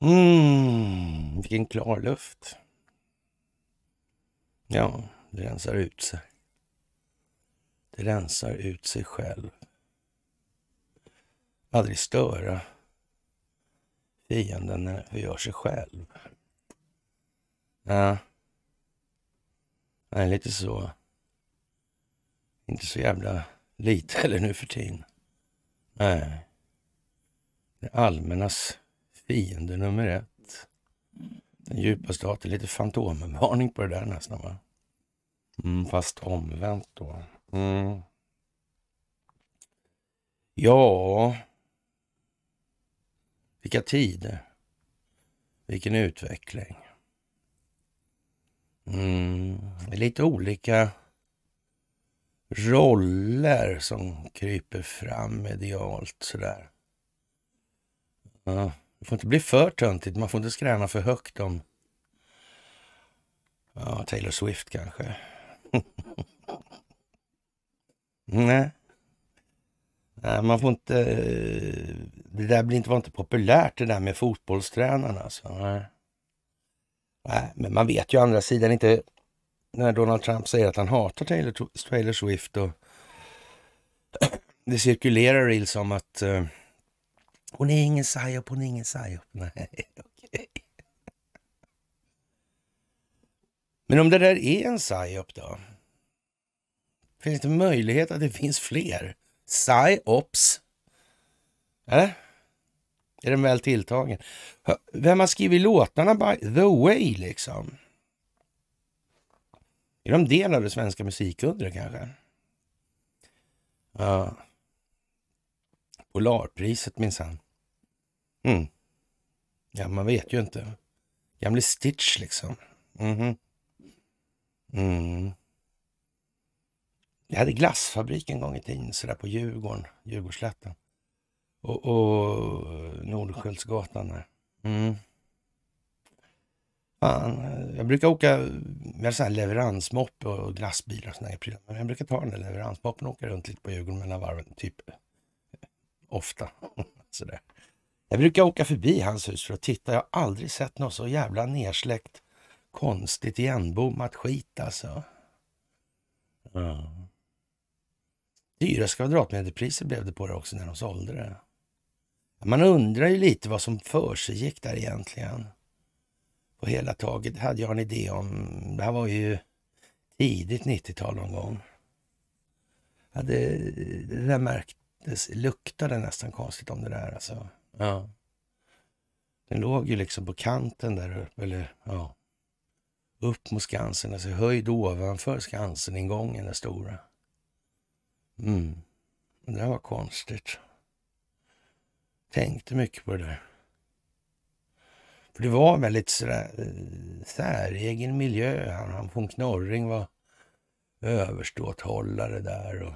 Mm, vilken klar luft. Ja, det rensar ut sig. Det rensar ut sig själv. Aldrig störa fienden när den förgör sig själv. Ja, Nej, lite så. Inte så jävla lite heller nu för tiden. Nej. Det allmännas fiende nummer ett. Den djupa staten. Lite fantomen på det där nästan va? Mm, fast omvänt då. Mm. Ja... Vilka tider. Vilken utveckling. Mm. Det är lite olika roller som kryper fram medialt sådär. Ja, det får inte bli för töntigt, man får inte skräna för högt om ja, Taylor Swift kanske. Nej. Nej, man får inte... Det där blir inte, var inte populärt det där med fotbollstränarna. Alltså. Nej. Nej, men man vet ju å andra sidan inte när Donald Trump säger att han hatar Taylor, Taylor Swift och det cirkulerar reels om att uh, hon är ingen psyop, hon är ingen psyop. Nej, okay. Men om det där är en psyop då? Finns det möjlighet att det finns fler? Psyops? Eller? Är den väl tilltagen? Vem har skrivit låtarna by the way liksom? Är de del av det svenska musikundret kanske? Ja. Polarpriset minsann. Mm. Ja, man vet ju inte. Gamle Stitch liksom. Mm. Mm. Jag hade glassfabrik en gång i tiden så där, på Djurgården, Djurgårdsslätten. Och, och Nordenskiöldsgatan där. Mm. Fan, jag brukar åka, med sån här leveransmopp och glassbilar och sådana prylar. Men jag brukar ta den där leveransmoppen och åka runt lite på Djurgården mellan varven, typ eh, ofta. Sådär. Jag brukar åka förbi hans hus för att titta. Jag har aldrig sett något så jävla nersläckt, konstigt, igenbommat skit alltså. Ja. Dyrast kvadratmeterpriser blev det på det också när de sålde det. Man undrar ju lite vad som för sig gick där egentligen på hela taget hade jag en idé om, det här var ju tidigt 90-tal någon gång. Hade, det där märktes, luktade nästan konstigt om det där alltså. Ja. Den låg ju liksom på kanten där uppe, eller ja, upp mot Skansen, alltså höjd ovanför Skansen-ingången, den stora. Mm. Det där var konstigt. Tänkte mycket på det där. För det var väldigt eh, säregen miljö. Han, han von Knorring var överståthållare där. Och,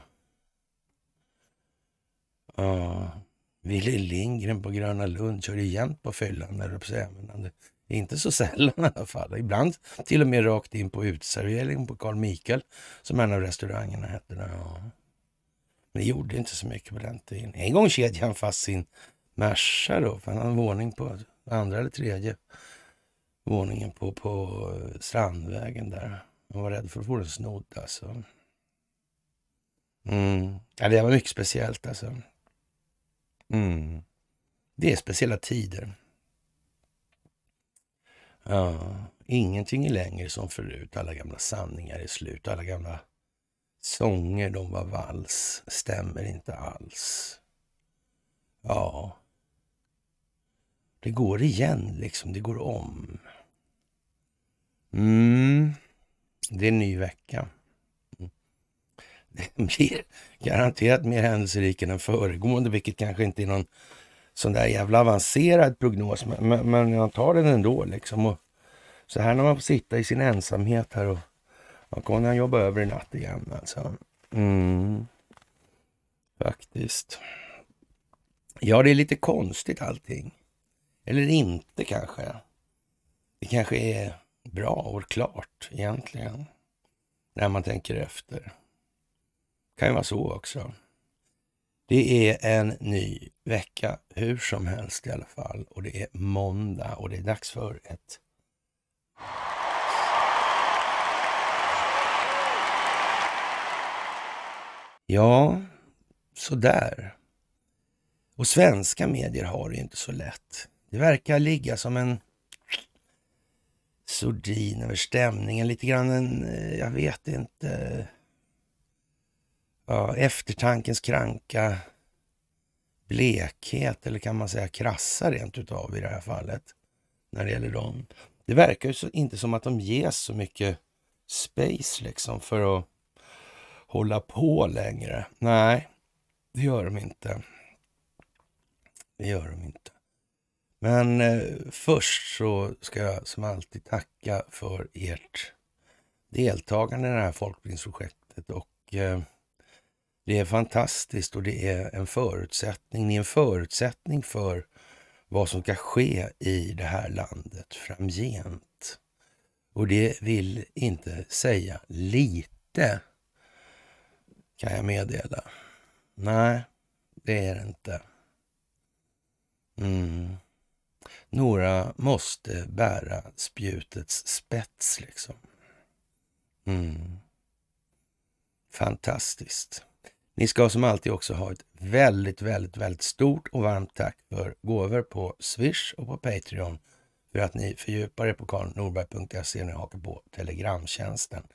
ja, Willy Lindgren på Gröna Lund körde jämt på fyllan, eller på sämnen. Inte så sällan i alla fall. Ibland till och med rakt in på uteserveringen på Carl Michael som en av restaurangerna hette. Ja. Men det gjorde inte så mycket på den tiden. En gång kedjade han fast sin Merca då, för han hade en våning på andra eller tredje våningen på, på eh, Strandvägen där. Jag var rädd för att få den snodd alltså. Mm. Ja, det var mycket speciellt alltså. Mm. Det är speciella tider. Ja, ingenting är längre som förut. Alla gamla sanningar är slut. Alla gamla sånger, de var vals. Stämmer inte alls. Ja, det går igen liksom, det går om. Mm. Det är en ny vecka. Mm. Det blir garanterat mer händelserik än den föregående, vilket kanske inte är någon sån där jävla avancerad prognos, men, men jag tar den ändå liksom. Och så här när man får sitta i sin ensamhet här och man kommer att jobba över i natt igen alltså. Mm. Faktiskt. Ja, det är lite konstigt allting. Eller inte kanske. Det kanske är bra och klart egentligen. När man tänker efter. Det kan ju vara så också. Det är en ny vecka hur som helst i alla fall. Och det är måndag och det är dags för ett Ja, sådär. Och svenska medier har det inte så lätt. Det verkar ligga som en sordin över stämningen. Lite grann en, eh, jag vet inte, ja, eftertankens kranka blekhet eller kan man säga krassa rent utav i det här fallet. När det gäller dem. Det verkar ju så, inte som att de ges så mycket space liksom för att hålla på längre. Nej, det gör de inte. Det gör de inte. Men eh, först så ska jag som alltid tacka för ert deltagande i det här folkbildningsprojektet. Och, eh, det är fantastiskt och det är en förutsättning. Ni är en förutsättning för vad som ska ske i det här landet framgent. Och det vill inte säga lite, kan jag meddela. Nej, det är det inte. Mm. Några måste bära spjutets spets liksom. Mm. Fantastiskt. Ni ska som alltid också ha ett väldigt, väldigt, väldigt stort och varmt tack för gåvor på Swish och på Patreon för att ni fördjupar er på karlnorberg.se och hakar på Telegramtjänsten.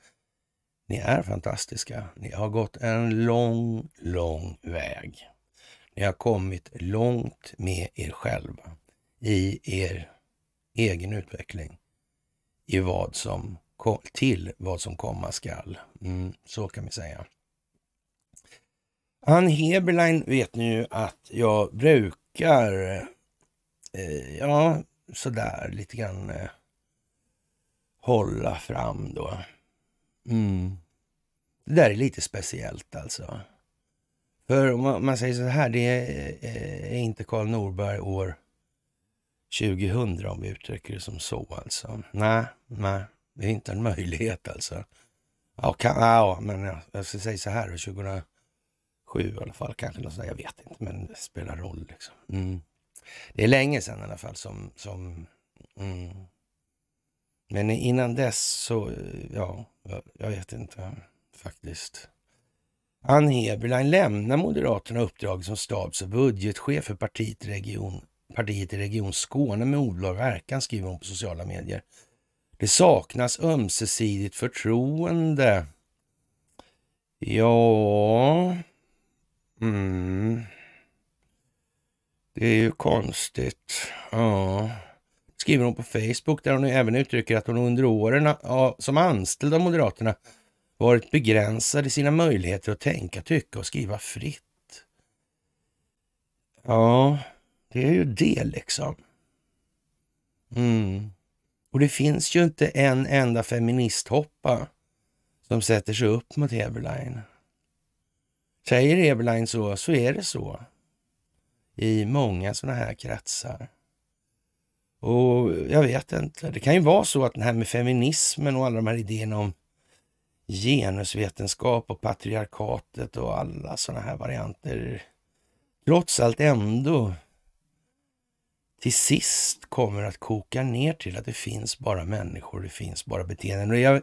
Ni är fantastiska. Ni har gått en lång, lång väg. Ni har kommit långt med er själva i er egen utveckling, i vad som till vad som komma skall. Mm, så kan vi säga. Ann Heberlein vet ni ju att jag brukar, eh, ja, sådär lite grann eh, hålla fram då. Mm. Det där är lite speciellt alltså. För om man säger så här, det är, eh, är inte Karl Norberg år 2000 om vi uttrycker det som så alltså. Nej, nej, det är inte en möjlighet alltså. Ja, kan, ja men jag, jag ska säga så här, 2007 i alla fall, kanske något jag vet inte, men det spelar roll liksom. Mm. Det är länge sedan i alla fall som... som mm. Men innan dess så, ja, jag vet inte faktiskt. Ann Heberlein lämnar Moderaterna uppdrag som stabs och budgetchef för partiet Region partiet i Region Skåne med olag verkan, skriver hon på sociala medier. Det saknas ömsesidigt förtroende. Ja... Mm. Det är ju konstigt. Ja. Skriver hon på Facebook där hon även uttrycker att hon under åren som anställd av Moderaterna varit begränsad i sina möjligheter att tänka, tycka och skriva fritt. Ja, det är ju det liksom. Mm. Och det finns ju inte en enda feministhoppa som sätter sig upp mot Heberlein. Säger Heberlein så, så är det så i många sådana här kretsar. Och jag vet inte, det kan ju vara så att det här med feminismen och alla de här idéerna om genusvetenskap och patriarkatet och alla sådana här varianter trots allt ändå till sist kommer att koka ner till att det finns bara människor, det finns bara beteenden. Och jag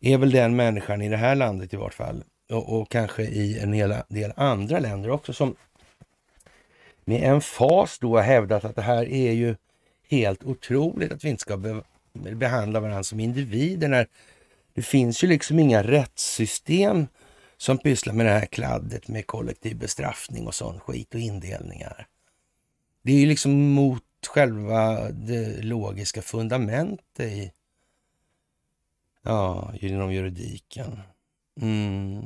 är väl den människan i det här landet i vart fall, och, och kanske i en hel del andra länder också, som med en fas då har hävdat att det här är ju helt otroligt att vi inte ska be behandla varandra som individer när det finns ju liksom inga rättssystem som pysslar med det här kladdet med kollektiv bestraffning och sån skit och indelningar. Det är ju liksom mot själva det logiska fundamentet i ja, inom juridiken. Mm.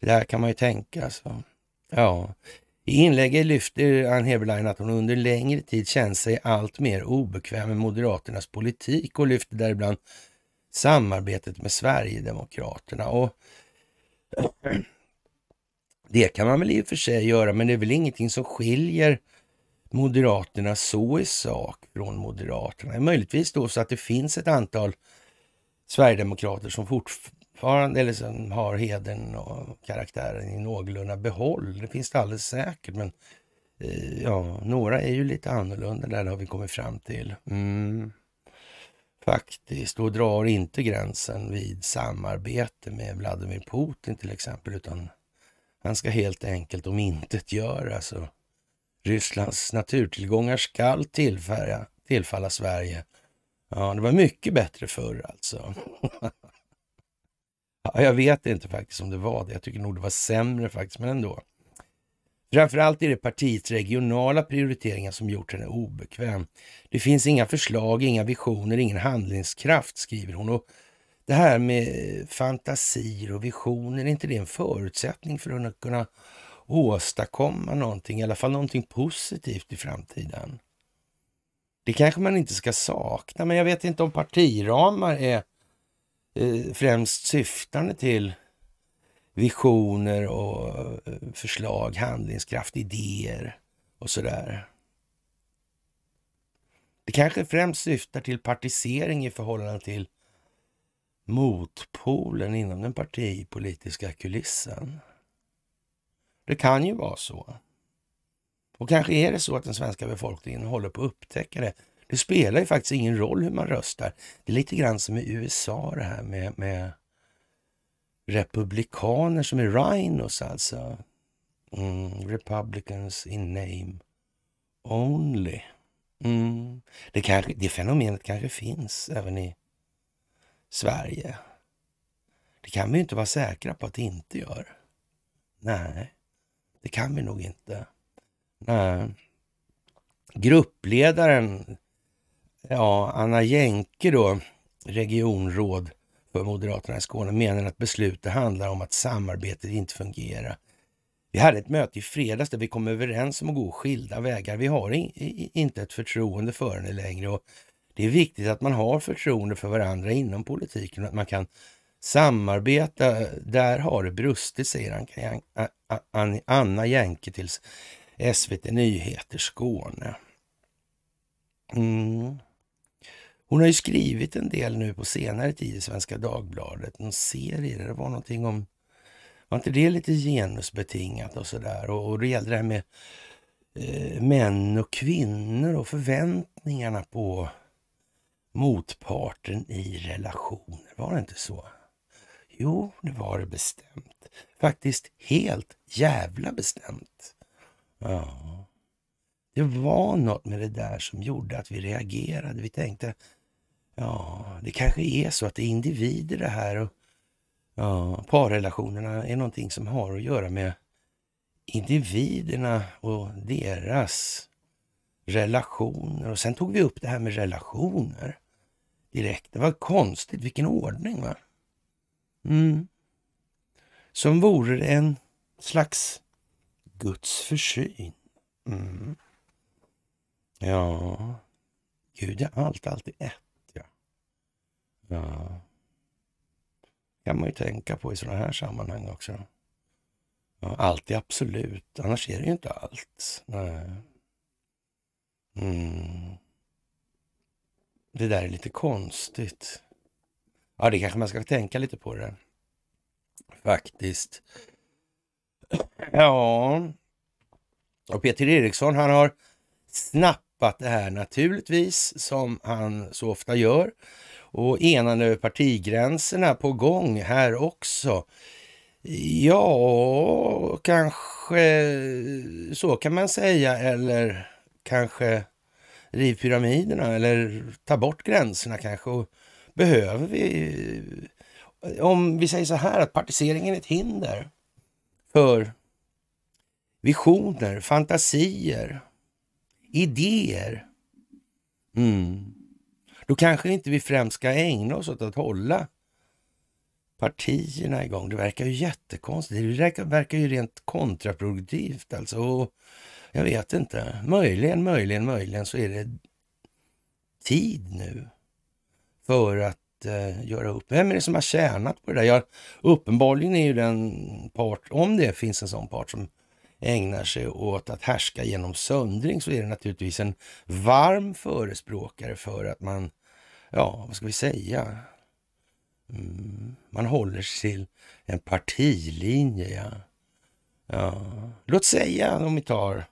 Det där kan man ju tänka alltså. Ja. I inlägget lyfter Ann Heberlein att hon under längre tid känt sig allt mer obekväm med Moderaternas politik och lyfter däribland samarbetet med Sverigedemokraterna. Och det kan man väl i och för sig göra, men det är väl ingenting som skiljer Moderaterna så i sak från Moderaterna. Möjligtvis då så att det finns ett antal Sverigedemokrater som fortfarande, eller som har heden och karaktären i någorlunda behåll. Det finns det alldeles säkert, men eh, ja, några är ju lite annorlunda där, har vi kommit fram till. Mm. Faktiskt, och drar inte gränsen vid samarbete med Vladimir Putin till exempel, utan han ska helt enkelt om inte göra så Rysslands naturtillgångar skall tillfärga, tillfalla Sverige. Ja, det var mycket bättre förr alltså. ja, jag vet inte faktiskt om det var det. Jag tycker nog det var sämre faktiskt, men ändå. Framförallt är det partiets regionala prioriteringar som gjort henne obekväm. Det finns inga förslag, inga visioner, ingen handlingskraft, skriver hon. Och det här med fantasier och visioner, är inte det en förutsättning för att kunna åstadkomma någonting, i alla fall någonting positivt i framtiden. Det kanske man inte ska sakna, men jag vet inte om partiramar är eh, främst syftande till visioner och eh, förslag, handlingskraft, idéer och sådär. Det kanske främst syftar till partisering i förhållande till motpolen inom den partipolitiska kulissen. Det kan ju vara så. Och kanske är det så att den svenska befolkningen håller på att upptäcka det. Det spelar ju faktiskt ingen roll hur man röstar. Det är lite grann som i USA det här med, med republikaner som är rhinos alltså. Mm, republicans in name only. Mm. Det, kanske, det fenomenet kanske finns även i Sverige. Det kan vi ju inte vara säkra på att det inte gör. Nej. Det kan vi nog inte. Nej. Gruppledaren, ja, Anna Jenke då, regionråd för Moderaterna i Skåne, menar att beslutet handlar om att samarbetet inte fungerar. Vi hade ett möte i fredags där vi kom överens om att gå skilda vägar. Vi har in, inte ett förtroende för henne längre och det är viktigt att man har förtroende för varandra inom politiken och att man kan Samarbeta, där har det brustit, säger Anna Jänke till SVT Nyheter Skåne. Mm. Hon har ju skrivit en del nu på senare tid i Svenska Dagbladet, en serie det var någonting om, var inte det lite genusbetingat och sådär? Och, och det gällde det här med eh, män och kvinnor och förväntningarna på motparten i relationer. Var det inte så? Jo, det var det bestämt. Faktiskt helt jävla bestämt. Ja, det var något med det där som gjorde att vi reagerade. Vi tänkte, ja, det kanske är så att det är individer det här och ja, parrelationerna är någonting som har att göra med individerna och deras relationer. Och sen tog vi upp det här med relationer direkt. Det var konstigt, vilken ordning va? Mm. Som vore det en slags Guds försyn. Mm. Ja, Gud är allt, allt i ett. Ja. ja. kan man ju tänka på i sådana här sammanhang också. Ja, allt är absolut, annars är det ju inte allt. Nej. Mm. Det där är lite konstigt. Ja, det kanske man ska tänka lite på det Faktiskt. Ja. Och Peter Eriksson, han har snappat det här naturligtvis, som han så ofta gör. Och enande över partigränserna på gång här också. Ja, kanske så kan man säga, eller kanske riv pyramiderna eller ta bort gränserna kanske och behöver vi... Om vi säger så här att partiseringen är ett hinder för visioner, fantasier, idéer. Mm. Då kanske inte vi främst ska ägna oss åt att hålla partierna igång. Det verkar ju jättekonstigt. Det verkar, ju rent kontraproduktivt alltså. Och jag vet inte. Möjligen, möjligen, möjligen så är det tid nu för att eh, göra upp. Vem är det som har tjänat på det där? Ja, uppenbarligen är ju den part, om det finns en sån part som ägnar sig åt att härska genom söndring så är det naturligtvis en varm förespråkare för att man, ja vad ska vi säga, mm, man håller sig till en partilinje. Ja. Ja. Låt säga om vi tar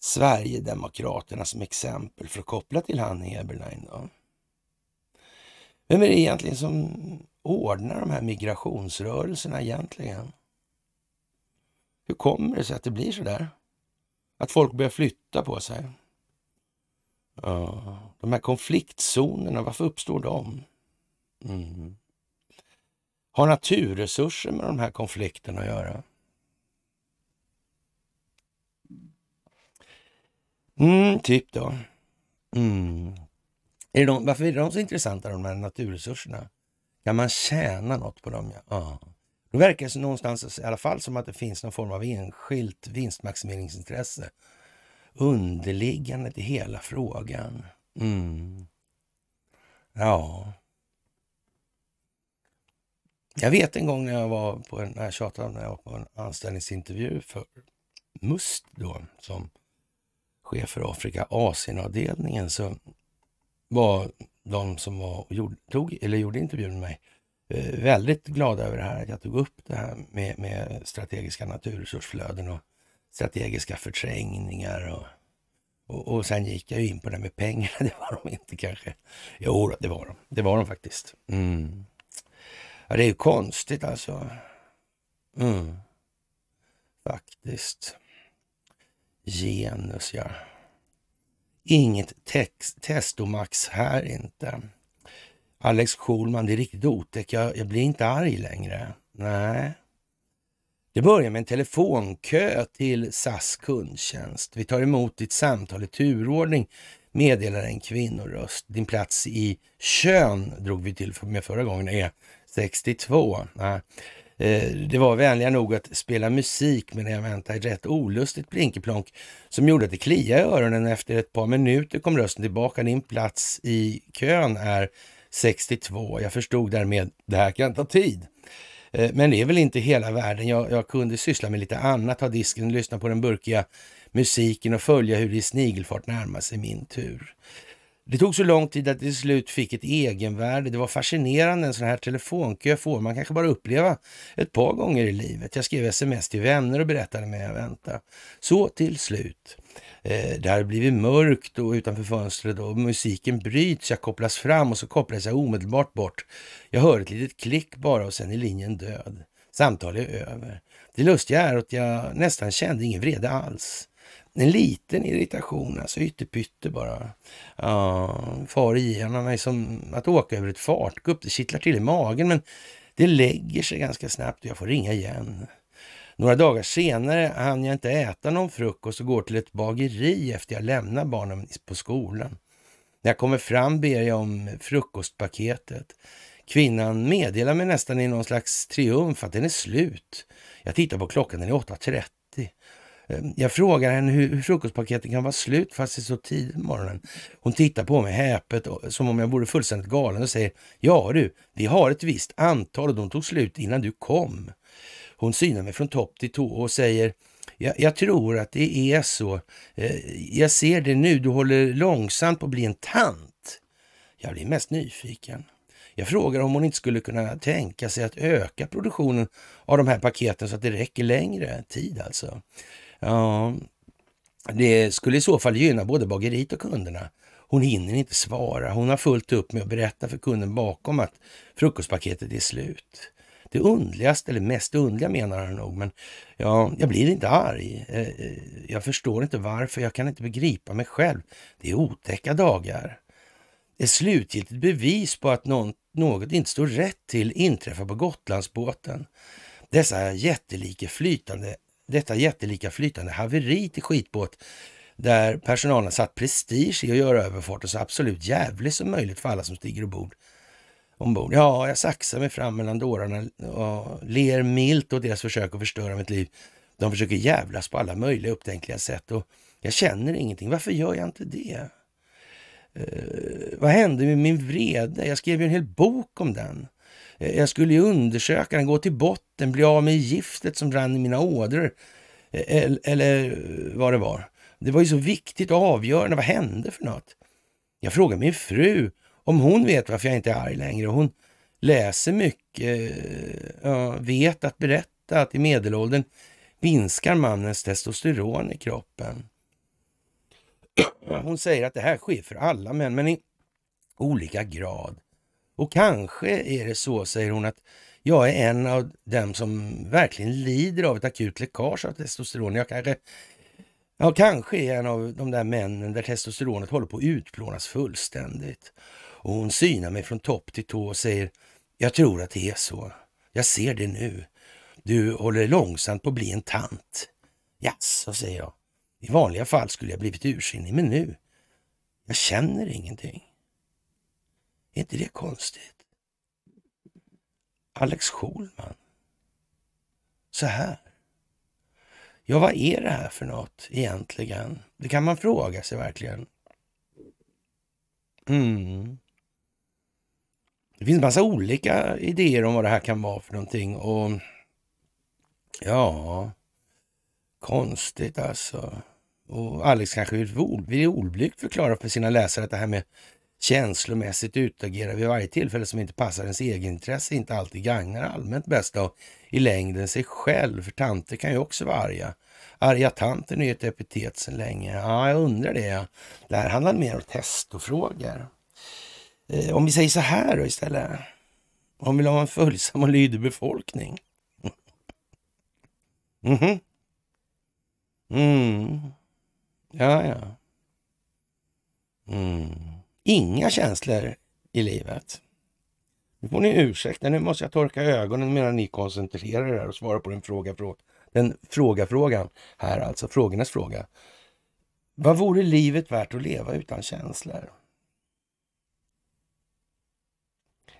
Sverigedemokraterna som exempel för att koppla till han Eberlein. Då. Vem är det egentligen som ordnar de här migrationsrörelserna egentligen? Hur kommer det sig att det blir så där? Att folk börjar flytta på sig? Ja, de här konfliktzonerna, varför uppstår de? Mm. Har naturresurser med de här konflikterna att göra? Mm, typ då. Mm, är de, varför är de så intressanta, de här naturresurserna? Kan man tjäna något på dem? Ja. Det verkar det någonstans i alla fall som att det finns någon form av enskilt vinstmaximeringsintresse underliggande till hela frågan. Mm. Ja. Jag vet en gång när jag var på en, när jag när jag var på en anställningsintervju för MUST då, som chef för Afrika Asien-avdelningen, så var de som var gjorde, tog, eller gjorde intervjun med mig eh, väldigt glada över det här, att jag tog upp det här med, med strategiska naturresursflöden och strategiska förträngningar. Och, och, och, sen gick jag ju in på det med pengarna. det var de inte kanske. Jo, det var de. Det var de faktiskt. Mm. Ja, det är ju konstigt alltså. Mm. Faktiskt. Genus, ja. Inget testomax här inte. Alex Schulman, det är riktigt otäckt. Jag, jag, blir inte arg längre. Nej. Det börjar med en telefonkö till SAS kundtjänst. Vi tar emot ditt samtal i turordning, meddelar en kvinnoröst. Din plats i kön drog vi till med förra gången är 62. Nej. Eh, det var vänliga nog att spela musik medan jag väntade ett rätt olustigt blinkeplonk som gjorde att det kliade i öronen. Efter ett par minuter kom rösten tillbaka. Din plats i kön är 62. Jag förstod därmed, det här kan ta tid. Eh, men det är väl inte hela världen. Jag, jag kunde syssla med lite annat, ha disken, lyssna på den burkiga musiken och följa hur det i snigelfart närmar sig min tur. Det tog så lång tid att det till slut fick ett egenvärde. Det var fascinerande en sån här telefonkö får man kanske bara uppleva ett par gånger i livet. Jag skrev sms till vänner och berättade med jag vänta. Så till slut. Eh, det hade blivit mörkt och utanför fönstret och musiken bryts. Jag kopplas fram och så kopplas jag omedelbart bort. Jag hör ett litet klick bara och sen är linjen död. Samtalet är över. Det lustiga är att jag nästan kände ingen vrede alls. En liten irritation, alltså ytterpytte bara. Ja, far i är som liksom att åka över ett fartgupp. Det kittlar till i magen, men det lägger sig ganska snabbt och jag får ringa igen. Några dagar senare hann jag inte äta någon frukost och går till ett bageri efter jag lämnar barnen på skolan. När jag kommer fram ber jag om frukostpaketet. Kvinnan meddelar mig nästan i någon slags triumf att den är slut. Jag tittar på klockan, den är 8.30. Ehm, jag frågar henne hur frukostpaketen kan vara slut fast det är så tidigt på morgonen. Hon tittar på mig häpet som om jag vore fullständigt galen och säger Ja du, vi har ett visst antal och de tog slut innan du kom. Hon synar mig från topp till tå och säger jag, jag, tror att det är så. Ehm, jag ser det nu, du håller långsamt på att bli en tant. Jag blir mest nyfiken. Jag frågar om hon inte skulle kunna tänka sig att öka produktionen av de här paketen så att det räcker längre tid alltså. Ja, det skulle i så fall gynna både bageriet och kunderna. Hon hinner inte svara. Hon har fullt upp med att berätta för kunden bakom att frukostpaketet är slut. Det undligaste, eller mest undliga menar han nog, men ja, jag blir inte arg. Eh, eh, jag förstår inte varför, jag kan inte begripa mig själv. Det är otäcka dagar. Ett slutgiltigt bevis på att något inte står rätt till inträffar på Gotlandsbåten. Dessa jättelika flytande detta jättelika flytande haveri till skitbåt där personalen satt prestige i att göra överfarten så absolut jävlig som möjligt för alla som stiger ombord. ombord. Ja, jag saxar mig fram mellan dårarna och ler milt åt deras försök att förstöra mitt liv. De försöker jävlas på alla möjliga upptänkliga sätt och jag känner ingenting. Varför gör jag inte det? Uh, vad hände med min vrede? Jag skrev ju en hel bok om den. Eh, jag skulle ju undersöka den, gå till botten, bli av med giftet som rann i mina ådror. Eh, eller eh, vad det var. Det var ju så viktigt och avgörande. Vad hände för något? Jag frågar min fru om hon vet varför jag inte är arg längre. Hon läser mycket, vet att berätta att i medelåldern minskar mannens testosteron i kroppen. Hon säger att det här sker för alla män, men i olika grad. Och kanske är det så, säger hon, att jag är en av dem som verkligen lider av ett akut läckage av testosteron. Jag kanske, jag kanske är en av de där männen där testosteronet håller på att utplånas fullständigt. Och hon synar mig från topp till tå och säger, jag tror att det är så. Jag ser det nu. Du håller långsamt på att bli en tant. Jaså, säger jag. I vanliga fall skulle jag blivit ursinnig, men nu. Jag känner ingenting. Är inte det konstigt? Alex Schulman. Så här. Ja, vad är det här för något egentligen? Det kan man fråga sig verkligen. Mm. Det finns massa olika idéer om vad det här kan vara för någonting och ja, konstigt alltså. Och Alex kanske vill olblygt förklara för sina läsare att det här med känslomässigt utagerar vid varje tillfälle som inte passar ens egenintresse inte alltid gagnar allmänt bästa och i längden sig själv. För tanter kan ju också vara arga. Arga tanten är ju ett epitet sedan länge. Ja, jag undrar det. Det här handlar mer om test och testofrågor. Eh, om vi säger så här då istället. Om vi vill ha en följsam och lydig befolkning. Mm Mm. Ja, ja. Mm inga känslor i livet. Nu får ni ursäkta, nu måste jag torka ögonen medan ni koncentrerar er och svarar på den fråga, den fråga frågan här alltså, frågornas fråga. Vad vore livet värt att leva utan känslor?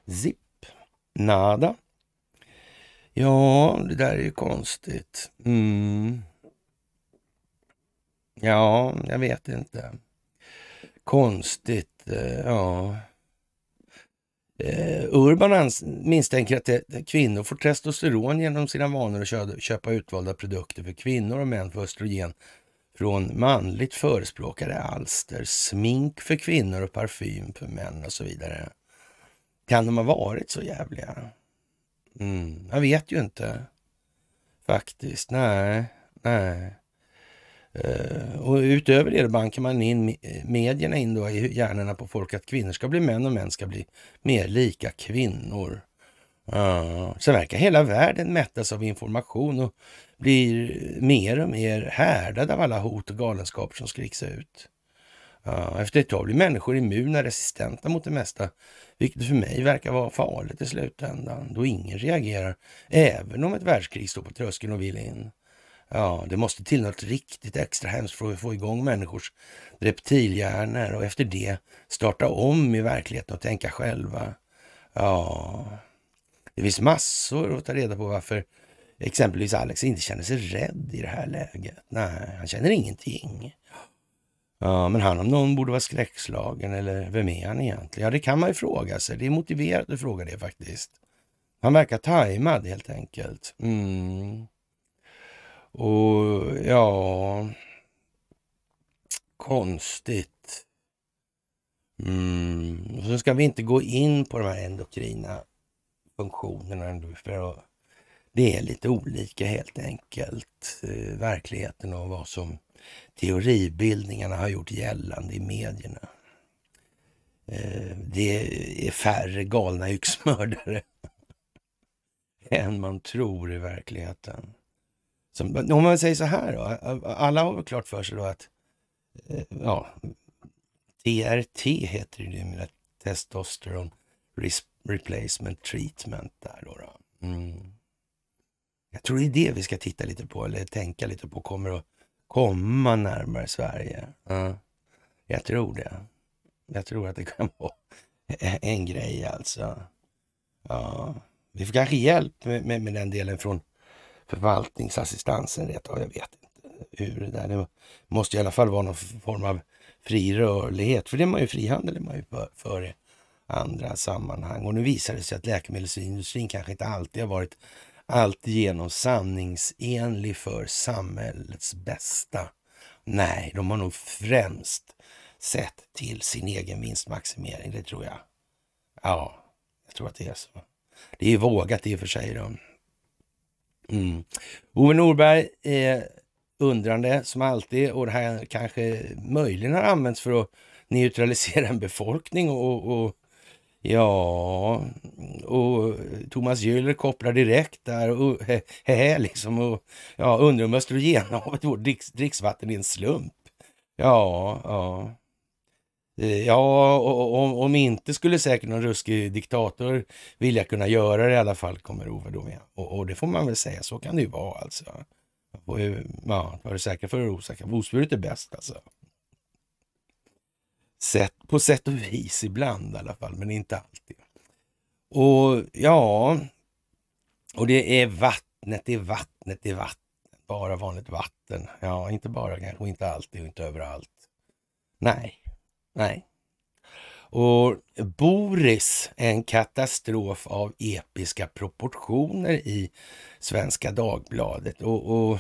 Zipp, nada. Ja, det där är ju konstigt. Mm. Ja, jag vet inte. Konstigt Eh, ja... Eh, Urban misstänker att kvinnor får testosteron genom sina vanor att köpa utvalda produkter för kvinnor och män för östrogen från manligt förespråkade alster, smink för kvinnor och parfym för män och så vidare. Kan de ha varit så jävliga? Mm, jag vet ju inte faktiskt. Nej, nej. Eh, och utöver det bankar man in medierna in då i hjärnorna på folk att kvinnor ska bli män och män ska bli mer lika kvinnor. Uh, sen verkar hela världen mättas av information och blir mer och mer härdad av alla hot och galenskaper som skriks ut. Uh, efter ett tag blir människor immuna, resistenta mot det mesta, vilket för mig verkar vara farligt i slutändan, då ingen reagerar, även om ett världskrig står på tröskeln och vill in. Ja, det måste till något riktigt extra hemskt för att få igång människors reptilhjärnor och efter det starta om i verkligheten och tänka själva. Ja, det finns massor att ta reda på varför exempelvis Alex inte känner sig rädd i det här läget. Nej, han känner ingenting. Ja, men han om någon borde vara skräckslagen eller vem är han egentligen? Ja, det kan man ju fråga sig. Det är motiverat att fråga det faktiskt. Han verkar tajmad helt enkelt. Mm. Och ja... Konstigt. Mm. så ska vi inte gå in på de här endokrina funktionerna. För det är lite olika helt enkelt, eh, verkligheten och vad som teoribildningarna har gjort gällande i medierna. Eh, det är färre galna yxmördare än man tror i verkligheten. Som, om man säger så här då, alla har väl klart för sig då att eh, ja, TRT heter det ju, testosteron replacement treatment där då. då. Mm. Jag tror det är det vi ska titta lite på, eller tänka lite på, kommer att komma närmare Sverige. Mm. Jag tror det. Jag tror att det kan vara en grej alltså. Ja. Vi får kanske hjälp med, med, med den delen från förvaltningsassistansen rätt? Ja, jag vet inte hur det där... Det måste i alla fall vara någon form av fri rörlighet, för det är man ju frihandel är man ju för, för i andra sammanhang. Och nu visar det sig att läkemedelsindustrin kanske inte alltid har varit alltigenom sanningsenlig för samhällets bästa. Nej, de har nog främst sett till sin egen vinstmaximering, det tror jag. Ja, jag tror att det är så. Det är vågat i och för sig. De. Mm. Ove Norberg är undrande som alltid och det här kanske möjligen har använts för att neutralisera en befolkning och, och ja, och Thomas Gyller kopplar direkt där och he, he, liksom och ja, undrar om östrogenhavet, vårt dricks, dricksvatten är en slump. Ja, ja. Eh, ja, om, om inte skulle säkert någon ruskig diktator vilja kunna göra det i alla fall, kommer Ove Domén. Och, och det får man väl säga, så kan det ju vara alltså. Och, eh, ja, var det säkra för det osäker, Osvuret är bäst alltså. Sätt, på sätt och vis ibland i alla fall, men inte alltid. Och ja, och det är vattnet, det är vattnet, det är vattnet. Bara vanligt vatten. Ja, inte bara kanske, och inte alltid och inte överallt. Nej, Nej. Och Boris, en katastrof av episka proportioner i Svenska Dagbladet. Och, och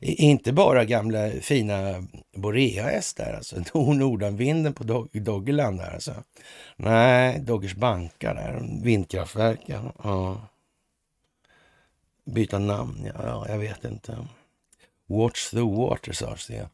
inte bara gamla fina Boreas där alltså, nordanvinden på Dog Doggerland där alltså. Nej, Doggers bankar där, vindkraftverken. Ja. Byta namn, ja, jag vet inte. Watch the water sa det.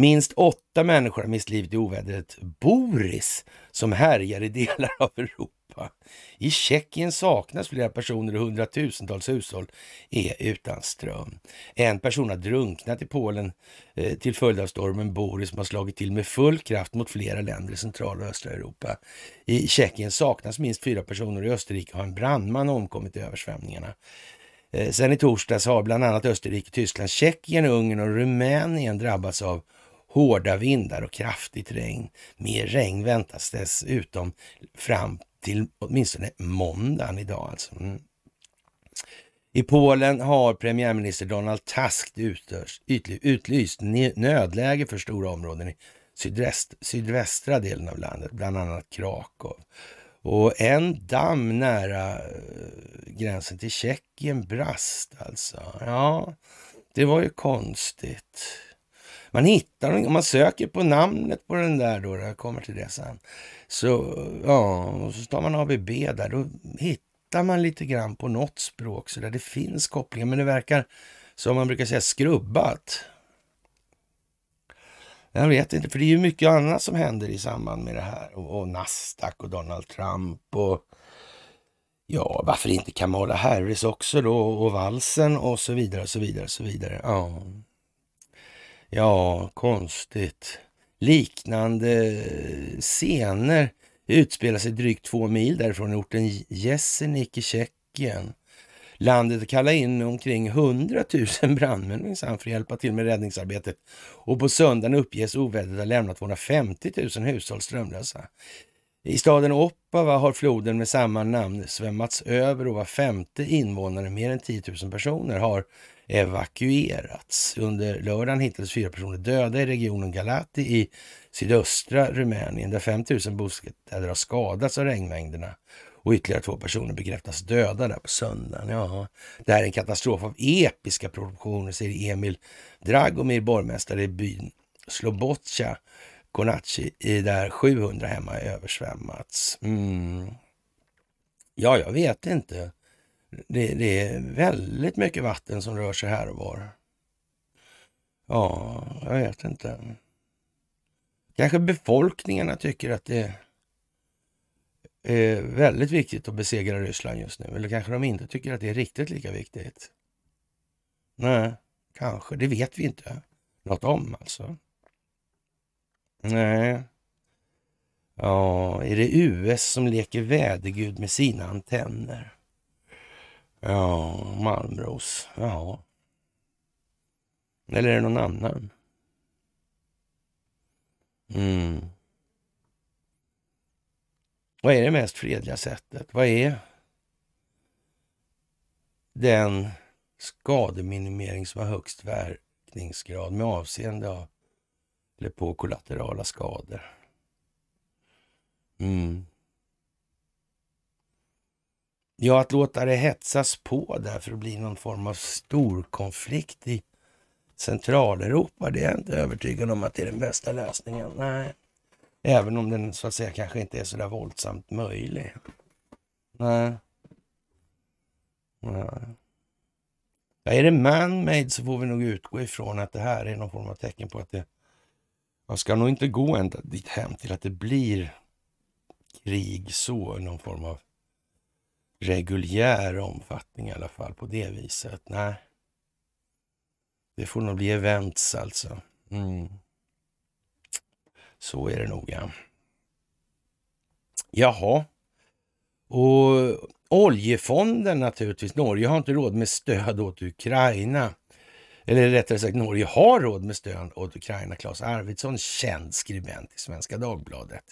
Minst åtta människor har mist livet i ovädret Boris som härjar i delar av Europa. I Tjeckien saknas flera personer och hundratusentals hushåll är utan ström. En person har drunknat i Polen eh, till följd av stormen Boris som har slagit till med full kraft mot flera länder i centrala och östra Europa. I Tjeckien saknas minst fyra personer och i Österrike har en brandman omkommit i översvämningarna. Eh, sen i torsdags har bland annat Österrike, Tyskland, Tjeckien, Ungern och Rumänien drabbats av hårda vindar och kraftigt regn. Mer regn väntas dessutom fram till åtminstone måndagen idag. Alltså. Mm. I Polen har premiärminister Donald Tusk utlyst nödläge för stora områden i sydväst, sydvästra delen av landet, bland annat Krakow. Och en damm nära eh, gränsen till Tjeckien brast alltså. Ja, det var ju konstigt. Man hittar, om man söker på namnet på den där då, jag kommer till det sen. Så, ja, och så tar man ABB där, då hittar man lite grann på något språk så där det finns kopplingar, men det verkar, som man brukar säga, skrubbat. Jag vet inte, för det är ju mycket annat som händer i samband med det här. Och, och Nasdaq och Donald Trump och ja, varför inte Kamala Harris också då och valsen och så vidare, så vidare, så vidare. Ja. Ja, konstigt. Liknande scener utspelar sig drygt två mil därifrån i orten Jesenik i Tjeckien. Landet kallar in omkring 100 000 brandmän minsann för att hjälpa till med räddningsarbetet. Och på söndagen uppges ovädret ha lämnat 250 000 hushåll strömlösa. I staden Opava har floden med samma namn svämmats över och var femte invånare, mer än 10 000 personer, har evakuerats. Under lördagen hittades fyra personer döda i regionen Galati i sydöstra Rumänien där 5 000 bostäder har skadats av regnmängderna och ytterligare två personer bekräftas döda där på söndagen. Ja, det här är en katastrof av episka proportioner, säger Emil Dragomir, borgmästare i byn Slobodja Konachi, där 700 hemma översvämmats. Mm. Ja, jag vet inte. Det, det, är väldigt mycket vatten som rör sig här och var. Ja, jag vet inte. Kanske befolkningarna tycker att det är väldigt viktigt att besegra Ryssland just nu. Eller kanske de inte tycker att det är riktigt lika viktigt. Nej, kanske. Det vet vi inte något om alltså. Nej. Ja, är det US som leker vädergud med sina antenner? Ja, Malmros. Ja. Eller är det någon annan? Mm. Vad är det mest fredliga sättet? Vad är den skademinimering som har högst verkningsgrad med avseende av, eller på kollaterala skador? Mm. Ja, att låta det hetsas på där för att bli någon form av storkonflikt i Centraleuropa, det är jag inte övertygad om att det är den bästa lösningen. Nej. Även om den så att säga kanske inte är så där våldsamt möjlig. Nej. Nej. Ja, är det man-made så får vi nog utgå ifrån att det här är någon form av tecken på att det... Man ska nog inte gå ända dit hem till att det blir krig så, någon form av reguljär omfattning i alla fall på det viset. Nej, det får nog bli events alltså. Mm. Så är det nog ja. Jaha. Och oljefonden naturligtvis. Norge har inte råd med stöd åt Ukraina. Eller rättare sagt, Norge har råd med stöd åt Ukraina. Klas Arvidsson, känd skribent i Svenska Dagbladet.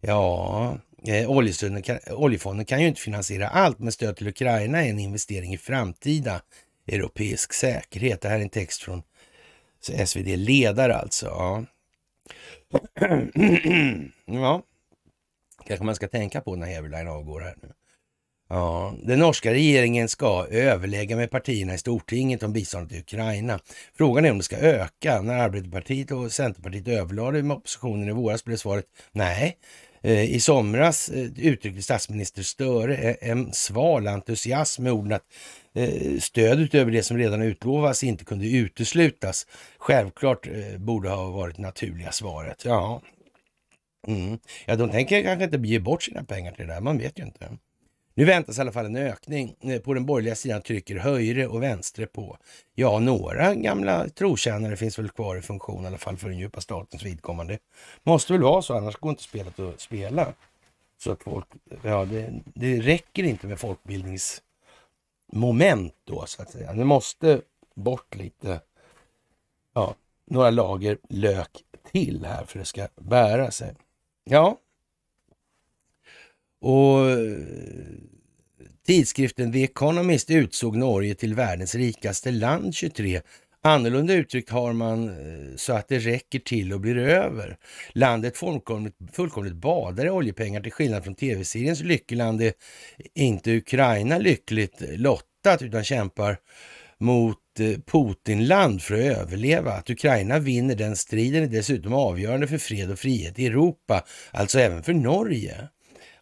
Ja, Eh, oljefonden kan, ju inte finansiera allt, men stöd till Ukraina är en investering i framtida europeisk säkerhet. Det här är en text från SvD Ledare alltså. Ja. ja, kanske man ska tänka på när Heberlein avgår här nu. Ja, den norska regeringen ska överlägga med partierna i Stortinget om biståndet till Ukraina. Frågan är om det ska öka. När Arbetarpartiet och Centerpartiet överlade med oppositionen i våras blev svaret nej. Eh, i somras eh, uttryckte statsminister Störe e- en sval entusiasm med orden att eh, stöd utöver det som redan utlovas inte kunde uteslutas. Självklart borde ha varit naturliga svaret. Ja, mm. ja de tänker kanske inte ge bort sina pengar till det där, man vet ju inte. Nu väntas i alla fall en ökning. Eh, på den borgerliga sidan trycker högre och vänstre på. Ja, några gamla trotjänare finns väl kvar i funktion i alla fall för den djupa statens vidkommande. Måste väl vara så, annars går inte spelet att spela. Så att folk, ja, det, det räcker inte med folkbildningsmoment då så att säga. Det måste bort lite, ja, några lager lök till här för det ska bära sig. Ja, och eh, tidskriften The Economist utsåg Norge till världens rikaste land 23. Annorlunda uttryckt har man eh, så att det räcker till och blir över. Landet fullkomligt, fullkomligt badar i oljepengar till skillnad från tv-seriens Lyckeland Det är inte Ukraina lyckligt eh, lottat utan kämpar mot Putinland för att överleva. Att Ukraina vinner den striden är dessutom avgörande för fred och frihet i Europa, alltså även för Norge.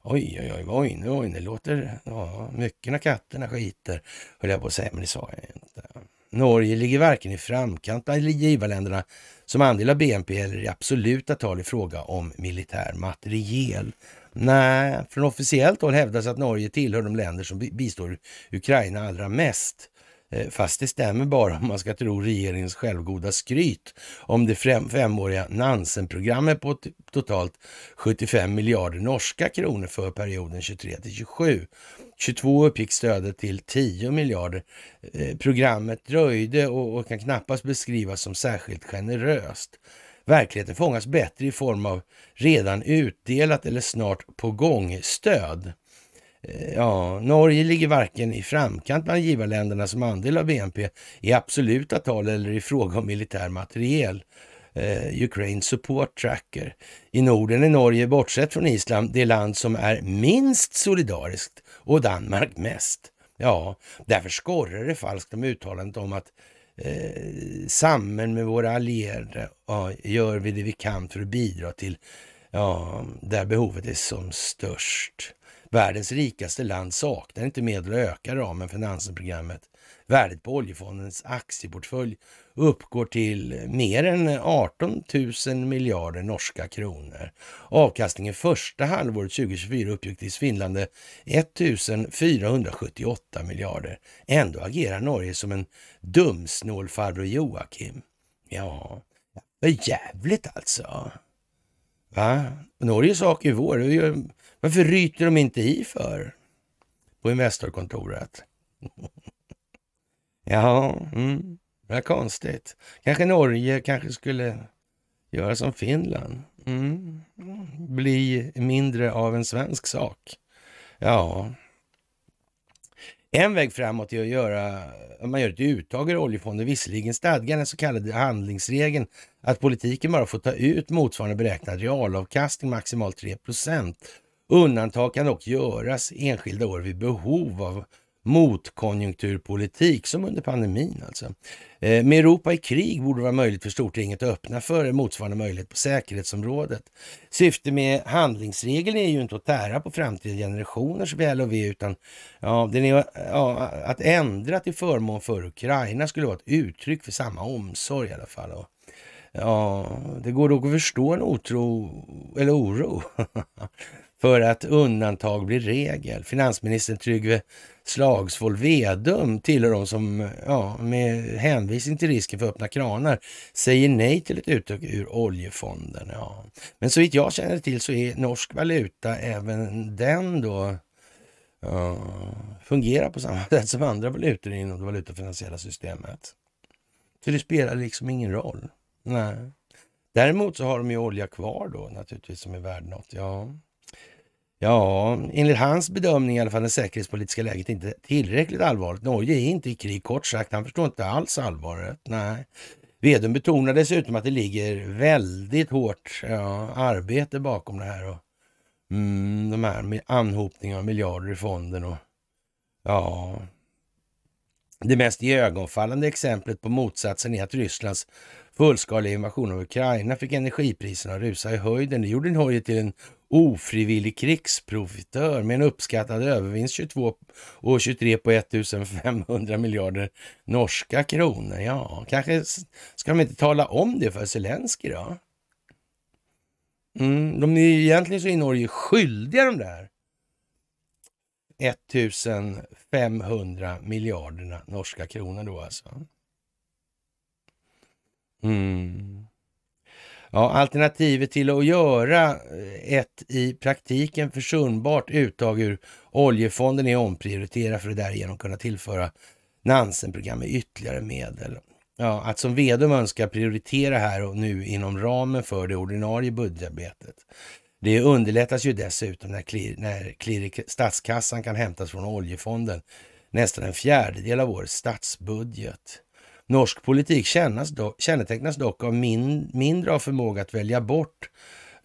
Oj, oj, oj, oj, nu, oj, det låter... Ja, mycket katterna skiter, höll jag på att säga, men det sa jag inte. Norge ligger varken i framkant bland givarländerna som andel av BNP eller i absoluta tal i fråga om militär materiel. Nej, från officiellt håll hävdas att Norge tillhör de länder som bistår Ukraina allra mest. Eh, fast det stämmer bara om man ska tro regeringens självgoda skryt om det femåriga Nansen-programmet på totalt 75 miljarder norska kronor för perioden 23 till 27. 22 uppgick stödet till 10 miljarder. Eh, programmet dröjde och, och kan knappast beskrivas som särskilt generöst. Verkligheten fångas bättre i form av redan utdelat eller snart på gång stöd Eh, ja, Norge ligger varken i framkant bland givarländerna som andel av BNP i absoluta tal eller i fråga om militär materiel. Eh, Ukraine Support Tracker. I Norden är Norge, bortsett från Island, det land som är minst solidariskt och Danmark mest. Ja, därför skorrar det falskt om uttalandet om att eh, samman med våra allierade ja, gör vi det vi kan för att bidra till ja, där behovet är som störst. Världens rikaste land saknar inte medel att öka ramen för Nansenprogrammet. Värdet på oljefondens aktieportfölj uppgår till mer än 18 000 miljarder norska kronor. Avkastningen första halvåret 2024 uppgick till svindlande 1 478 miljarder. Ändå agerar Norge som en dumsnål farbror Joakim. Ja, för jävligt alltså. Va? Norge sak i vår. Varför ryter de inte i för? På Investorkontoret. Jaha, mm. det är konstigt. Kanske Norge kanske skulle göra som Finland. Mm. Bli mindre av en svensk sak. Ja, en väg framåt är att göra, man gör ett uttag ur oljefonden. Visserligen stadgar den så kallade handlingsregeln att politiken bara får ta ut motsvarande beräknad realavkastning maximalt 3 Undantag kan dock göras enskilda år vid behov av motkonjunkturpolitik som under pandemin alltså. Eh, med Europa i krig borde det vara möjligt för Stortinget att öppna för en motsvarande möjlighet på säkerhetsområdet. Syftet med handlingsregeln är ju inte att tära på framtida generationers väl och ve utan ja, den är, ja, att ändra till förmån för Ukraina skulle vara ett uttryck för samma omsorg i alla fall. Och, ja, det går dock att förstå en otro eller oro för att undantag blir regel. Finansministern Trygve Slagsvold Vedum tillhör de som ja, med hänvisning till risken för öppna kranar säger nej till ett uttag ur oljefonden. Ja. Men så vitt jag känner till så är norsk valuta även den då ja, fungerar på samma sätt som andra valutor inom det valutafinansiella systemet. Så det spelar liksom ingen roll. Nej. Däremot så har de ju olja kvar då naturligtvis som är värd något. Ja. Ja, enligt hans bedömning i alla fall det säkerhetspolitiska läget inte tillräckligt allvarligt. Norge är inte i krig, kort sagt. Han förstår inte alls allvaret. Nej. Vdn betonar dessutom att det ligger väldigt hårt ja, arbete bakom det här. Och, mm, de här med anhopningen av miljarder i fonden och ja... Det mest iögonfallande exemplet på motsatsen är att Rysslands fullskaliga invasion av Ukraina fick energipriserna att rusa i höjden. Det gjorde Norge till en ofrivillig krigsprofitör med en uppskattad övervinst 22 och 23 på 1500 miljarder norska kronor. Ja, kanske ska de inte tala om det för Zelenskyj då? Mm, de är ju egentligen så i Norge skyldiga de där 1500 miljarderna norska kronor då alltså. Mm. Ja, alternativet till att göra eh, ett i praktiken försumbart uttag ur oljefonden är att omprioritera för att därigenom kunna tillföra Nansen-programmet ytterligare medel. Ja, att som vd önskar prioritera här och nu inom ramen för det ordinarie budgetarbetet. Det underlättas ju dessutom när, klir, när klir, statskassan kan hämtas från oljefonden nästan en fjärdedel av årets statsbudget. Norsk politik dock, kännetecknas dock av min, mindre av förmåga att välja bort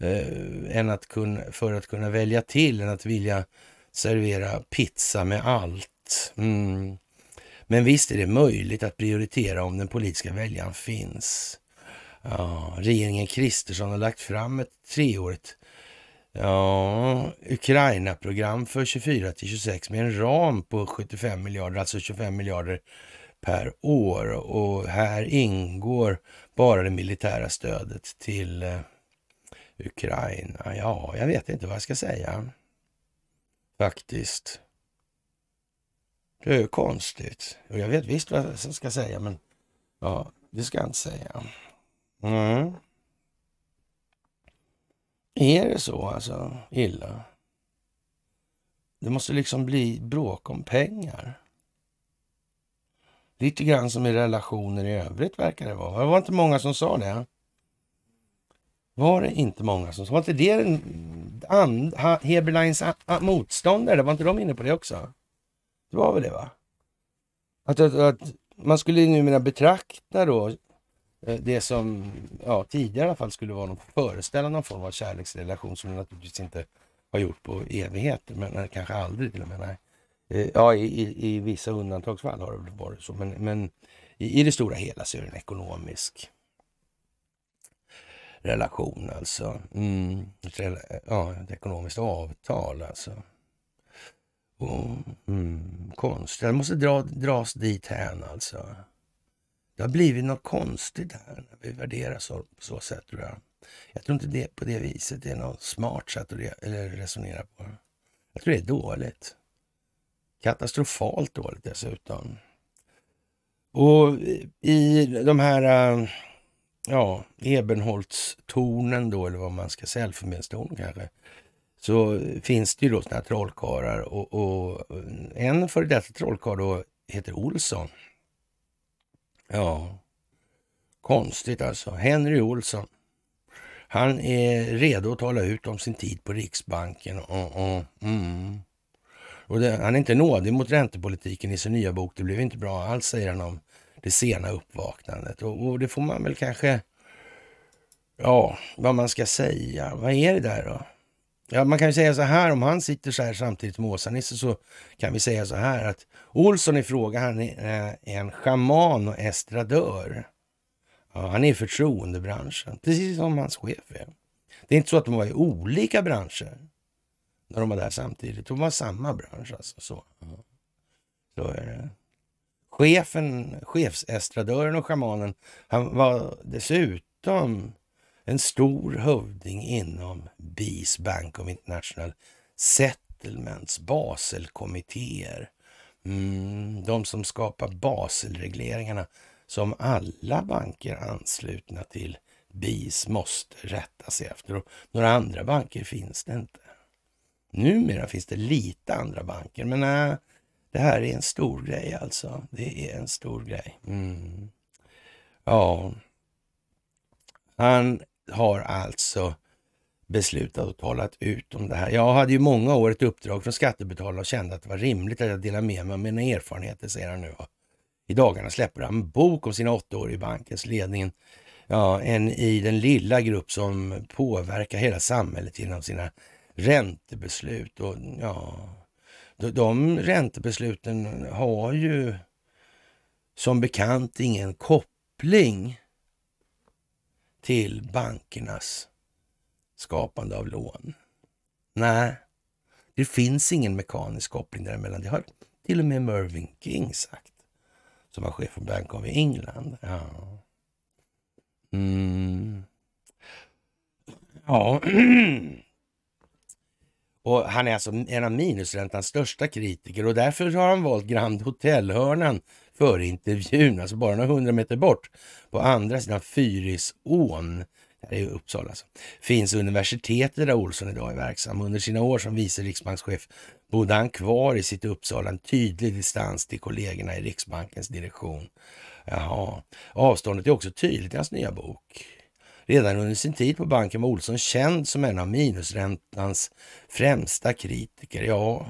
eh, än att kunna, för att kunna välja till, än att vilja servera pizza med allt. Mm. Men visst är det möjligt att prioritera om den politiska väljaren finns. Ja, regeringen Kristersson har lagt fram ett treårigt ja, Ukraina-program för 24 till 26 med en ram på 75 miljarder, alltså 25 miljarder per år och här ingår bara det militära stödet till eh, Ukraina. Ja, jag vet inte vad jag ska säga. Faktiskt. Det är konstigt. Och jag vet visst vad jag ska säga, men ja, det ska jag inte säga. Mm. Är det så alltså illa? Det måste liksom bli bråk om pengar. Lite grann som i relationer i övrigt verkar det vara. Det var inte många som sa det. Var det inte många som sa? Var inte det Heberleins motståndare? var inte de inne på det också? Det var väl det va? Att, att, att man skulle numera betrakta då eh, det som ja, tidigare i alla fall skulle vara någon föreställa någon form av kärleksrelation som det naturligtvis inte har gjort på evigheter, men eh, kanske aldrig till och med. Nej. Eh, ja, i, i, vissa undantagsfall har det varit så, men, men i, i det stora hela så är det en ekonomisk relation alltså. Mm, ja, ett ekonomiskt avtal alltså. Och, mm, konstigt. Det måste dra, dras dit hän alltså. Det har blivit något konstigt här när vi värderar så, på så sätt tror jag. Jag tror inte det på det viset det är något smart sätt att re, eller resonera på. Jag tror det är dåligt. Katastrofalt dåligt dessutom. Och i de här eh, ja, Ebenholtstornen då, eller vad man ska säga, Elfenbenstorn kanske, så finns det ju då sådana här trollkarlar och, och en före detta trollkarl då heter Olsson. Ja, konstigt alltså. Henry Olsson. Han är redo att tala ut om sin tid på Riksbanken. Oh, oh, mm. Och det, han är inte nådig mot räntepolitiken i sin nya bok. Det blev inte bra alls, säger han om det sena uppvaknandet. Och, och det får man väl kanske... Ja, vad man ska säga. Vad är det där då? Ja, man kan ju säga så här, om han sitter så här samtidigt med Åsa-Nisse så kan vi säga så här att Olsson i fråga, han är eh, en schaman och estradör. Ja, han är i förtroendebranschen, precis som hans chef är. Det är inte så att de var i olika branscher. När de var där samtidigt. De var samma bransch alltså. Så, så är det. Chefen, chefsestratören och schamanen han var dessutom en stor hövding inom BIS, Bank of International Settlements, Baselkommittéer. Mm, de som skapar Baselregleringarna som alla banker anslutna till BIS måste rätta sig efter. Och några andra banker finns det inte. Numera finns det lite andra banker, men nej, äh, det här är en stor grej alltså. Det är en stor grej. Mm. Ja, han har alltså beslutat och talat ut om det här. Jag hade ju många år ett uppdrag från skattebetalarna och kände att det var rimligt att jag delar med mig av mina erfarenheter, säger han nu. I dagarna släpper han en bok om sina åtta år i bankens ledning. Ja, en i den lilla grupp som påverkar hela samhället genom sina räntebeslut. Och, ja, de, räntebesluten har ju som bekant ingen koppling till bankernas skapande av lån. Nej, det finns ingen mekanisk koppling däremellan. Det har till och med Mervyn King sagt, som var chef för Bank of England. Ja. Mm. Ja, Och han är alltså en av minusräntans största kritiker och därför har han valt Grand Hotel-hörnan före intervjun, alltså bara några hundra meter bort på andra sidan Fyrisån. Det är Uppsala alltså. Finns universitetet där Olsson idag är verksam. Under sina år som vice riksbankschef bodde han kvar i sitt Uppsala, en tydlig distans till kollegorna i Riksbankens direktion. Jaha. Avståndet är också tydligt i hans nya bok. Redan under sin tid på banken var Olsson känd som en av minusräntans främsta kritiker. Ja,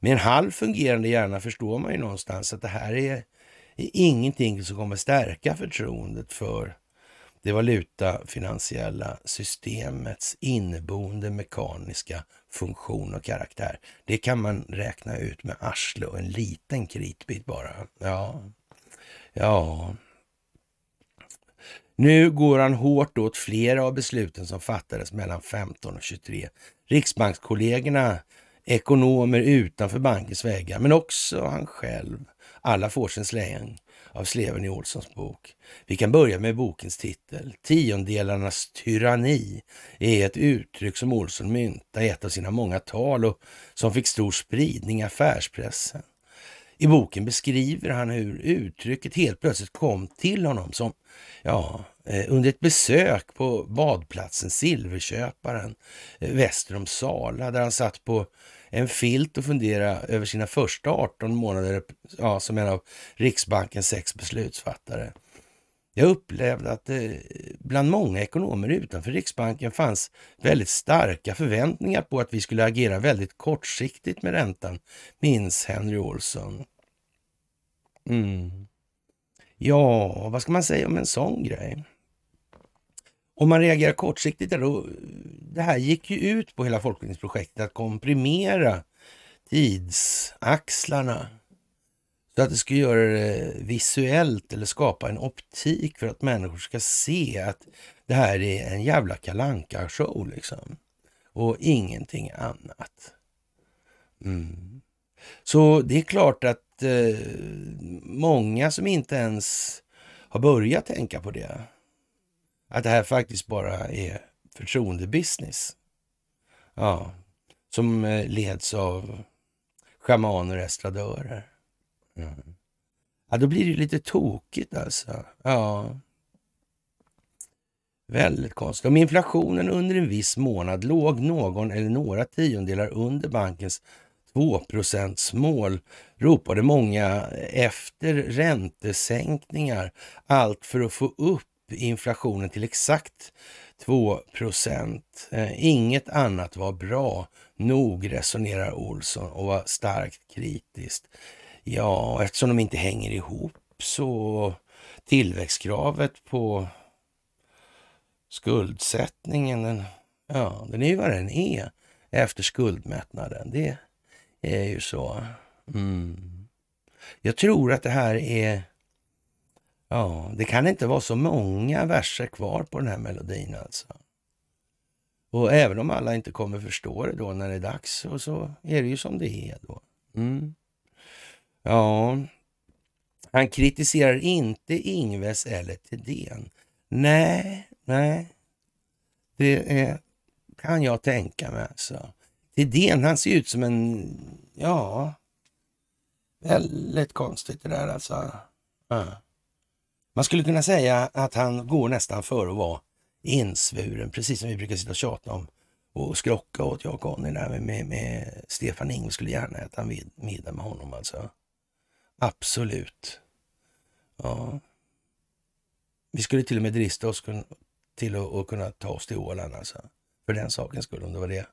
med en halv fungerande hjärna förstår man ju någonstans att det här är, är ingenting som kommer stärka förtroendet för det valutafinansiella systemets inneboende mekaniska funktion och karaktär. Det kan man räkna ut med arsle och en liten kritbit bara. Ja, ja. Nu går han hårt åt flera av besluten som fattades mellan 15 och 23. Riksbankskollegorna, ekonomer utanför bankens väggar, men också han själv. Alla får sin släng av sleven i Olssons bok. Vi kan börja med bokens titel. Tiondelarnas tyranni är ett uttryck som Olsson myntade i ett av sina många tal och som fick stor spridning i affärspressen. I boken beskriver han hur uttrycket helt plötsligt kom till honom som ja, eh, under ett besök på badplatsen Silverköparen eh, väster om Sala där han satt på en filt och funderade över sina första 18 månader ja, som en av Riksbankens sex beslutsfattare. Jag upplevde att det eh, bland många ekonomer utanför Riksbanken fanns väldigt starka förväntningar på att vi skulle agera väldigt kortsiktigt med räntan, minns Henry Olsson. Mm. Ja, vad ska man säga om en sån grej? Om man reagerar kortsiktigt, då, det här gick ju ut på hela folkbildningsprojektet att komprimera tidsaxlarna så att det ska göra det visuellt eller skapa en optik för att människor ska se att det här är en jävla kalanka show liksom. Och ingenting annat. Mm. Så det är klart att eh, många som inte ens har börjat tänka på det, att det här faktiskt bara är förtroendebusiness. Ja, som eh, leds av schamaner och estradörer. Ja, då blir det ju lite tokigt alltså. Ja. Väldigt konstigt. Om inflationen under en viss månad låg någon eller några tiondelar under bankens 2 mål ropade många efter räntesänkningar. Allt för att få upp inflationen till exakt 2 eh, Inget annat var bra nog, resonerar Olsson och var starkt kritiskt. Ja, eftersom de inte hänger ihop så tillväxtkravet på skuldsättningen, den, ja, den är ju vad den är efter skuldmättnaden. Det är ju så. Mm. Jag tror att det här är... Ja, det kan inte vara så många verser kvar på den här melodin alltså. Och även om alla inte kommer förstå det då när det är dags och så är det ju som det är då. Mm. Ja, han kritiserar inte Ingves eller Thedéen. Nej, nej. Det är, kan jag tänka mig alltså. Thedéen, han ser ut som en, ja, väldigt konstigt det där alltså. Ja. Man skulle kunna säga att han går nästan för att vara insvuren, precis som vi brukar sitta och tjata om och skrocka åt jag och Conny där med, med, med Stefan Ingves skulle gärna äta middag med honom alltså. Absolut. Ja. Vi skulle till och med drista oss till att kunna ta oss till Åland alltså. För den sakens skull, om det var det.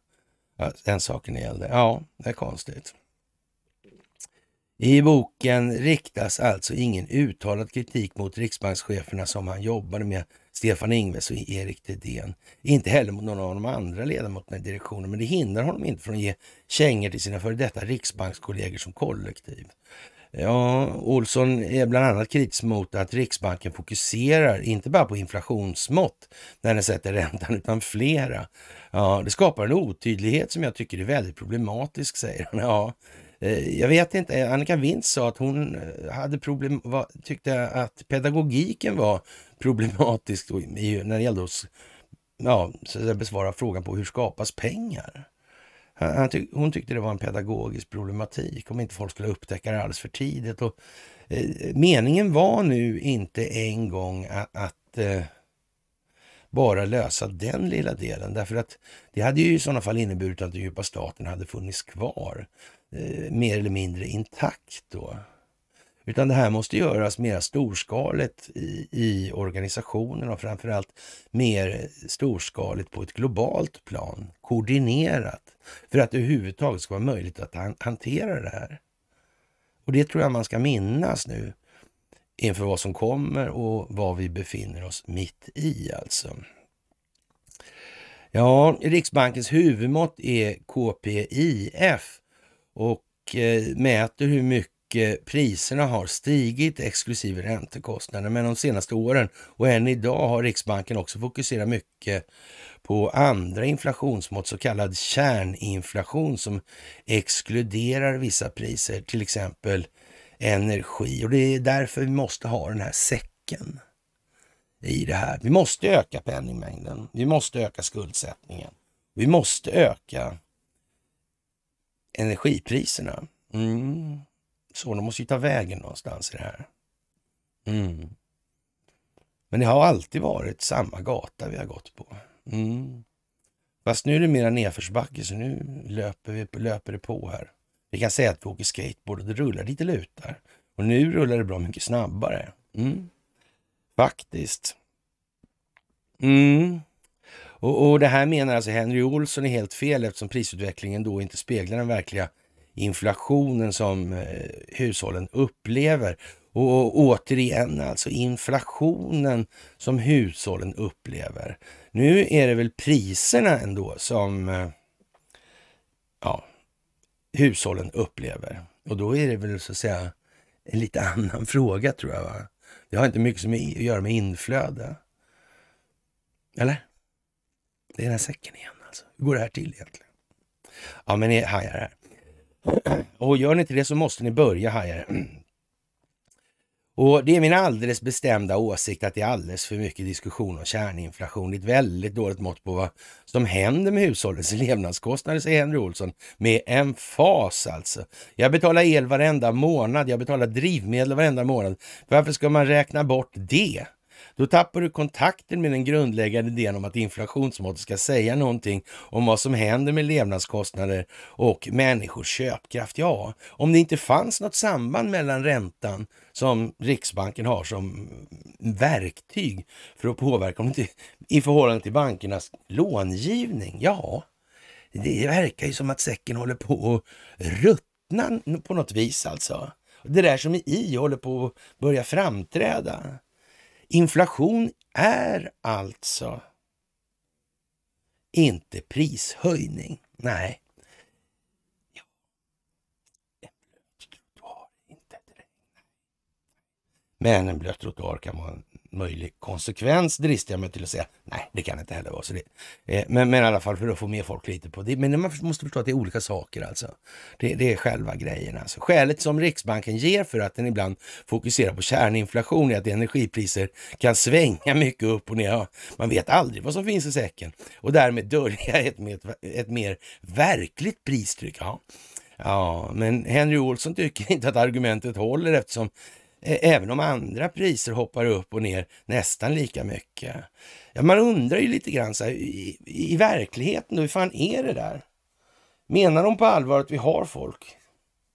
Den saken gällde. Ja, det är konstigt. I boken riktas alltså ingen uttalad kritik mot riksbankscheferna som han jobbade med, Stefan Ingves och Erik Thedéen. Inte heller mot någon av de andra ledamöterna i direktionen, men det hindrar honom inte från att ge kängor till sina före detta riksbankskollegor som kollektiv. Ja, Olsson är bland annat kritisk mot att Riksbanken fokuserar inte bara på inflationsmått när den sätter räntan, utan flera. Ja, det skapar en otydlighet som jag tycker är väldigt problematisk, säger han. Ja, eh, jag vet inte, Annika Wintz sa att hon eh, hade problem, tyckte att pedagogiken var problematisk när det gällde att ja, besvara frågan på hur skapas pengar? Tyck, hon tyckte det var en pedagogisk problematik om inte folk skulle upptäcka det alldeles för tidigt. Och, eh, meningen var nu inte en gång att, att eh, bara lösa den lilla delen. Därför att det hade ju i sådana fall inneburit att den djupa staten hade funnits kvar, eh, mer eller mindre intakt då. Utan det här måste göras mer storskaligt i, i organisationen och framförallt mer storskaligt på ett globalt plan, koordinerat, för att det överhuvudtaget ska vara möjligt att han, hantera det här. Och det tror jag man ska minnas nu inför vad som kommer och vad vi befinner oss mitt i alltså. Ja, Riksbankens huvudmått är KPIF och eh, mäter hur mycket Eh, priserna har stigit exklusive räntekostnaderna, Men de senaste åren och än idag har Riksbanken också fokuserat mycket på andra inflationsmått, så kallad kärninflation som exkluderar vissa priser, till exempel energi. Och det är därför vi måste ha den här säcken i det här. Vi måste öka penningmängden. Vi måste öka skuldsättningen. Vi måste öka energipriserna. Mm son. De måste ju ta vägen någonstans i det här. Mm. Men det har alltid varit samma gata vi har gått på. Mm. Fast nu är det mera nedförsbacke, så nu löper, vi, löper det på här. Vi kan säga att vi åker skateboard och det rullar lite lutar. Och nu rullar det bra mycket snabbare. Mm. Faktiskt. Mm. Och, och, det här menar alltså Henry Olsson är helt fel eftersom prisutvecklingen då inte speglar den verkliga inflationen som eh, hushållen upplever. Och, och återigen alltså inflationen som hushållen upplever. Nu är det väl priserna ändå som eh, ja, hushållen upplever. Och då är det väl så att säga en lite annan fråga tror jag. Va? Det har inte mycket som att göra med inflöde. Eller? Det är den här säcken igen alltså. Hur går det här till egentligen? Ja, men ni hajar här. Och gör ni inte det så måste ni börja hajar. Och det är min alldeles bestämda åsikt att det är alldeles för mycket diskussion om kärninflation. Det är ett väldigt dåligt mått på vad som händer med hushållens levnadskostnader, säger Henry Olsson med en fas alltså. Jag betalar el varenda månad, jag betalar drivmedel varenda månad. Varför ska man räkna bort det? Då tappar du kontakten med den grundläggande idén om att inflationsmåttet ska säga någonting om vad som händer med levnadskostnader och människors köpkraft. Ja, om det inte fanns något samband mellan räntan som Riksbanken har som verktyg för att påverka inte, i förhållande till bankernas långivning. Ja, det verkar ju som att säcken håller på att ruttna på något vis alltså. Det där som är i håller på att börja framträda. Inflation är alltså inte prishöjning. Nej. Men en blöt trottoar kan vara möjlig konsekvens dristar jag mig till att säga. Nej, det kan inte heller vara så. Det, eh, men, men i alla fall för att få med folk lite på det. Men man måste förstå att det är olika saker alltså. Det, det är själva grejen alltså. Skälet som Riksbanken ger för att den ibland fokuserar på kärninflation är att energipriser kan svänga mycket upp och ner. man vet aldrig vad som finns i säcken och därmed dölja ett, mer, ett mer verkligt pristryck. Ja. Ja, men Henry Olsson tycker inte att argumentet håller eftersom även om andra priser hoppar upp och ner nästan lika mycket. Ja, man undrar ju lite grann så här, i, i verkligheten då, hur fan är det där? Menar de på allvar att vi har folk?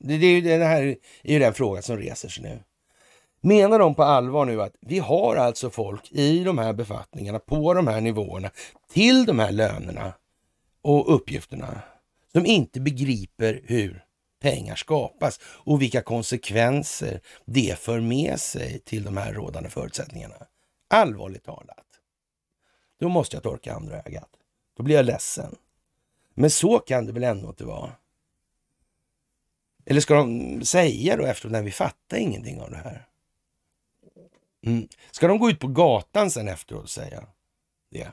Det, det är här är ju den frågan som reser sig nu. Menar de på allvar nu att vi har alltså folk i de här befattningarna, på de här nivåerna, till de här lönerna och uppgifterna som inte begriper hur pengar skapas och vilka konsekvenser det för med sig till de här rådande förutsättningarna. Allvarligt talat. Då måste jag torka andra ögat. Då blir jag ledsen. Men så kan det väl ändå inte vara? Eller ska de säga då efteråt, när vi fattar ingenting av det här? Mm. Ska de gå ut på gatan sen efteråt och säga det?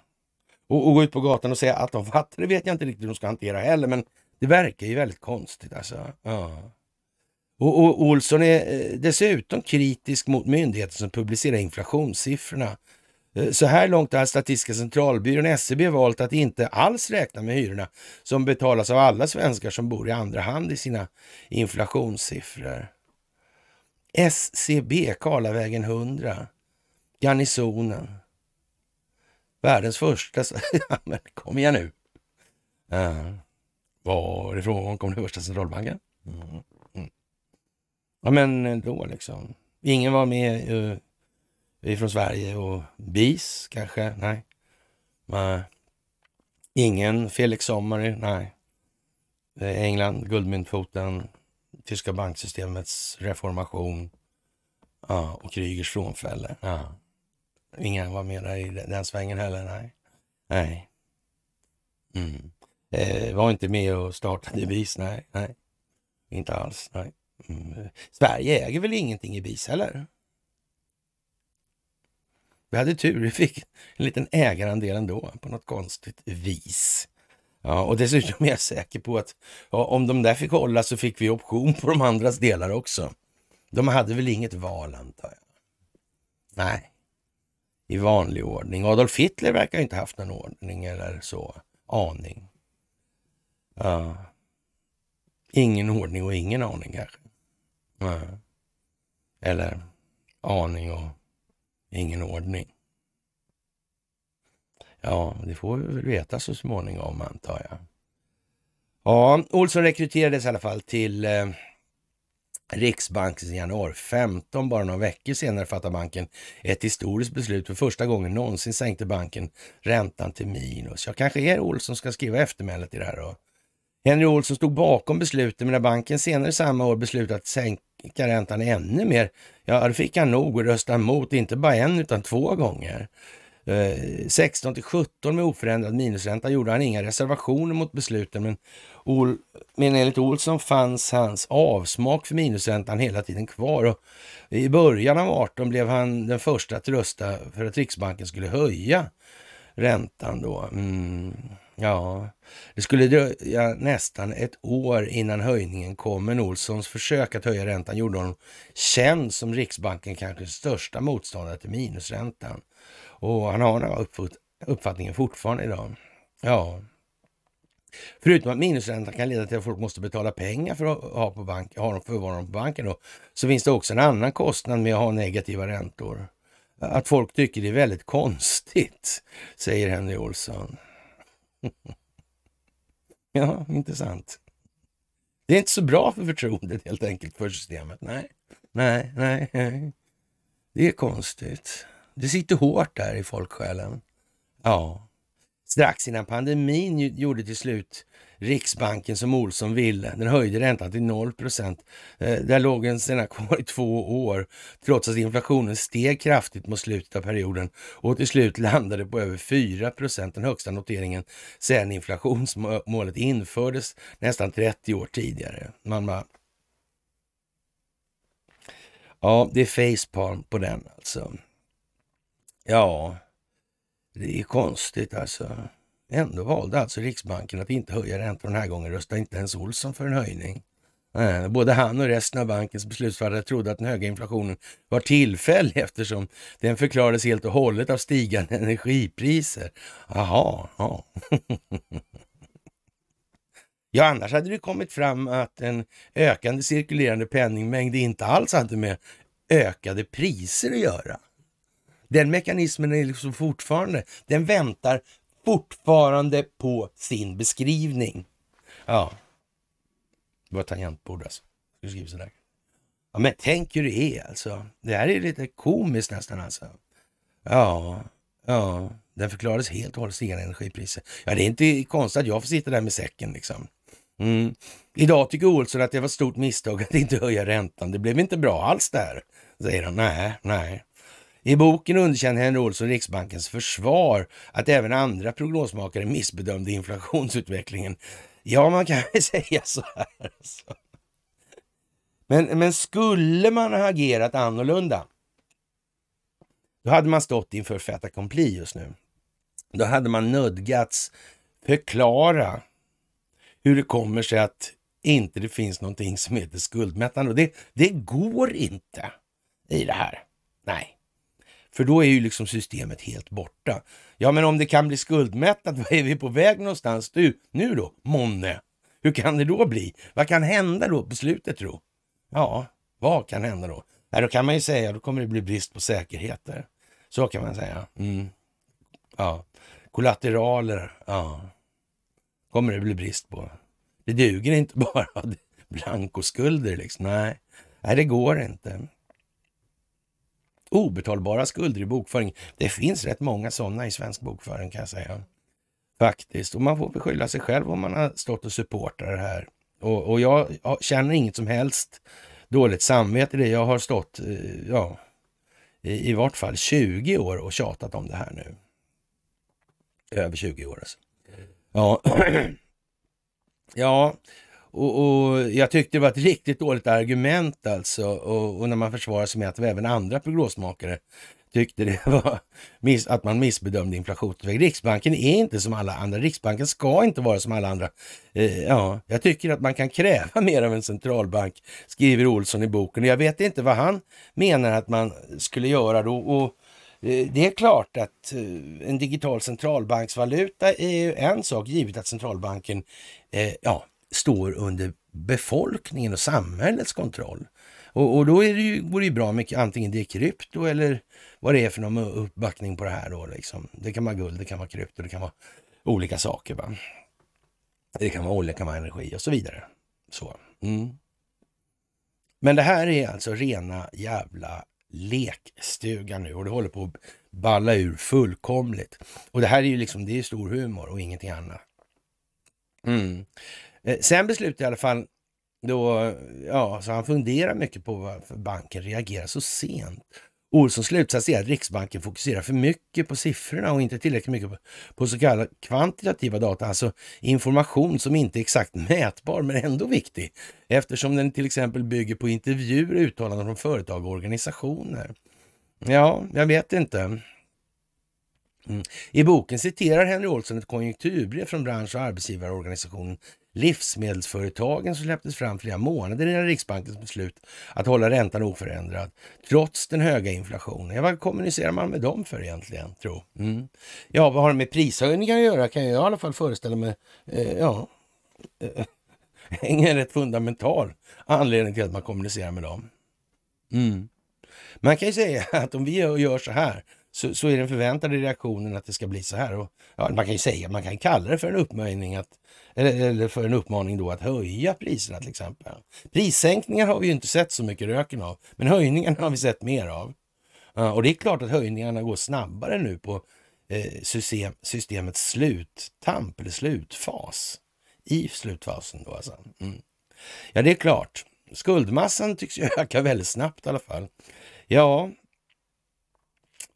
Och, och, gå ut på gatan och säga att de fattar det vet jag inte riktigt hur de ska hantera heller, men det verkar ju väldigt konstigt alltså. Ja. Och, och Olsson är eh, dessutom kritisk mot myndigheten som publicerar inflationssiffrorna. Eh, så här långt har Statistiska centralbyrån, SCB, e valt att inte alls räkna med hyrorna som betalas av alla svenskar som bor i andra hand i sina inflationssiffror. SCB, e Karlavägen 100, Garnisonen. Världens första... Kom igen nu. Uh. Varifrån kom den första centralbanken? Mm. Mm. Ja, men då liksom. Ingen var med uh, ifrån Sverige och BIS kanske? Nej. Men, ingen Felix sommer. Nej. Eh, England, guldmyntfoten, tyska banksystemets reformation ja, och Krygers frånfälle. Ja. Ingen var med där i den svängen heller. Nej. nej. Mm. Eh, var inte med och startade BIS, nej, nej. Inte alls, nej. Mm. Sverige äger väl ingenting i BIS heller? Vi hade tur, vi fick en liten ägarandel ändå på något konstigt vis. Ja, och dessutom är jag säker på att ja, om de där fick hålla så fick vi option på de andras delar också. De hade väl inget val antar jag? Nej, i vanlig ordning. Adolf Hitler verkar inte haft någon ordning eller så aning. Ja. Ingen ordning och ingen aning kanske. Ja. Eller aning och ingen ordning. Ja, det får vi väl veta så småningom antar jag. Ja, Olsson rekryterades i alla fall till eh, Riksbanken i januari 15. Bara några veckor senare fattade banken ett historiskt beslut. För första gången någonsin sänkte banken räntan till minus. Jag kanske är Olsson ska skriva eftermälet i det här och Henry Olsson stod bakom beslutet, men när banken senare samma år beslutade att sänka räntan ännu mer, ja då fick han nog och röstade emot, inte bara en utan två gånger. 16 eh, till 17 med oförändrad minusränta gjorde han inga reservationer mot besluten, men, Ol men enligt Olsson fanns hans avsmak för minusräntan hela tiden kvar. Och I början av 18 blev han den första att rösta för att Riksbanken skulle höja räntan då. Mm. Ja, det skulle dröja nästan ett år innan höjningen kom, men Olssons försök att höja räntan gjorde honom känd som Riksbanken kanske största motståndare till minusräntan. Och han har den uppfattningen fortfarande idag. Ja, Förutom att minusräntan kan leda till att folk måste betala pengar för att ha, på bank, ha dem förvara dem på banken, då, så finns det också en annan kostnad med att ha negativa räntor. Att folk tycker det är väldigt konstigt, säger Henry Olsson. ja, intressant. Det är inte så bra för förtroendet helt enkelt för systemet. Nej, nej, nej. nej. Det är konstigt. Det sitter hårt där i folksjälen. Ja strax innan pandemin gjorde till slut Riksbanken som Olsson ville. Den höjde räntan till 0 procent. Eh, där låg den sedan kvar i två år, trots att inflationen steg kraftigt mot slutet av perioden och till slut landade på över 4 procent, den högsta noteringen sedan inflationsmålet infördes nästan 30 år tidigare. Man bara... Ja, det är facepalm på den alltså. Ja, det är konstigt alltså. Ändå valde alltså Riksbanken att inte höja räntan den här gången. Röstade inte ens Olsson för en höjning. Både han och resten av bankens beslutsfattare trodde att den höga inflationen var tillfällig eftersom den förklarades helt och hållet av stigande energipriser. Jaha, ja. Ja, annars hade det kommit fram att en ökande cirkulerande penningmängd inte alls hade med ökade priser att göra. Den mekanismen är liksom fortfarande, den väntar fortfarande på sin beskrivning. Ja, det var tangentbord alltså. Jag skriver sådär. Ja, men tänk hur det är alltså. Det här är lite komiskt nästan alltså. Ja, ja, den förklarades helt och hållet stigande energipriser. Ja, det är inte konstigt att jag får sitta där med säcken liksom. Mm. Idag tycker Olsson att det var ett stort misstag att inte höja räntan. Det blev inte bra alls där, säger han. Nej, nej. I boken underkänner Henry Olsson Riksbankens försvar att även andra prognosmakare missbedömde inflationsutvecklingen. Ja, man kan väl säga så här. Alltså. Men, men skulle man ha agerat annorlunda, då hade man stått inför fait accompli just nu. Då hade man nödgats förklara hur det kommer sig att inte det finns någonting som heter skuldmättande. Och det, det går inte i det här. Nej. För då är ju liksom systemet helt borta. Ja, men om det kan bli skuldmättat, var är vi på väg någonstans? Du, nu då, månne? Hur kan det då bli? Vad kan hända då på slutet då? Ja, vad kan hända då? Ja, då kan man ju säga, att då kommer det bli brist på säkerheter. Så kan man säga. Mm. Ja, kollateraler. Ja, kommer det bli brist på. Det duger inte bara blankoskulder liksom. Nej, Nej det går inte obetalbara skulder i bokföring. Det finns rätt många sådana i svensk bokföring kan jag säga. Faktiskt. Och man får beskylla sig själv om man har stått och supportat det här. Och, och jag, känner inget som helst dåligt samvete i det. Jag har stått, eh, ja, i, i vart fall 20 år och tjatat om det här nu. Över 20 år alltså. Ja, ja och, och, Jag tyckte det var ett riktigt dåligt argument alltså. Och, och när man försvarar sig med att även andra prognosmakare tyckte det var miss, att man missbedömde inflationen. Riksbanken är inte som alla andra. Riksbanken ska inte vara som alla andra. Eh, ja, jag tycker att man kan kräva mer av en centralbank, skriver Olsson i boken. Jag vet inte vad han menar att man skulle göra då. Och, eh, det är klart att eh, en digital centralbanksvaluta är en sak, givet att centralbanken eh, ja, står under befolkningen och samhällets kontroll. Och, och då är det ju, går det ju bra mycket, antingen det är krypto eller vad det är för någon uppbackning på det här då. Liksom. Det kan vara guld, det kan vara krypto, det kan vara olika saker. Va? Det kan vara olja, det kan vara energi och så vidare. Så. Mm. Men det här är alltså rena jävla lekstugan nu och det håller på att balla ur fullkomligt. Och det här är ju liksom, det är stor humor och ingenting annat. Mm. Eh, sen beslutade i alla fall då, ja, så han funderar mycket på varför banken reagerar så sent. Olssons slutsats är att Riksbanken fokuserar för mycket på siffrorna och inte tillräckligt mycket på, så kallade kvantitativa data, alltså information som inte är exakt mätbar men ändå viktig, eftersom den till exempel bygger på intervjuer och uttalanden från företag och organisationer. Ja, jag vet inte. Mm. I boken citerar Henry Olsson ett konjunkturbrev från bransch och arbetsgivarorganisationen livsmedelsföretagen som släpptes fram flera månader innan Riksbankens beslut att hålla räntan oförändrad trots den höga inflationen. Ja, vad kommunicerar man med dem för egentligen, tro? Mm. Ja, vad har det med prishöjningar att göra kan jag i alla fall föreställa mig. Eh, ja, eh, ingen rätt fundamental anledning till att man kommunicerar med dem. Mm. Man kan ju säga att om vi gör så här så, så är den förväntade reaktionen att det ska bli så här. Och, ja, man kan ju säga, man kan kalla det för en uppmaning, att, eller, eller, för en uppmaning då att höja priserna till exempel. Prissänkningar har vi ju inte sett så mycket röken av, men höjningarna har vi sett mer av. Uh, och det är klart att höjningarna går snabbare nu på eh, system, systemets sluttamp eller slutfas. I slutfasen då alltså. Mm. Ja, det är klart. Skuldmassan tycks öka väldigt snabbt i alla fall. Ja,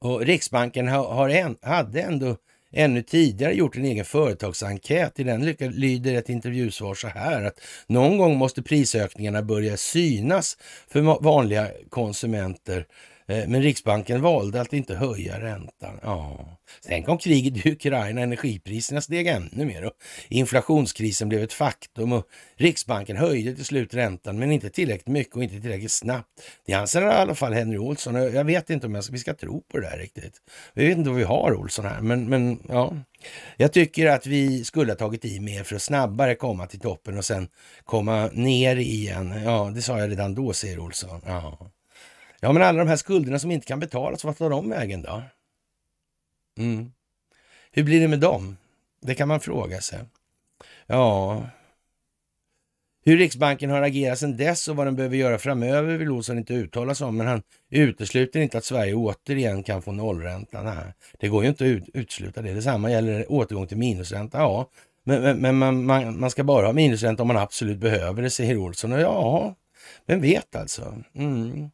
och Riksbanken har, har en, hade ändå ännu tidigare gjort en egen företagsenkät. I den lyder ett intervjusvar så här att någon gång måste prisökningarna börja synas för vanliga konsumenter Eh, men Riksbanken valde att inte höja räntan. Ja. Sen kom kriget i Ukraina, energipriserna steg ännu mer och inflationskrisen blev ett faktum och Riksbanken höjde till slut räntan, men inte tillräckligt mycket och inte tillräckligt snabbt. Det anser i alla fall Henry Olsson. Jag vet inte om jag, vi ska tro på det där riktigt. Vi vet inte vad vi har Olsson här, men, men ja. Jag tycker att vi skulle ha tagit i mer för att snabbare komma till toppen och sen komma ner igen. Ja, det sa jag redan då, säger Olsson. Ja. Ja, men alla de här skulderna som inte kan betalas, vart tar de vägen då? Mm. Hur blir det med dem? Det kan man fråga sig. Ja, hur Riksbanken har agerat sedan dess och vad den behöver göra framöver vill Olsson inte uttala sig om, men han utesluter inte att Sverige återigen kan få nollränta. Nej, det går ju inte att utesluta det. Detsamma gäller återgång till minusränta. Ja, men, men, men man, man, man, ska bara ha minusränta om man absolut behöver det, säger Olsson. ja, vem vet alltså? Mm.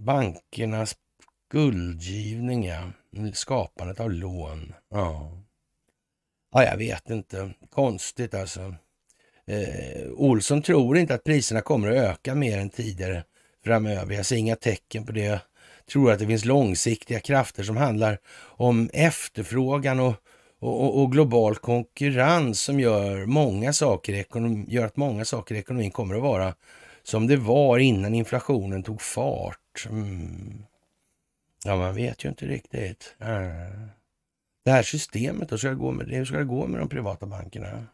Bankernas skuldgivning, ja. Mm, skapandet av lån. Ja. ja, jag vet inte. Konstigt alltså. Eh, Olsson tror inte att priserna kommer att öka mer än tidigare framöver. Jag ser inga tecken på det. Jag tror att det finns långsiktiga krafter som handlar om efterfrågan och, och, och global konkurrens som gör, många saker ekonom, gör att många saker i ekonomin kommer att vara som det var innan inflationen tog fart. Mm. Ja, man vet ju inte riktigt. Det här systemet, då? ska, det gå med, hur ska det gå med de privata bankerna?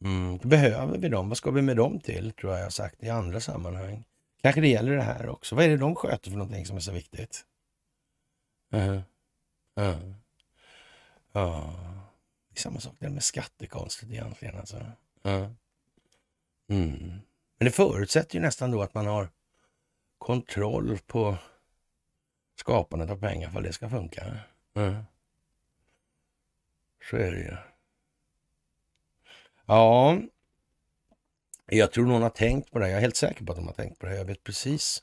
Mm. Behöver vi dem? Vad ska vi med dem till? Tror jag jag har sagt i andra sammanhang. Kanske det gäller det här också. Vad är det de sköter för någonting som är så viktigt? Uh -huh. Ja, det är samma sak där med skattekonstigt egentligen alltså. Uh. Mm. Men det förutsätter ju nästan då att man har kontroll på skapandet av pengar för att det ska funka. Mm. Så är det ju. Ja, jag tror någon har tänkt på det Jag är helt säker på att de har tänkt på det Jag vet precis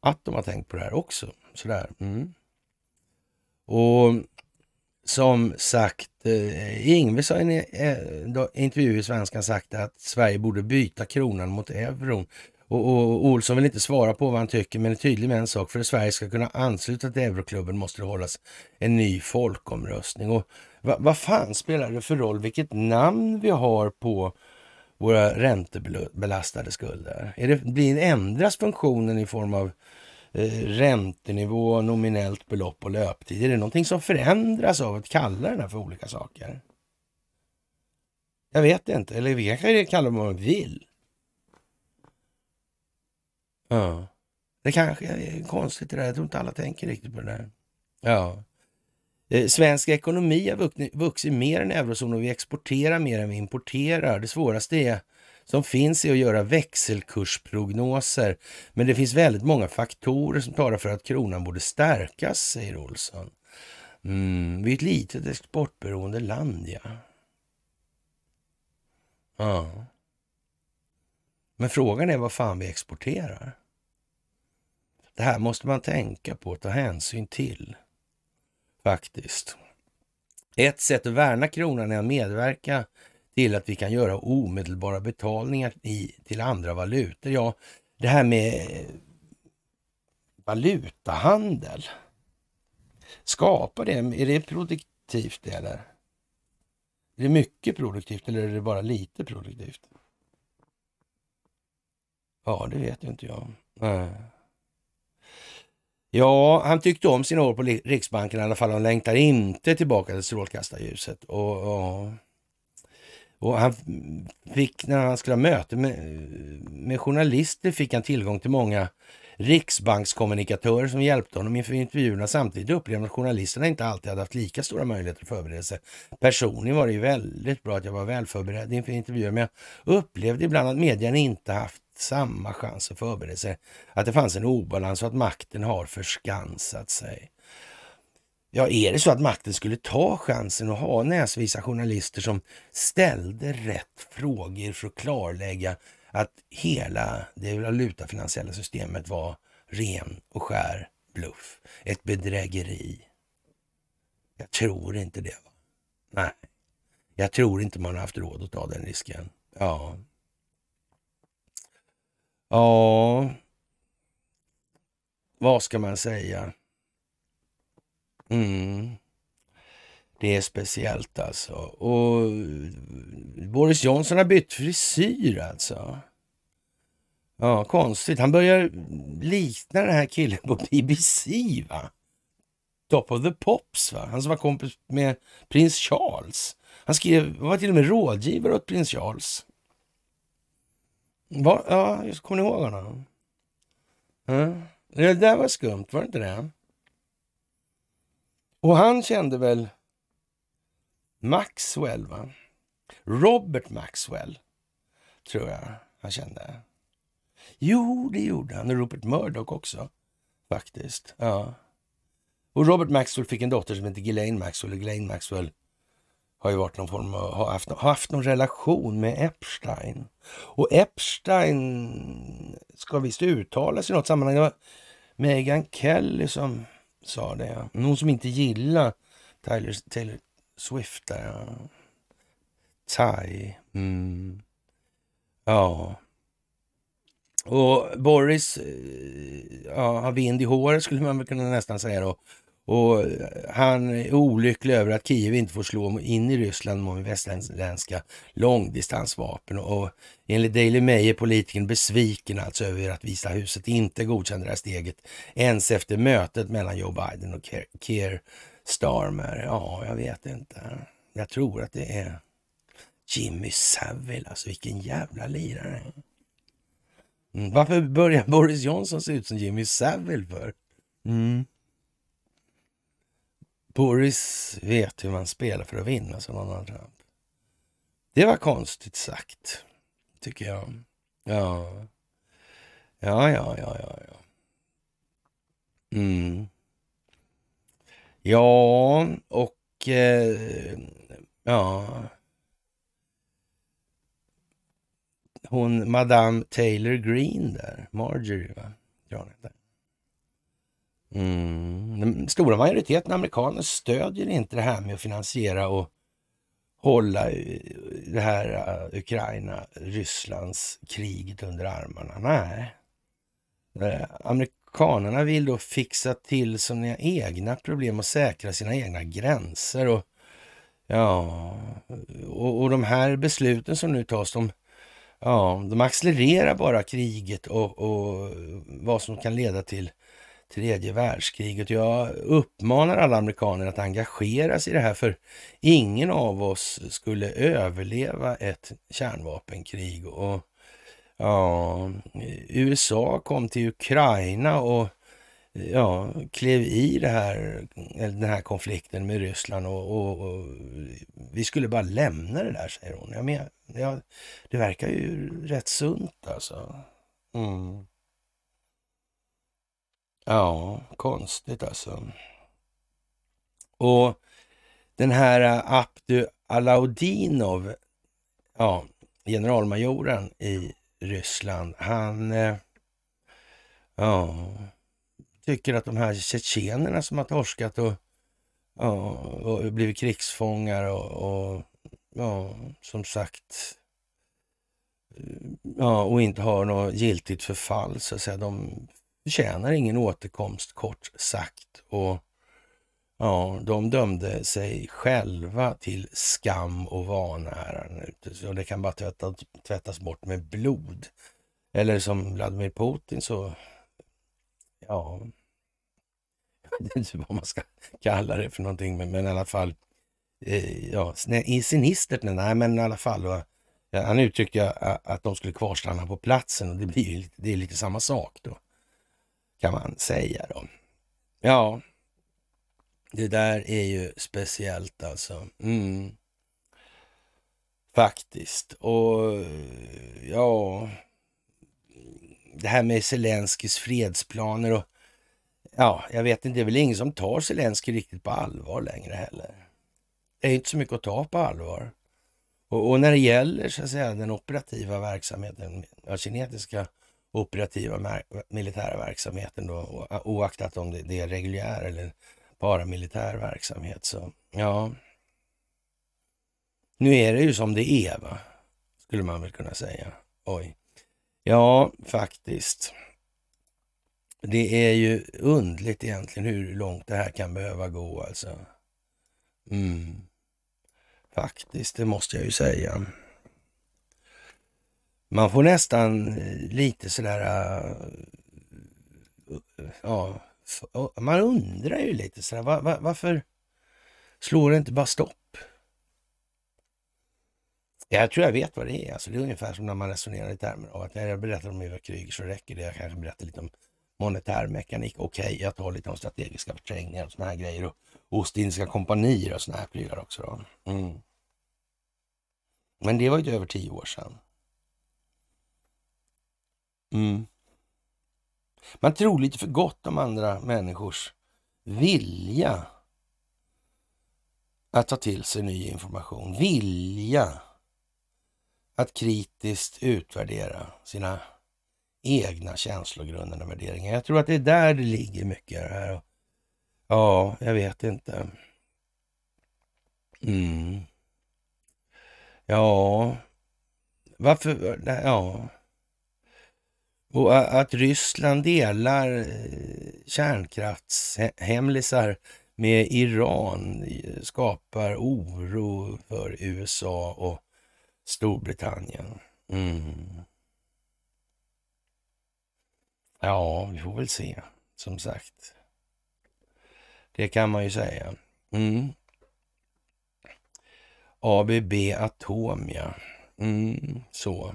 att de har tänkt på det här också. Sådär. Mm. Och som sagt, eh, Ingves har i en eh, intervju i Svenskan sagt att Sverige borde byta kronan mot euron och, och Olsson vill inte svara på vad han tycker men är tydlig med en sak. För att Sverige ska kunna ansluta till euroklubben måste det hållas en ny folkomröstning. Och vad va fan spelar det för roll vilket namn vi har på våra räntebelastade skulder? Är det, blir, ändras funktionen i form av eh, räntenivå, nominellt belopp och löptid? Är det någonting som förändras av att kalla den här för olika saker? Jag vet inte, eller vi kanske kallar det vad man vill. Ja. Det kanske är konstigt det där. Jag tror inte alla tänker riktigt på det där. Ja. Eh, svensk ekonomi har vuxit mer än eurozonen och vi exporterar mer än vi importerar. Det svåraste är, som finns är att göra växelkursprognoser. Men det finns väldigt många faktorer som talar för att kronan borde stärkas, säger Olsson. Mm, vi är ett litet exportberoende land, ja. Ja. Men frågan är vad fan vi exporterar. Det här måste man tänka på och ta hänsyn till. Faktiskt. Ett sätt att värna kronan är att medverka till att vi kan göra omedelbara betalningar i, till andra valutor. Ja, det här med eh, valutahandel. Skapar det, är det produktivt eller? Är det mycket produktivt eller är det bara lite produktivt? Ja, det vet inte jag. Nej. Ja, han tyckte om sina år på Riksbanken i alla fall. Han längtar inte tillbaka till strålkastarljuset. Och, och, och, han fick, när han skulle ha möte med, med journalister, fick han tillgång till många riksbankskommunikatörer som hjälpte honom inför intervjuerna. Samtidigt upplevde han att journalisterna inte alltid hade haft lika stora möjligheter att förbereda sig. Personligen var det ju väldigt bra att jag var välförberedd inför intervjuer, men jag upplevde ibland att medierna inte haft samma chans att förbereda sig. Att det fanns en obalans och att makten har förskansat sig. Ja, är det så att makten skulle ta chansen att ha näsvisa journalister som ställde rätt frågor för att klarlägga att hela det valutafinansiella systemet var ren och skär bluff, ett bedrägeri? Jag tror inte det. Nej, jag tror inte man har haft råd att ta den risken. Ja, Ja, vad ska man säga? Mm. Det är speciellt alltså. Och eh, Boris Johnson har bytt frisyr alltså. Ja, konstigt. Han börjar likna den här killen på BBC va? Top of the Pops va? Han som var kompis med prins Charles. Han skrev, var till och med rådgivare åt prins Charles. Va? Ja, just kommer ni ihåg honom? Ja. Det där var skumt, var det inte det? Och han kände väl Maxwell, va? Robert Maxwell, tror jag han kände. Jo, det gjorde han. Och Rupert Murdoch också, faktiskt. Ja. Och Robert Maxwell fick en dotter som hette Ghislaine Maxwell. Och Ghislaine Maxwell har ju varit någon form av, har haft, har haft någon relation med Epstein. Och Epstein ska visst uttalas i något sammanhang. Det var Megan Kelly som sa det. Någon som inte gillar Tyler, Taylor Swift där. Ja. Thai. Mm. Ja. Och Boris eh, ja, har vind i håret skulle man väl kunna nästan säga då. Och eh, han är olycklig över att Kiev inte får slå in i Ryssland med västerländska långdistansvapen. Och enligt Daily Mail är politikern besviken alltså över att Vita huset inte godkände det här steget ens efter mötet mellan Joe Biden och Keir Starmer. Ja, jag vet inte. Jag tror att det är Jimmy Savile, alltså vilken jävla lirare. Mm, varför börjar Boris Johnson se ut som Jimmy Savile för? Mm. Boris vet hur man spelar för att vinna, sa Donald Trump. Det var konstigt sagt, tycker jag. Ja, ja, ja, ja, ja. ja. Mm. Ja, och... Eh, ja... Hon, Madame Taylor Green där, Marjorie, va? Ja, där. Mm. Den stora majoriteten amerikaner stödjer inte det här med att finansiera och hålla det här eh, Ukraina-Rysslands kriget under armarna. Nej. Eh, amerikanerna vill då fixa till sina egna problem och säkra sina egna gränser. Och, ja, och, och de här besluten som nu tas, de, ja, de accelererar bara kriget och, och vad som kan leda till tredje världskriget. Jag uppmanar alla amerikaner att engagera sig i det här för ingen av oss skulle överleva ett kärnvapenkrig. Och ja, USA kom till Ukraina och ja, klev i det här, den här konflikten med Ryssland och, och, och vi skulle bara lämna det där, säger hon. Jag men, ja, det verkar ju rätt sunt alltså. Mm. Ja, konstigt alltså. Och den här eh, Abdu Alaudinov, ja, generalmajoren i Ryssland, han eh, ja, tycker att de här tjetjenerna som har torskat och, ja, och blivit krigsfångar och, och ja, som sagt eh, ja, och inte har något giltigt förfall så att säga. De förtjänar ingen återkomst kort sagt. Och ja, de dömde sig själva till skam och vanära. det kan bara tvättas, bort med blod. Eller som Vladimir Putin så, ja, jag vet inte vad man ska kalla det för någonting, men, men i alla fall, eh, ja, i sinistert, nej men i alla fall, va? han uttryckte eh, att de skulle kvarstanna på platsen och det, blir, det är lite samma sak då kan man säga då. Ja, det där är ju speciellt alltså. Mm. Faktiskt. Och ja, det här med Zelenskyjs fredsplaner och ja, jag vet inte, det är väl ingen som tar Zelenskyj riktigt på allvar längre heller. Det är inte så mycket att ta på allvar. Och, och när det gäller så att säga, den operativa verksamheten av kinetiska operativa militära verksamheten då, oaktat om det, det är reguljär eller paramilitär verksamhet. Så ja, nu är det ju som det är, va? skulle man väl kunna säga. Oj. Ja, faktiskt. Det är ju undligt egentligen hur långt det här kan behöva gå alltså. Mm. Faktiskt, det måste jag ju säga. Man får nästan eh, lite sådär... Eh, ja, man undrar ju lite sådär, var, var, varför slår det inte bara stopp? Jag tror jag vet vad det är. Alltså, det är ungefär som när man resonerar i termer av att när jag berättar om Eva Kryger så räcker det. Jag kanske berättar lite om monetärmekanik. Okej, okay, jag tar lite om strategiska förträngningar och såna här grejer. Och Ostindiska kompanier och såna här prylar också. Då. Mm. Men det var ju över tio år sedan. Mm. Man tror lite för gott om andra människors vilja att ta till sig ny information. Vilja att kritiskt utvärdera sina egna känslogrunder och värderingar. Jag tror att det är där det ligger mycket i det här. Ja, jag vet inte. Mm. Ja, varför? Ja. Och att Ryssland delar eh, kärnkraftshemlisar med Iran eh, skapar oro för USA och Storbritannien. Mm. Ja, vi får väl se, som sagt. Det kan man ju säga. Mm. ABB Atom, ja. Mm, så.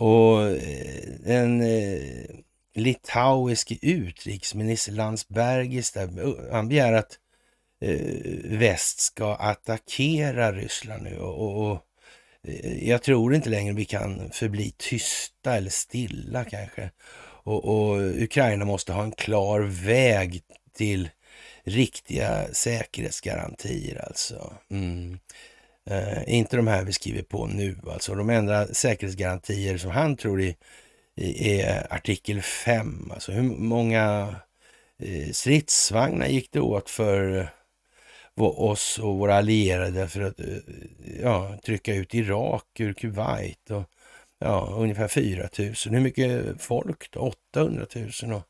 Och eh, en eh, litauisk utrikesminister Landsbergis, där, eh, han begär att väst ska attackera Ryssland nu. Och, och, jag tror inte längre vi kan förbli tysta eller stilla kanske. Och, och Ukraina måste ha en klar väg till riktiga säkerhetsgarantier alltså. Mm. Eh, inte de här vi skriver på nu alltså. De enda säkerhetsgarantier som han tror i, i, är eh, artikel 5. Alltså hur många eh, stridsvagnar gick det åt för eh, oss och våra allierade för att eh, ja, trycka ut Irak ur Kuwait. Och, ja, ungefär 4 000. Hur mycket folk då? 800 000. Och,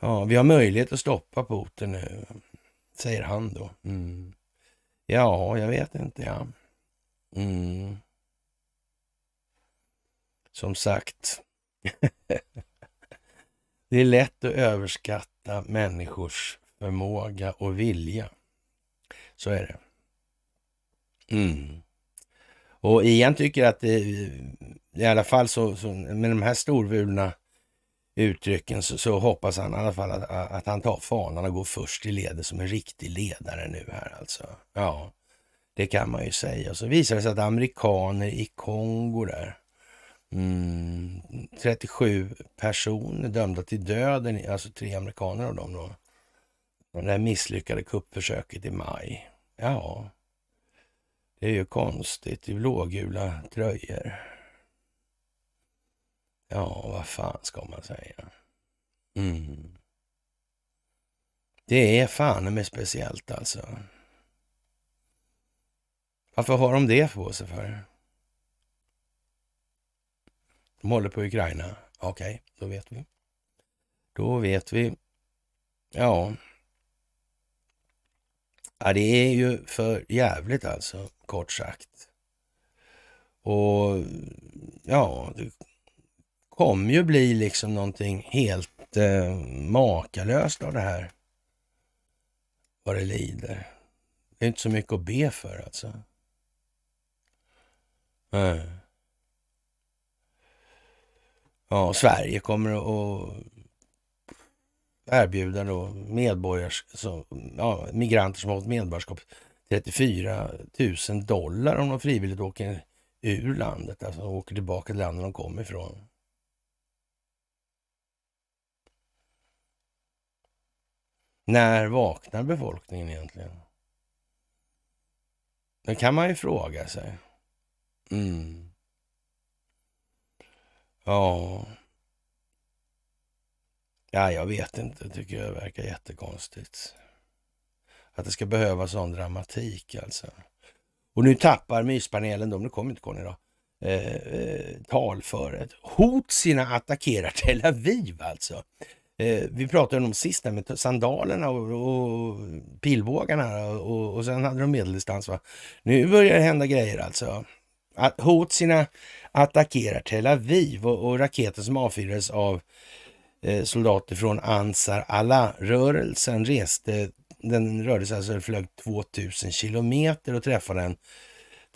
ja, vi har möjlighet att stoppa Putin nu, säger han då. Mm. Ja, jag vet inte. Ja. Mm. Som sagt, det är lätt att överskatta människors förmåga och vilja. Så är det. Mm. Och igen tycker att det, i alla fall så, så med de här storvulna uttrycken så, så, hoppas han i alla fall att, att han tar fanan och går först i ledet som en riktig ledare nu här alltså. Ja, det kan man ju säga. Så visar det sig att amerikaner i Kongo där, mm, 37 personer dömda till döden, alltså tre amerikaner av dem då. Det här misslyckade kuppförsöket i maj. Ja, det är ju konstigt Det är blågula tröjor. Ja, vad fan ska man säga? Mm. Det är fan med speciellt alltså. Varför har de det på sig för? De håller på Ukraina. Okej, okay, då vet vi. Då vet vi. Ja. ja. det är ju för jävligt alltså, kort sagt. Och ja, det kommer ju bli liksom någonting helt eh, makalöst av det här. Vad det lider. Det är inte så mycket att be för alltså. Eh. Ja, Sverige kommer att erbjuda då medborgars, så, ja, migranter som har fått medborgarskap 34 000 dollar om de frivilligt åker ur landet, alltså åker tillbaka till landet de kom ifrån. När vaknar befolkningen egentligen? Det kan man ju fråga sig. Mm. Ja. Ja, jag vet inte. tycker jag verkar jättekonstigt. Att det ska behövas sån dramatik alltså. Och nu tappar myspanelen, de, nu kommer inte Conny då, eh, eh, talföret. Hotsierna attackerar Tel Aviv alltså. Eh, vi pratade om sist med sandalerna och, och pilbågarna och, och sen hade de medeldistans. Va? Nu börjar det hända grejer alltså. Att attackerar Tel Aviv och, och raketen som avfyrades av eh, soldater från Ansar Allah-rörelsen reste, den rörde sig alltså, flög 2000 kilometer och träffade en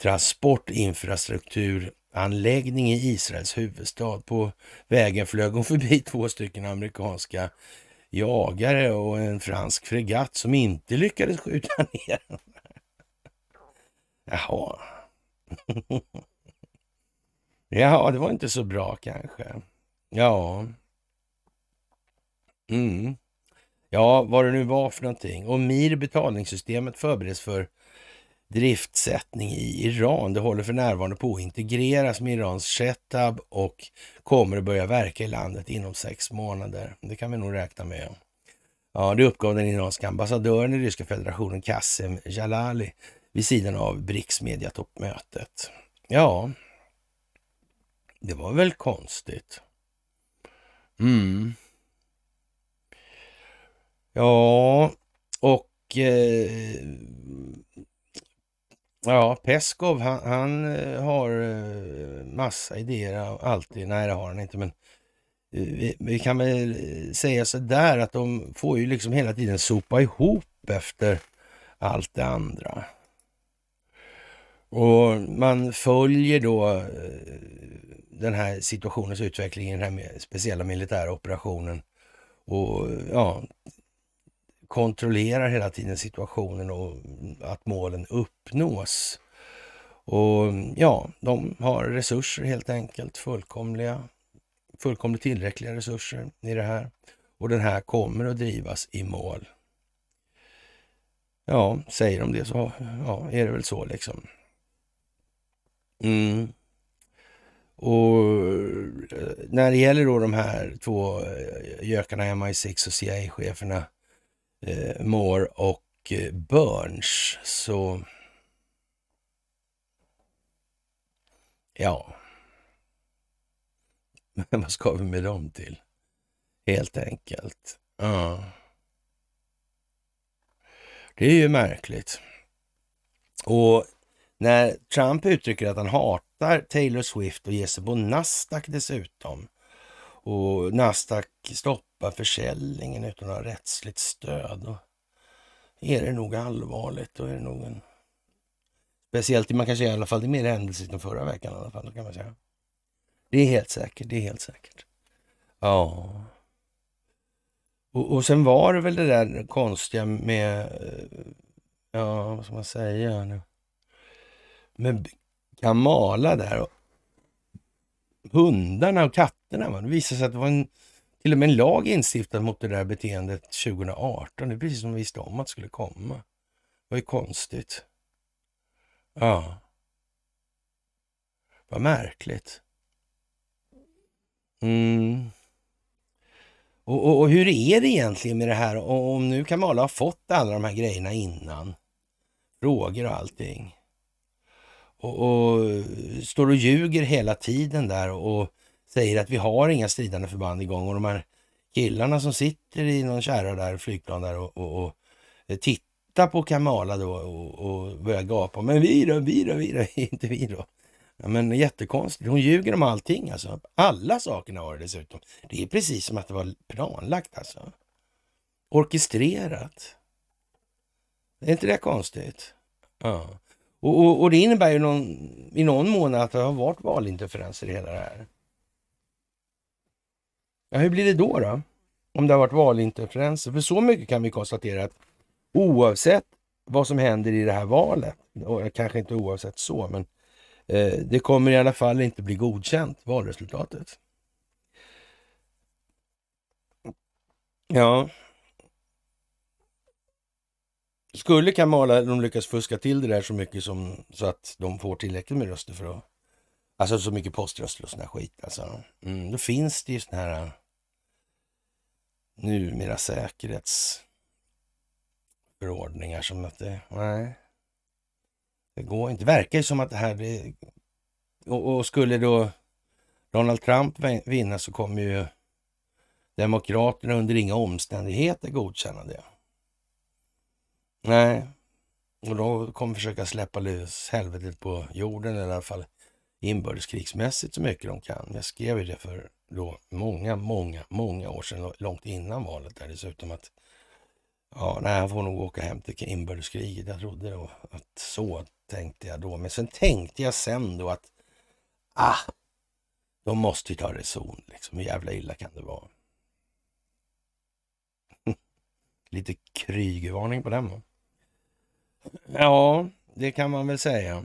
transportinfrastrukturanläggning i Israels huvudstad. På vägen flög hon förbi två stycken amerikanska jagare och en fransk fregatt som inte lyckades skjuta ner den. Jaha, ja, det var inte så bra kanske. Ja. Mm. Ja, vad det nu var för någonting. Och MIR betalningssystemet förbereds för driftsättning i Iran. Det håller för närvarande på att integreras med Irans Shetab och kommer att börja verka i landet inom sex månader. Det kan vi nog räkna med. Ja, det uppgav den iranska ambassadören i Ryska federationen Kassem Jalali vid sidan av brics toppmötet Ja, det var väl konstigt. Mm. Ja, och... Eh, ja, Peskov, han, han, eh, har eh, massa idéer alltid. Nej, det har han inte, men eh, vi, vi kan väl säga så där att de får ju liksom hela tiden sopa ihop efter allt det andra. Och man följer då eh, den här situationens utveckling i den här speciella militära operationen och ja, kontrollerar hela tiden situationen och att målen uppnås. Och ja, de har resurser helt enkelt, fullkomliga, fullkomligt tillräckliga resurser i det här. Och den här kommer att drivas i mål. Ja, säger de det så ja, är det väl så liksom. Mm. Och eh, när det gäller då de här två eh, gökarna, MI6 och CIA-cheferna eh, Moore och eh, Burns, så... Ja. Men vad ska vi med dem till? Helt enkelt. Ja. Det är ju märkligt. Och när Trump uttrycker att han hatar Taylor Swift och ger sig på Nasdaq dessutom och Nasdaq stoppar försäljningen utan att ha rättsligt stöd. Då är det nog allvarligt. Då är det nog en... Speciellt, man kan säga i alla fall, det är mer händelser än förra veckan i alla fall. kan man säga. Det är helt säkert, det är helt säkert. Ja. Och, och sen var det väl det där konstiga med, eh, ja vad ska man säga nu? med Kamala där. Och hundarna och katterna. Va? Det visade sig att det var en, till och med en lag instiftad mot det där beteendet 2018. Det är precis som vi visste om att det skulle komma. Det var ju konstigt. Ja. Vad märkligt. Mm. Och, och, och, hur är det egentligen med det här? Och om nu Kamala har fått alla de här grejerna innan, frågor och allting och, står och ljuger hela tiden där och säger att vi har inga stridande förband igång och de här killarna som sitter i någon kärra där, flygplan där och, och, och eh, tittar på Kamala då och, och börjar gapa. Men vi då, vi då, vi då, inte vi då. Ja, men jättekonstigt. Hon ljuger om allting alltså. Alla sakerna var det dessutom. Det är precis som att det var planlagt alltså. Orkestrerat. Är inte det konstigt? Ja. Och, och, och, det innebär ju någon, i någon mån att det har varit valinterferenser i hela det här. Ja, hur blir det då, då? Om det har varit valinterferenser? För så mycket kan vi konstatera att oavsett vad som händer i det här valet, och kanske inte oavsett så, men eh, det kommer i alla fall inte bli godkänt, valresultatet. Ja, skulle Kamala de lyckas fuska till det där så mycket som, så att de får tillräckligt med röster för att... Alltså så mycket poströster och sån här skit. Alltså, mm, då finns det ju sån här äh, numera säkerhetsförordningar som att det... Nej. Det går inte. Det verkar ju som att det här... Det, och, och skulle då Donald Trump vinna så kommer ju Demokraterna under inga omständigheter godkänna det. Nej, och de kommer försöka släppa lös helvetet på jorden, eller i alla fall inbördeskrigsmässigt så mycket de kan. Jag skrev ju det för då många, många, många år sedan, långt innan valet där dessutom att ja, nej, han får nog åka hem till inbördeskriget. Jag trodde då att så tänkte jag då. Men sen tänkte jag sen då att ah, de måste ju ta reson liksom. Hur jävla illa kan det vara? Lite krygvarning på den va? Ja, det kan man väl säga.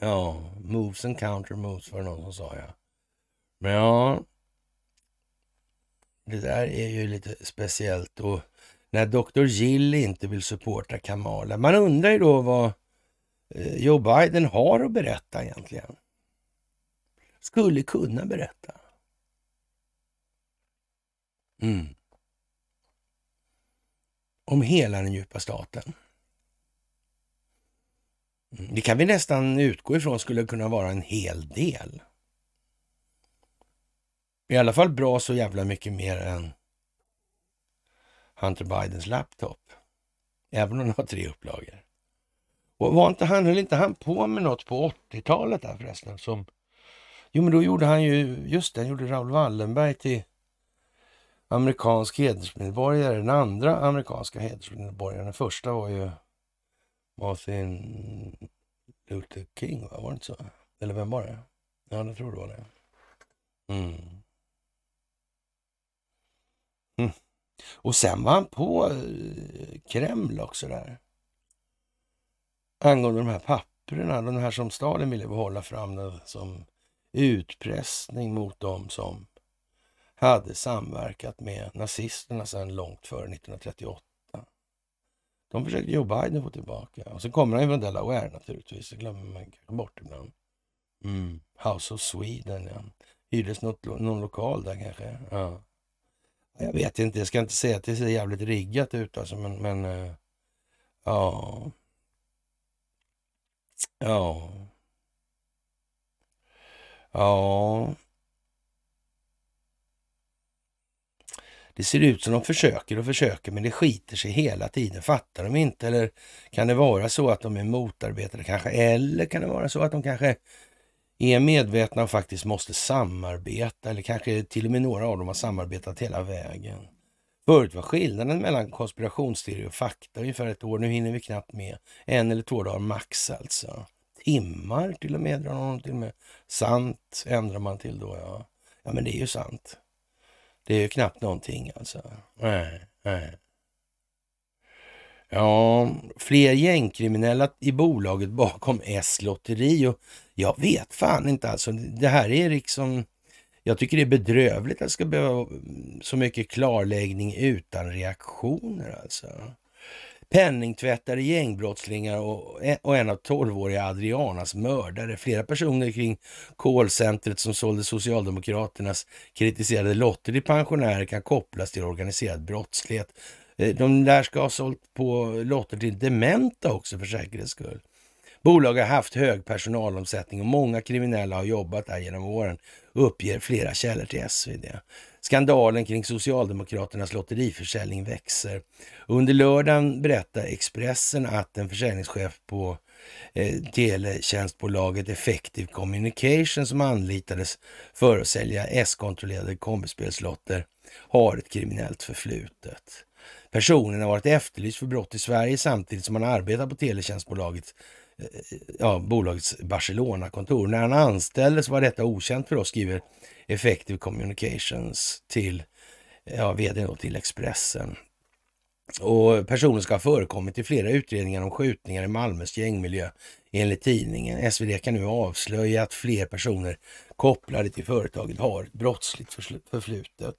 Ja, moves and counter moves var det någon som sa ja. Men ja, det där är ju lite speciellt och när Dr. Gill inte vill supporta Kamala. Man undrar ju då vad eh, Joe Biden har att berätta egentligen. Skulle kunna berätta. Mm om hela den djupa staten. Mm, det kan vi nästan utgå ifrån skulle kunna vara en hel del. I alla fall bra så jävla mycket mer än Hunter Bidens laptop. Även om den har tre upplagor. Och var inte han, höll inte han på med något på 80-talet där förresten? Som, jo men då gjorde han ju, just det, han gjorde Raoul Wallenberg till amerikansk hedersmedborgare. Den andra amerikanska hedersmedborgaren, den första var ju Martin Luther King, va? var det inte så? Eller vem var det? Ja, det tror det var det. Mm. Mm. Och sen var han på eh, Kreml också där. Angående de här papperna, de här som staden ville behålla fram som utpressning mot dem som hade samverkat med nazisterna sedan långt före 1938. De försökte Joe Biden få tillbaka. Och så kommer han ju från Delaware naturligtvis, det glömmer man bort ibland. Mm. House of Sweden, ja. Hyrdes något, någon lokal där kanske? Ja. Jag vet inte, jag ska inte säga att det ser jävligt riggat ut alltså, men, men eh, ja. Ja. Ja. Det ser ut som de försöker och försöker men det skiter sig hela tiden. Fattar de inte eller kan det vara så att de är motarbetade kanske? Eller kan det vara så att de kanske är medvetna och faktiskt måste samarbeta eller kanske till och med några av dem har samarbetat hela vägen. Förut var skillnaden mellan konspirationsteori och fakta ungefär ett år. Nu hinner vi knappt med. En eller två dagar max alltså. Timmar till och med drar någon till och med. Sant ändrar man till då ja. Ja men det är ju sant. Det är ju knappt någonting alltså. Nej, nej. Ja, fler gängkriminella i bolaget bakom S-lotteri och jag vet fan inte alltså. Det här är liksom... Jag tycker det är bedrövligt att det ska behöva så mycket klarläggning utan reaktioner alltså penningtvättare, gängbrottslingar och, en, av 12-åriga Adrianas mördare. Flera personer kring callcentret som sålde Socialdemokraternas kritiserade lotter till pensionärer kan kopplas till organiserad brottslighet. Eh, de lär ska ha sålt på lotter till dementa också för säkerhets skull. Bolag har haft hög personalomsättning och många kriminella har jobbat där genom åren uppger flera källor till SvD. Skandalen kring Socialdemokraternas lotteriförsäljning växer. Under lördagen berättar Expressen att en försäljningschef på eh, teletjänstbolaget Effective Communication som anlitades för att sälja S-kontrollerade kombispelslotter har ett kriminellt förflutet. Personen har varit efterlyst för brott i Sverige samtidigt som han arbetar på teletjänstbolaget ja, bolagets Barcelona-kontor. När han anställdes var detta okänt för oss, skriver Effective Communications till ja, vd till Expressen. Och personen ska ha förekommit i flera utredningar om skjutningar i Malmös gängmiljö enligt tidningen. SvD kan nu avslöja att fler personer kopplade till företaget har ett brottsligt förflutet.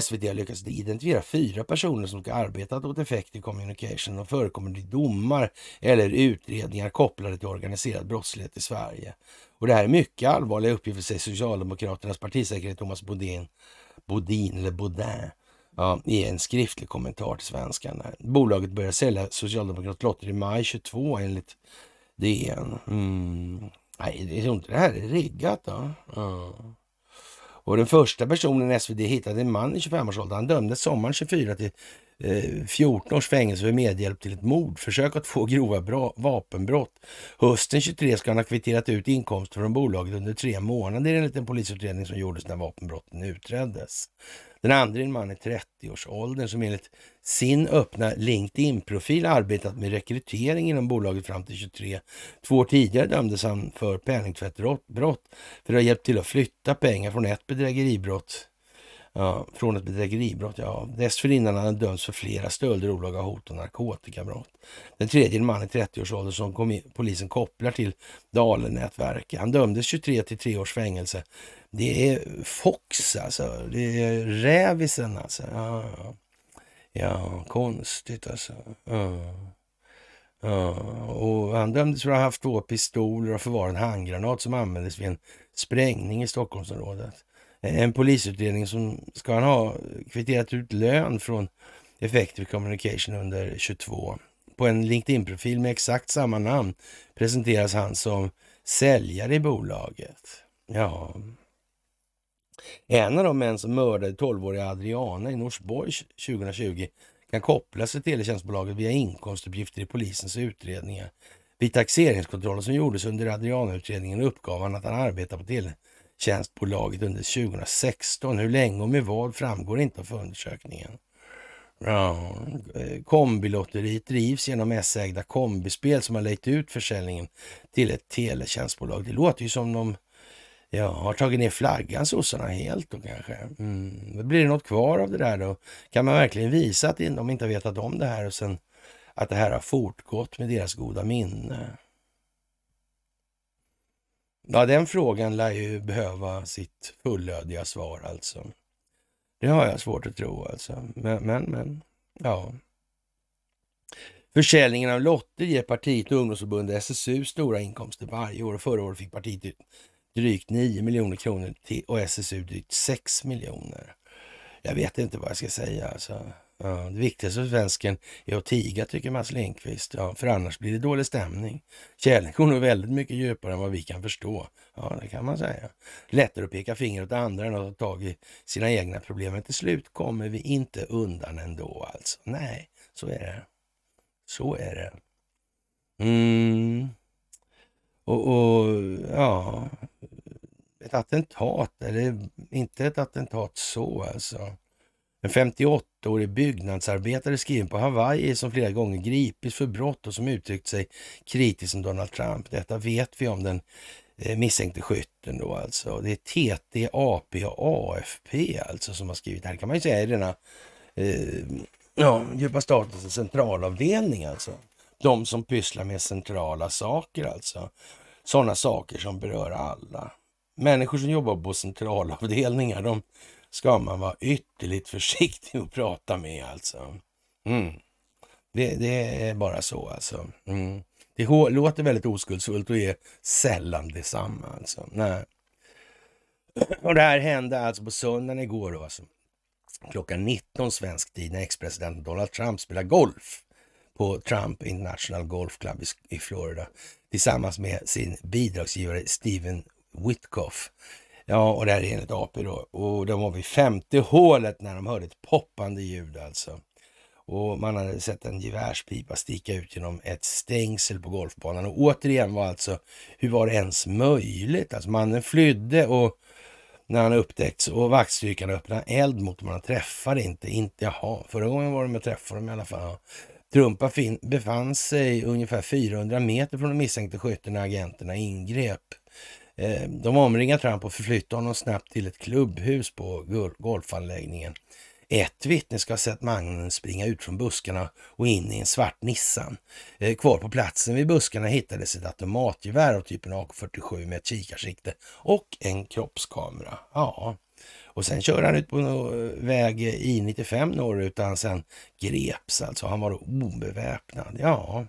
SVT har lyckats identifiera fyra personer som ska arbetat åt Effective Communication och förekommer i domar eller utredningar kopplade till organiserad brottslighet i Sverige. Och det här är mycket allvarliga uppgifter, säger Socialdemokraternas partisekreterare Thomas Bodin, Bodin eller Bodin ja, i en skriftlig kommentar till svenskarna. Bolaget började sälja socialdemokratiskt lotter i maj 22 enligt DN. Mm. Nej, det är inte det här är riggat. Då. Ja. Och den första personen SvD hittade en man i 25-årsåldern. Han dömdes sommaren 24 till 14 eh, års fängelse för medhjälp till ett mordförsök och två grova bra, vapenbrott. Hösten 23 ska han ha kvitterat ut inkomster från bolaget under tre månader enligt en polisutredning som gjordes när vapenbrotten utreddes. Den andra är en man i 30-årsåldern som enligt sin öppna LinkedIn-profil arbetat med rekrytering inom bolaget fram till 23. Två år tidigare dömdes han för penningtvättbrott för att ha hjälpt till att flytta pengar från ett bedrägeribrott Ja, från ett bedrägeribrott, ja. Dessförinnan hade han dömts för flera stölder, olaga hot och narkotikabrott. Den tredje mannen i 30-årsåldern som kom polisen kopplar till Dalenätverket. Han dömdes 23 till 3 års fängelse. Det är Fox alltså. Det är rävisen alltså. Ja, ja konstigt alltså. Ja. Ja, och han dömdes för att ha haft två pistoler och förvarat en handgranat som användes vid en sprängning i Stockholmsområdet. Eh, en polisutredning som ska han ha kvitterat ut lön från Effective Communication under 22. På en LinkedIn-profil med exakt samma namn presenteras han som säljare i bolaget. Ja. En av de män som mördade 12-åriga Adriana i Norsborg 2020 kan kopplas till teletjänstbolaget via inkomstuppgifter i polisens utredningar. Vid taxeringskontrollen som gjordes under Adriana-utredningen uppgav han att han arbetar på tele tjänstbolaget under 2016. Hur länge och med vad framgår inte av förundersökningen. Ja, eh, kombilotteriet drivs genom S-ägda kombispel som har lejt ut försäljningen till ett teletjänstbolag. Det låter ju som de ja, har tagit ner flaggan sossarna helt då kanske. Mm. Blir det något kvar av det där då? Kan man verkligen visa att de inte har vetat om det här och sen att det här har fortgått med deras goda minne? Ja, den frågan lär ju behöva sitt fullödiga svar alltså. Det har jag svårt att tro alltså. Men, men, men ja. Försäljningen av lotter ger partiet och ungdomsförbundet SSU stora inkomster varje år. Förra året fick partiet drygt 9 miljoner kronor och SSU drygt 6 miljoner. Jag vet inte vad jag ska säga alltså. Ja, det viktigaste för svensken är att tiga, tycker Mats Lindqvist. Ja, för annars blir det dålig stämning. Kärleken går nog väldigt mycket djupare än vad vi kan förstå. Ja, det kan man säga. Lättare att peka finger åt andra än att ta tag i sina egna problem. Men till slut kommer vi inte undan ändå alltså. Nej, så är det. Så är det. Mm. Och, och ja, ett attentat, eller inte ett attentat så alltså. En 58-årig byggnadsarbetare skriven på Hawaii som flera gånger gripits för brott och som uttryckt sig kritiskt om Donald Trump. Detta vet vi om den eh, misstänkte skytten då alltså. Det är TT, AP och AFP alltså som har skrivit det här. kan man ju säga är denna eh, ja, djupa statens centralavdelning alltså. De som pysslar med centrala saker alltså. Sådana saker som berör alla. Människor som jobbar på centralavdelningar, de ska man vara ytterligt försiktig att prata med alltså. Mm. Det, det, är bara så alltså. Mm. Det låter väldigt oskuldsfullt och är sällan detsamma alltså. Nej. Och det här hände alltså på söndagen igår då alltså. Klockan 19 svensk tid när ex-presidenten Donald Trump spelar golf på Trump International Golf Club i, Florida tillsammans med sin bidragsgivare Steven Witkoff Ja, och det här är enligt AP då. Och de var vid femte hålet när de hörde ett poppande ljud alltså. Och man hade sett en gevärspipa sticka ut genom ett stängsel på golfbanan. Och återigen var alltså, hur var det ens möjligt? Alltså mannen flydde och när han upptäckts och vaktstyrkan öppnade eld mot honom. Han träffade inte, inte jaha. Förra gången var de med träffade dem i alla fall. Trumpa befann sig ungefär 400 meter från de misstänkte skytten när agenterna ingrep. Eh, de omringar Trump och förflyttar honom snabbt till ett klubbhus på golfanläggningen. Ett vittne ska ha sett mannen springa ut från buskarna och in i en svart Nissan. Eh, kvar på platsen vid buskarna hittades ett automatgevär av typen AK47 med ett kikarsikte och en kroppskamera. Ja, och sen körde han ut på väg I95 norrut där han sen greps alltså. Han var obeväpnad. Ja,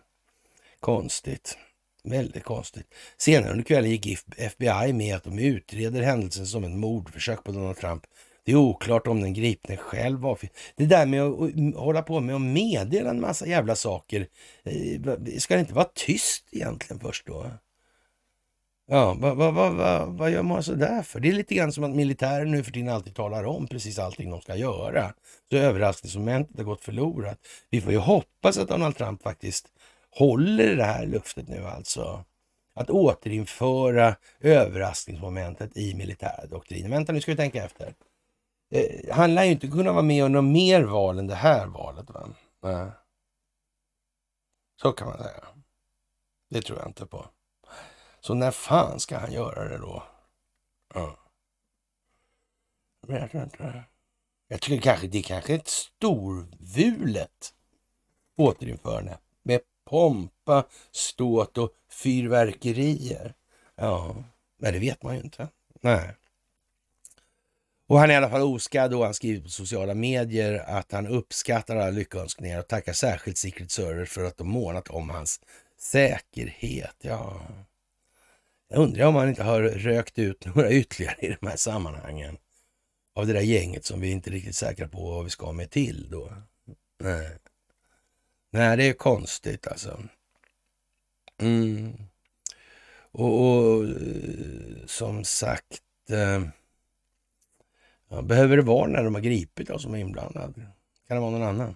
konstigt. Väldigt konstigt. Senare under kvällen gick FBI med att de utreder händelsen som ett mordförsök på Donald Trump. Det är oklart om den gripne själv var... Det där med att hålla på med att meddela en massa jävla saker. Eh, ska det inte vara tyst egentligen först då? Ja, vad, vad, vad, vad, gör man sådär för? Det är lite grann som att militären nu för tiden alltid talar om precis allting de ska göra. Så överraskningsmomentet har gått förlorat. Vi får ju hoppas att Donald Trump faktiskt håller det här luftet nu alltså? Att återinföra överraskningsmomentet i militära doktriner. Vänta nu ska vi tänka efter. Eh, han lär ju inte kunna vara med om något mer val än det här valet. Va? Nej. Så kan man säga. Det tror jag inte på. Så när fan ska han göra det då? Jag Vet inte. Jag tycker kanske det är kanske ett storvulet återinförande pompa, ståt och fyrverkerier. Ja, men det vet man ju inte. Nej. Och han är i alla fall oskadd och han skriver på sociala medier att han uppskattar alla lyckönskningar och tackar särskilt Secret Service för att de månat om hans säkerhet. Ja, jag undrar om han inte har rökt ut några ytterligare i de här sammanhangen av det där gänget som vi inte är riktigt säkra på vad vi ska med till då. Nej. Nej, det är konstigt alltså. Mm. Och, och, eh, som sagt, eh, ja, behöver det vara när de har gripit de som är inblandade? Kan det vara någon annan?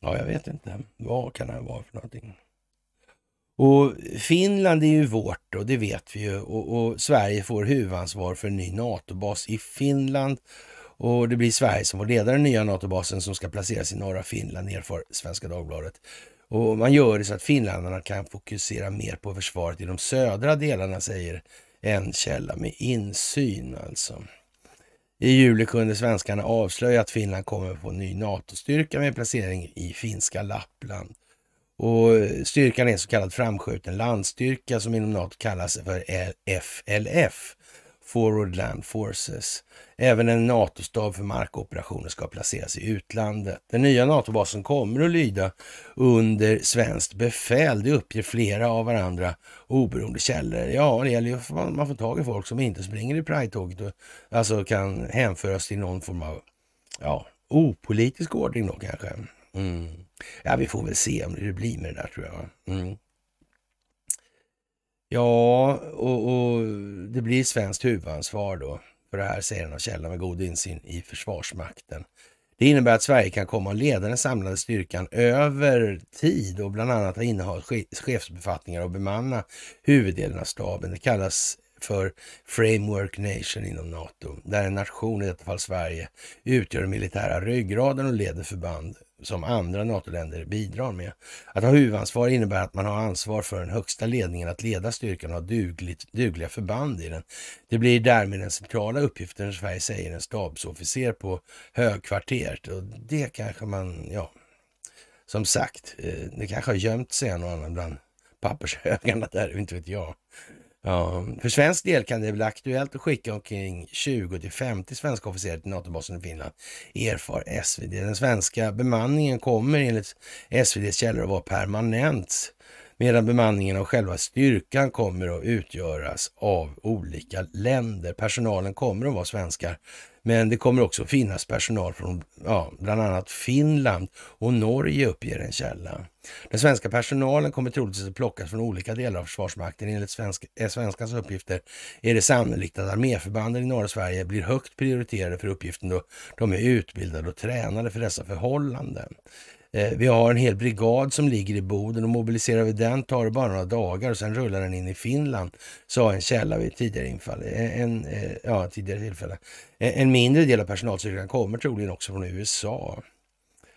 Ja, jag vet inte. Vad kan det vara för någonting? Och Finland är ju vårt och det vet vi ju. Och, och Sverige får huvudansvar för en ny NATO-bas i Finland och det blir Sverige som får leda den nya NATO-basen som ska placeras i norra Finland, erfar Svenska Dagbladet. Och man gör det så att finländarna kan fokusera mer på försvaret i de södra delarna, säger en källa med insyn alltså. I juli kunde svenskarna avslöja att Finland kommer på en ny NATO-styrka med placering i finska Lappland. Och styrkan är en så kallad framskjuten landstyrka som inom NATO kallas för FLF, Forward Land Forces. Även en NATO-stab för markoperationer ska placeras i utlandet. Den nya NATO-basen kommer att lyda under svenskt befäl. Det uppger flera av varandra oberoende källor. Ja, det gäller ju att man får tag i folk som inte springer i Pride-tåget och alltså kan hänföras till någon form av ja, opolitisk ordning då kanske. Mm. Ja, vi får väl se om det blir med det där tror jag. Mm. Ja, och, och det blir svenskt huvudansvar då för det här, säger en av källorna med god insyn i Försvarsmakten. Det innebär att Sverige kan komma att leda den samlade styrkan över tid och bland annat inneha chefsbefattningar och bemanna huvuddelen av staben. Det kallas för Framework Nation inom NATO, där en nation, i detta fall Sverige, utgör den militära ryggraden och leder förband som andra NATO-länder bidrar med. Att ha huvudansvar innebär att man har ansvar för den högsta ledningen att leda styrkan och ha dugligt, dugliga förband i den. Det blir därmed den centrala uppgiften, som Sverige säger, en stabsofficer på högkvarteret. Och det kanske man, ja, som sagt, eh, det kanske har gömt sig en och annan bland pappershögarna där, inte vet jag. Ja, för svensk del kan det bli aktuellt att skicka omkring 20 till 50 svenska officerare till NATO-basen i Finland, erfar SvD. Den svenska bemanningen kommer enligt SvDs källor att vara permanent medan bemanningen av själva styrkan kommer att utgöras av olika länder. Personalen kommer att vara svenskar, men det kommer också finnas personal från ja, bland annat Finland och Norge, uppger en källa. Den svenska personalen kommer troligtvis att plockas från olika delar av Försvarsmakten. Enligt svensk, eh, svenskans uppgifter är det sannolikt att arméförbanden i norra Sverige blir högt prioriterade för uppgiften då de är utbildade och tränade för dessa förhållanden. Eh, vi har en hel brigad som ligger i Boden och mobiliserar vi den tar det bara några dagar och sen rullar den in i Finland, sa en källa vid tidigare infall, eh, en, eh, ja, tidigare tillfälle. En mindre del av personalstyrkan kommer troligen också från USA.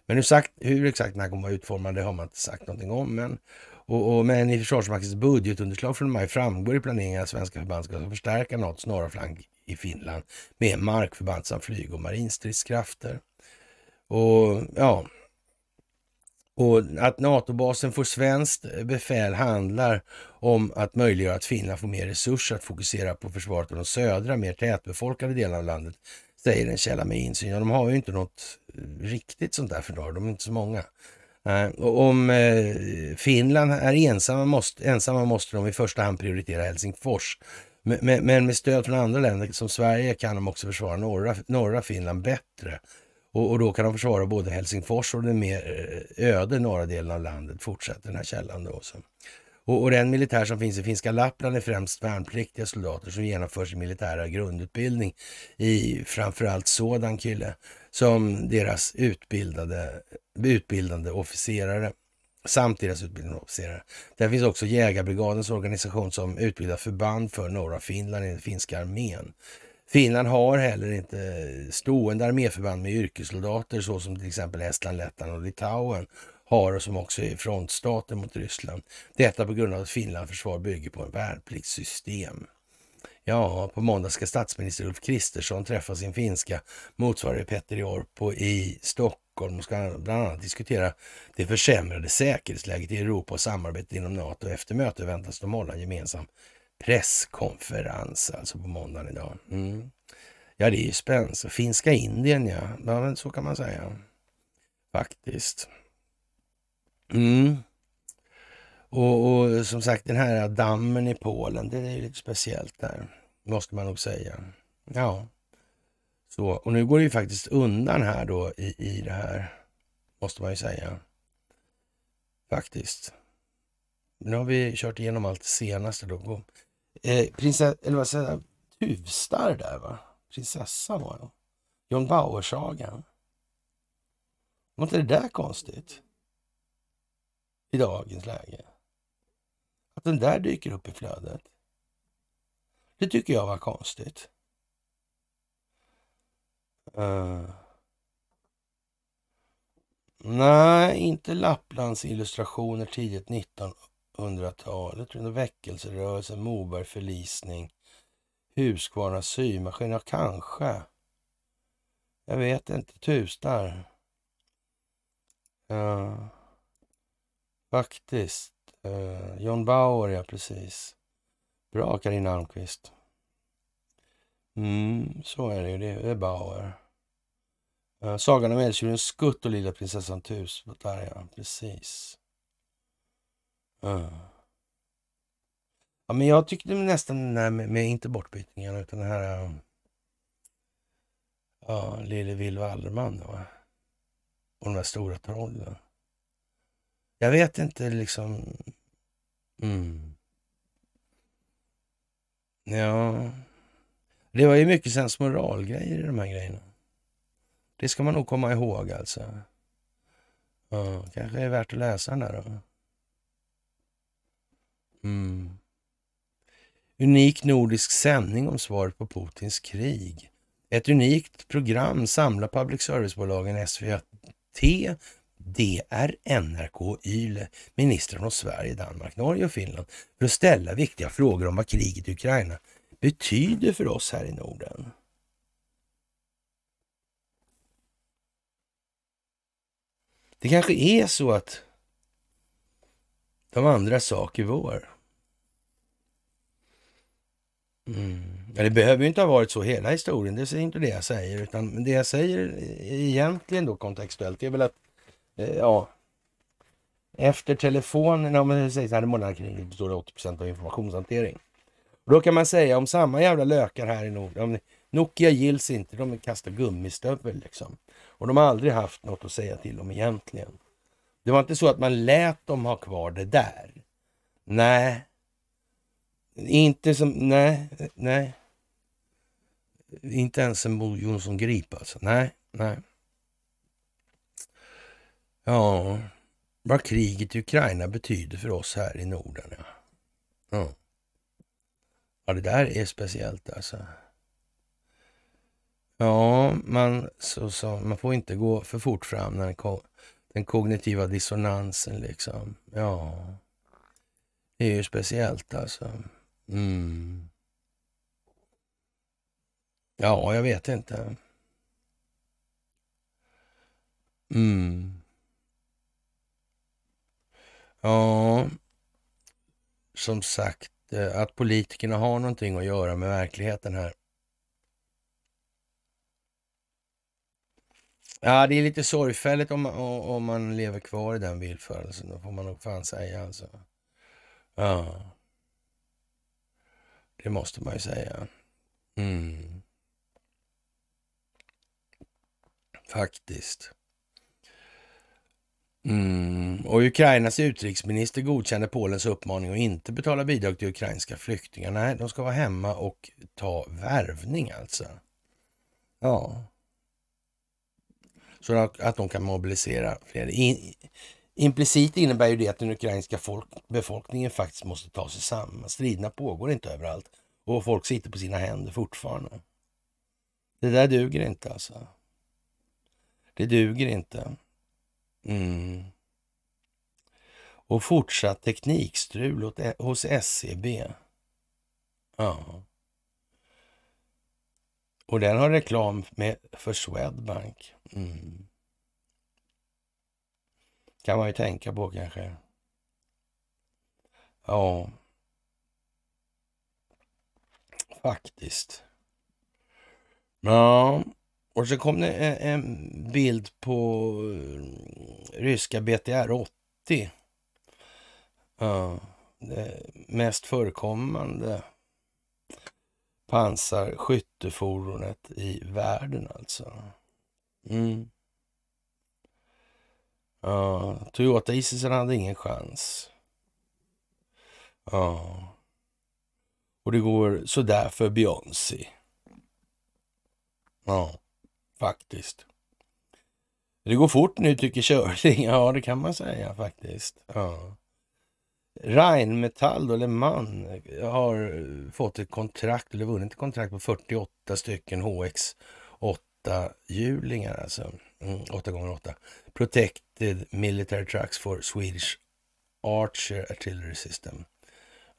Men hur, sagt, hur exakt den här kommer att vara utformad, det har man inte sagt någonting om. Men, och, och, men i Försvarsmaktens budgetunderslag från maj framgår i planeringen att svenska förband ska förstärka Natos norra flank i Finland med markförband samt flyg och marinstridskrafter. Och ja, och att NATO-basen får svenskt befäl handlar om att möjliggöra att Finland får mer resurser att fokusera på försvaret av de södra, mer tätbefolkade delarna av landet, säger en källa med insyn. Ja, de har ju inte något eh, riktigt sånt där försvar, de är inte så många. Och om eh, Finland är ensamma måste, ensamma måste de i första hand prioritera Helsingfors. Men med stöd från andra länder som Sverige kan de också försvara norra, norra Finland bättre och, och, då kan de försvara både Helsingfors och den mer eh, öde norra delen av landet, fortsätter den här källan. Då också. Och, och den militär som finns i finska Lappland är främst värnpliktiga soldater som genomför sin militära grundutbildning i framförallt sådan kille som deras utbildade, utbildande officerare samt deras utbildande officerare. Där finns också jägarbrigadens organisation som utbildar förband för norra Finland i den finska armén. Finland har heller inte stående arméförband med yrkessoldater så som till exempel Estland, Lettland och Litauen har och som också är frontstater mot Ryssland. Detta på grund av att Finlands försvar bygger på en värnpliktssystem. Ja, på måndag ska statsminister Ulf Kristersson träffa sin finska motsvarighet Petteri Orpo i Stockholm och ska bland annat diskutera det försämrade säkerhetsläget i Europa och samarbetet inom NATO. Efter mötet väntas de hålla en gemensam presskonferens alltså på måndagen idag. Mm. Ja, det är ju spänst. Finska Indien, ja. ja men så kan man säga. Faktiskt. Mm. Och, och, som sagt, den här dammen i Polen, det är ju lite speciellt där. Måste man nog säga. Ja, så. Och nu går det ju faktiskt undan här då i, i det här. Måste man ju säga. Faktiskt. Nu har vi kört igenom allt det senaste. Då eh, prinsess, eller vad säger jag, tuvstar där va? Prinsessa var hon. John Bauer-sagan. Var inte det där konstigt? I dagens läge. Att den där dyker upp i flödet. Det tycker jag var konstigt. Uh. Nej, inte Lapplands illustrationer tidigt 1900 1900-talet. Väckelserörelsen, Moberg förlisning, Huskvarna. symaskin. Ja, kanske. Jag vet inte. Tustar. Ja, faktiskt. Uh, John Bauer, ja precis. Bra Carina Almqvist. Mm, så är det ju. Det är Bauer. Uh, Sagan om Älvtjuren Skutt och Lilla prinsessan Tus. Där ja, precis. Mm. Ja, men jag tyckte nästan den med, med, inte bortbytningarna utan den här... Um, ja, lille Will Wallerman då. Och de där stora trollen. Jag vet inte liksom... Mm. Ja... Det var ju mycket sensmoralgrejer i de här grejerna. Det ska man nog komma ihåg alltså. Ja, kanske är värt att läsa den där då. Mm. Unik nordisk sändning om svaret på Putins krig. Ett unikt program samlar public service-bolagen SVT, DR, NRK och YLE, ministrarna från Sverige, Danmark, Norge och Finland för att ställa viktiga frågor om vad kriget i Ukraina betyder för oss här i Norden. Det kanske är så att de andra saker vår. Mm. Ja, det behöver ju inte ha varit så hela historien, det är inte det jag säger. Utan det jag säger egentligen då kontextuellt, det är väl att eh, ja, efter telefonen, om man säger så här, månadskriget består det 80 av informationshantering. Och då kan man säga om samma jävla lökar här i Norden, Nokia gills inte, de kastar gummistövel liksom. Och de har aldrig haft något att säga till om egentligen. Det var inte så att man lät dem ha kvar det där. Nej, inte som, nej, nej. Inte ens en Bo Jonsson Grip alltså. Nej, nej. Ja, vad kriget i Ukraina betyder för oss här i Norden. Ja. ja. Ja, det där är speciellt alltså. Ja, man, så, så, man får inte gå för fort fram när den, den kognitiva dissonansen liksom. Ja, det är ju speciellt alltså. Mm. Ja, jag vet inte. Mm. Ja, som sagt, eh, att politikerna har någonting att göra med verkligheten här. Ja, det är lite sorgfälligt om, man, om man lever kvar i den villfarelsen. Då får man nog fan säga alltså. Ja. Det måste man ju säga. Mm. Faktiskt. Mm. Och Ukrainas utrikesminister godkände Polens uppmaning att inte betala bidrag till ukrainska flyktingar. Nej, de ska vara hemma och ta värvning alltså. Ja. Så att de kan mobilisera fler. Implicit innebär ju det att den ukrainska folk, befolkningen faktiskt måste ta sig samman. Striderna pågår inte överallt och folk sitter på sina händer fortfarande. Det där duger inte alltså. Det duger inte. Mm. Och fortsatt teknikstrul hos SCB. E ja. Och den har reklam med, för Swedbank. Mm. Kan man ju tänka på kanske. Ja. Faktiskt. Ja, och så kom det e-, en bild på eh, ryska BTR 80. Ja, det mest förekommande pansarskyttefordonet i världen alltså. Mm. Ja, Toyota Isisen hade ingen chans. Ja. Och det går sådär för Beyoncé. Ja, faktiskt. Det går fort nu tycker Körling. Ja, det kan man säga faktiskt. Ja. Rheinmetall, eller man har fått ett kontrakt, eller vunnit ett kontrakt på 48 stycken HX 8-hjulingar alltså. 8x8. Mm, Protected military trucks for Swedish Archer Artillery System.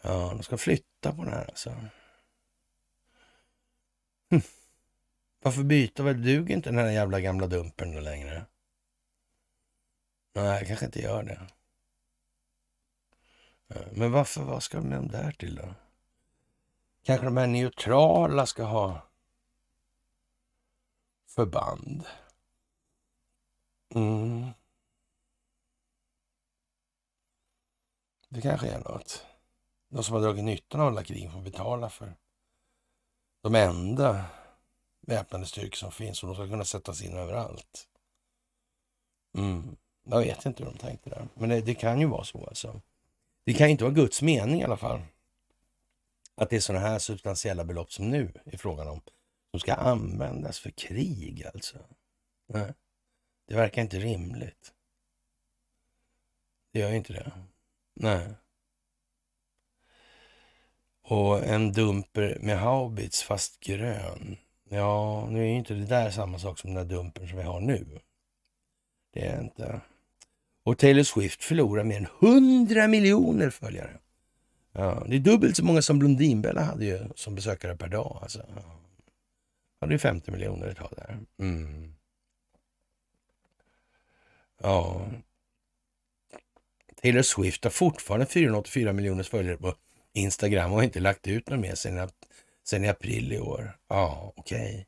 Ja, de ska flytta på den här alltså. Hm. Varför byta? Väl duger inte den här jävla gamla dumpen längre? Nej, jag kanske inte gör det. Men varför, vad ska de med dem där till då? Kanske de här neutrala ska ha förband. Mm. Det kanske är något. De som har dragit nyttan av alla krig får betala för de enda väpnade styrkor som finns och de ska kunna sättas in överallt. Mm. Jag vet inte hur de tänkte där, men det, det, kan ju vara så. alltså. Det kan ju inte vara Guds mening i alla fall att det är sådana här substantiella belopp som nu är frågan om som ska användas för krig alltså. Nej. Det verkar inte rimligt. Det gör ju inte det. Nej. Och en dumper med haubits fast grön. Ja, nu är ju inte det där samma sak som den där dumpern som vi har nu. Det är inte. Och Taylor Swift förlorar mer än 100 miljoner följare. Ja, det är dubbelt så många som Blondinbella hade ju som besökare per dag. Alltså. Hade ju 50 miljoner ett tag där. Mm. Ja. Taylor Swift har fortfarande 484 miljoner följare på Instagram och har inte lagt ut något mer sedan, sedan i april i år. Ja, okej. Okay.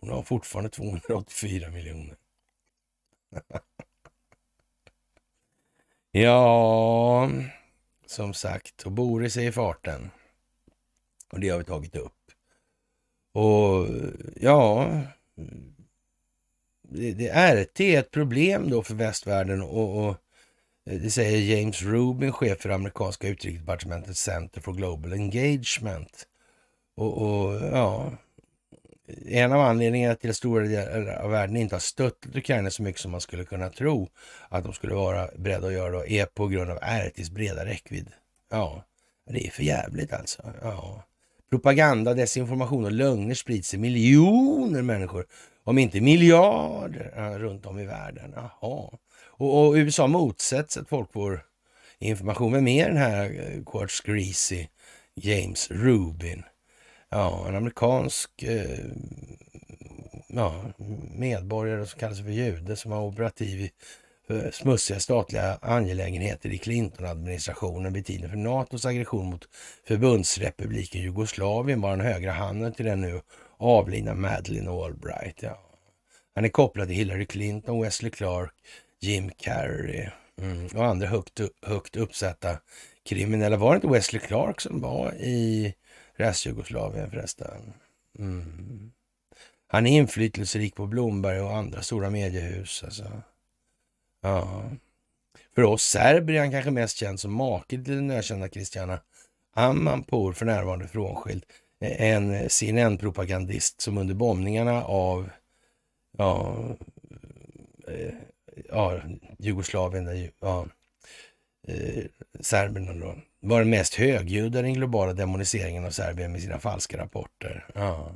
Hon har fortfarande 284 miljoner. ja, som sagt, och Boris är i farten. Och det har vi tagit upp. Och ja, det, RT är ett problem då för västvärlden och, och eh, det säger James Rubin, chef för amerikanska utrikesdepartementet Center for Global Engagement. Och, och ja, en av anledningarna till att stora delar av världen inte har stöttat Ukraina så mycket som man skulle kunna tro att de skulle vara beredda att göra då, är på grund av RTs breda räckvidd. Ja, det är för jävligt alltså. Ja. Propaganda, desinformation och lögner sprids i miljoner människor om inte miljarder, runt om i världen. Aha. Och, och USA motsätts att folk får information. Vem är den här eh, Quartz Greasy James Rubin? Ja, en amerikansk eh, ja, medborgare som kallas för jude som har operativ i eh, smutsiga statliga angelägenheter i Clinton-administrationen vid tiden för NATOs aggression mot förbundsrepubliken Jugoslavien var den högra handen till den nu avlidna Madeleine Albright. Ja. Han är kopplad till Hillary Clinton, Wesley Clark, Jim Carrey mm. och andra högt, högt uppsatta kriminella. Var det inte Wesley Clark som var i Restjugoslavien förresten? Mm. Han är inflytelserik på Blomberg och andra stora mediehus. Alltså. Ja. För oss serber är han kanske mest känd som make till den ökända Christiana Amanpour, för närvarande frånskild en CNN-propagandist som under bombningarna av ja, eh, ja, Jugoslavien, ja, eh, Serbien då, var den mest högljudda i den globala demoniseringen av Serbien med sina falska rapporter. Ja.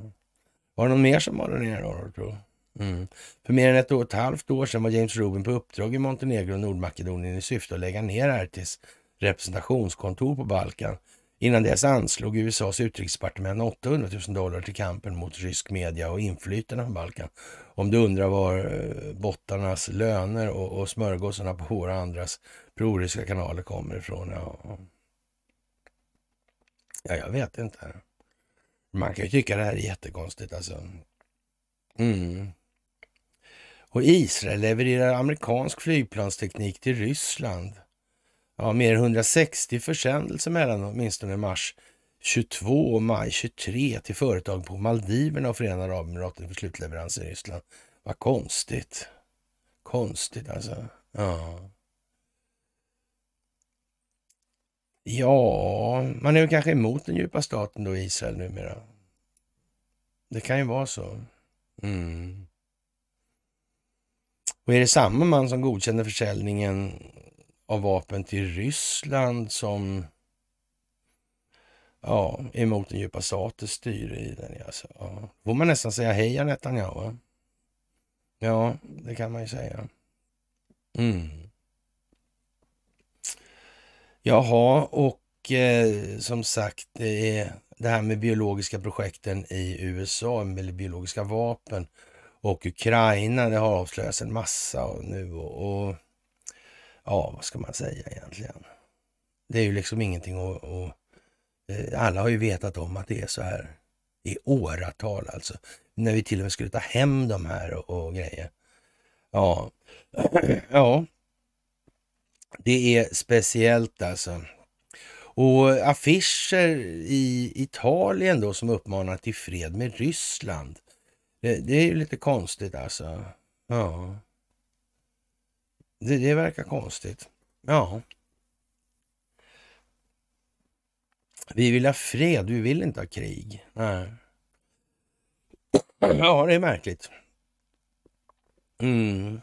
Var det någon mer som var där nere då, tror mm. För mer än ett och ett halvt år sedan var James Rubin på uppdrag i Montenegro och Nordmakedonien i syfte att lägga ner RTs representationskontor på Balkan Innan dess anslog USAs utrikesdepartement 800 000 dollar till kampen mot rysk media och inflytande på Balkan. Om du undrar var eh, bottarnas löner och, och smörgåsarna på våra andras proryska kanaler kommer ifrån. Ja. ja, jag vet inte. Man kan ju tycka det här är jättekonstigt alltså. Mm. Och Israel levererar amerikansk flygplansteknik till Ryssland ja, mer än 160 försändelser mellan åtminstone mars 22 och maj 23 till företag på Maldiverna och Förenade Arabemiraten för slutleveranser i Ryssland. Vad konstigt. Konstigt alltså. Ja. Ja, man är väl kanske emot den djupa staten då Israel numera. Det kan ju vara så. Mm. Och är det samma man som godkänner försäljningen av vapen till Ryssland som ja, emot den djupa statens styre i den. Alltså. Ja. får man nästan säga heja Netanyahu. Ja, det kan man ju säga. Mm. Jaha, och eh, som sagt, det, är det här med biologiska projekten i USA, med biologiska vapen och Ukraina, det har avslöjats en massa nu. och, och ja, vad ska man säga egentligen? Det är ju liksom ingenting att... Och, eh, alla har ju vetat om att det är så här i åratal alltså. När vi till och med skulle ta hem de här och, och grejer. Ja, ja. Det är speciellt alltså. Och affischer i Italien då som uppmanar till fred med Ryssland. Det, det är ju lite konstigt alltså. Ja. Det, det verkar konstigt. Ja. Vi vill ha fred, vi vill inte ha krig. Nej. Ja, det är märkligt. Mm.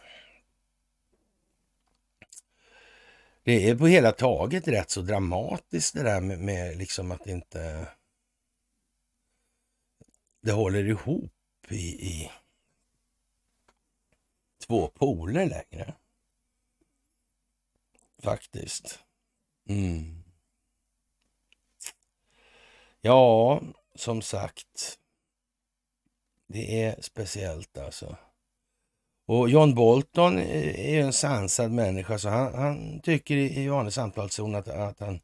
Det är på hela taget rätt så dramatiskt det där med, med liksom att inte det håller ihop i, i två poler längre. Faktiskt. Mm. Ja, som sagt. Det är speciellt alltså. Och John Bolton är en sansad människa så han, han tycker i vanlig samtalszon att, att han,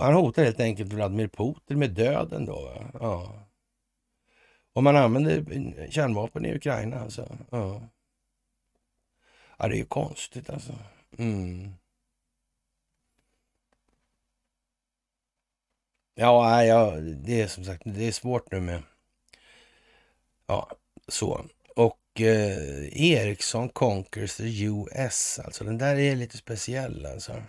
han hotar helt enkelt Vladimir Putin med döden då. Ja. Och man använder kärnvapen i Ukraina alltså. Ja, ja det är ju konstigt alltså. Mm. Ja, ja, det är som sagt det är svårt nu med... Ja, så. Och eh, Ericsson Conquers the US, alltså. Den där är lite speciell alltså.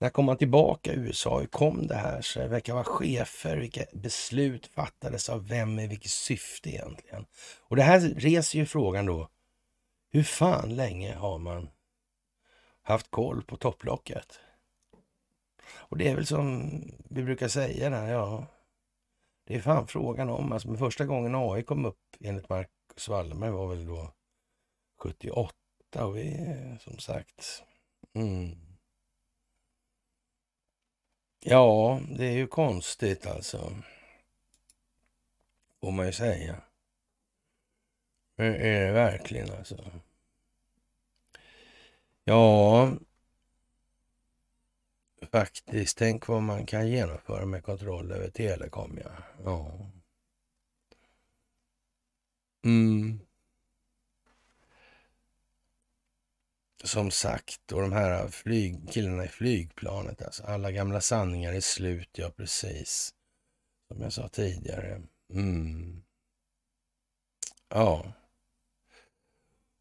När kom man tillbaka i USA? Hur kom det här sig? Vilka var chefer? Vilka beslut fattades av vem? I vilket syfte egentligen? Och det här reser ju frågan då. Hur fan länge har man haft koll på topplocket? Och det är väl som vi brukar säga där, ja. Det är fan frågan om. Alltså, men första gången AI kom upp enligt Marcus Wallenberg var väl då 78 och vi är som sagt... Mm. Ja, det är ju konstigt alltså. Får man ju säga. Det är det verkligen alltså. Ja, Faktiskt, tänk vad man kan genomföra med kontroll över telekom. Ja. ja. Mm. Som sagt, och de här flyg, killarna i flygplanet, alltså alla gamla sanningar är slut, ja precis. Som jag sa tidigare. Mm. Ja.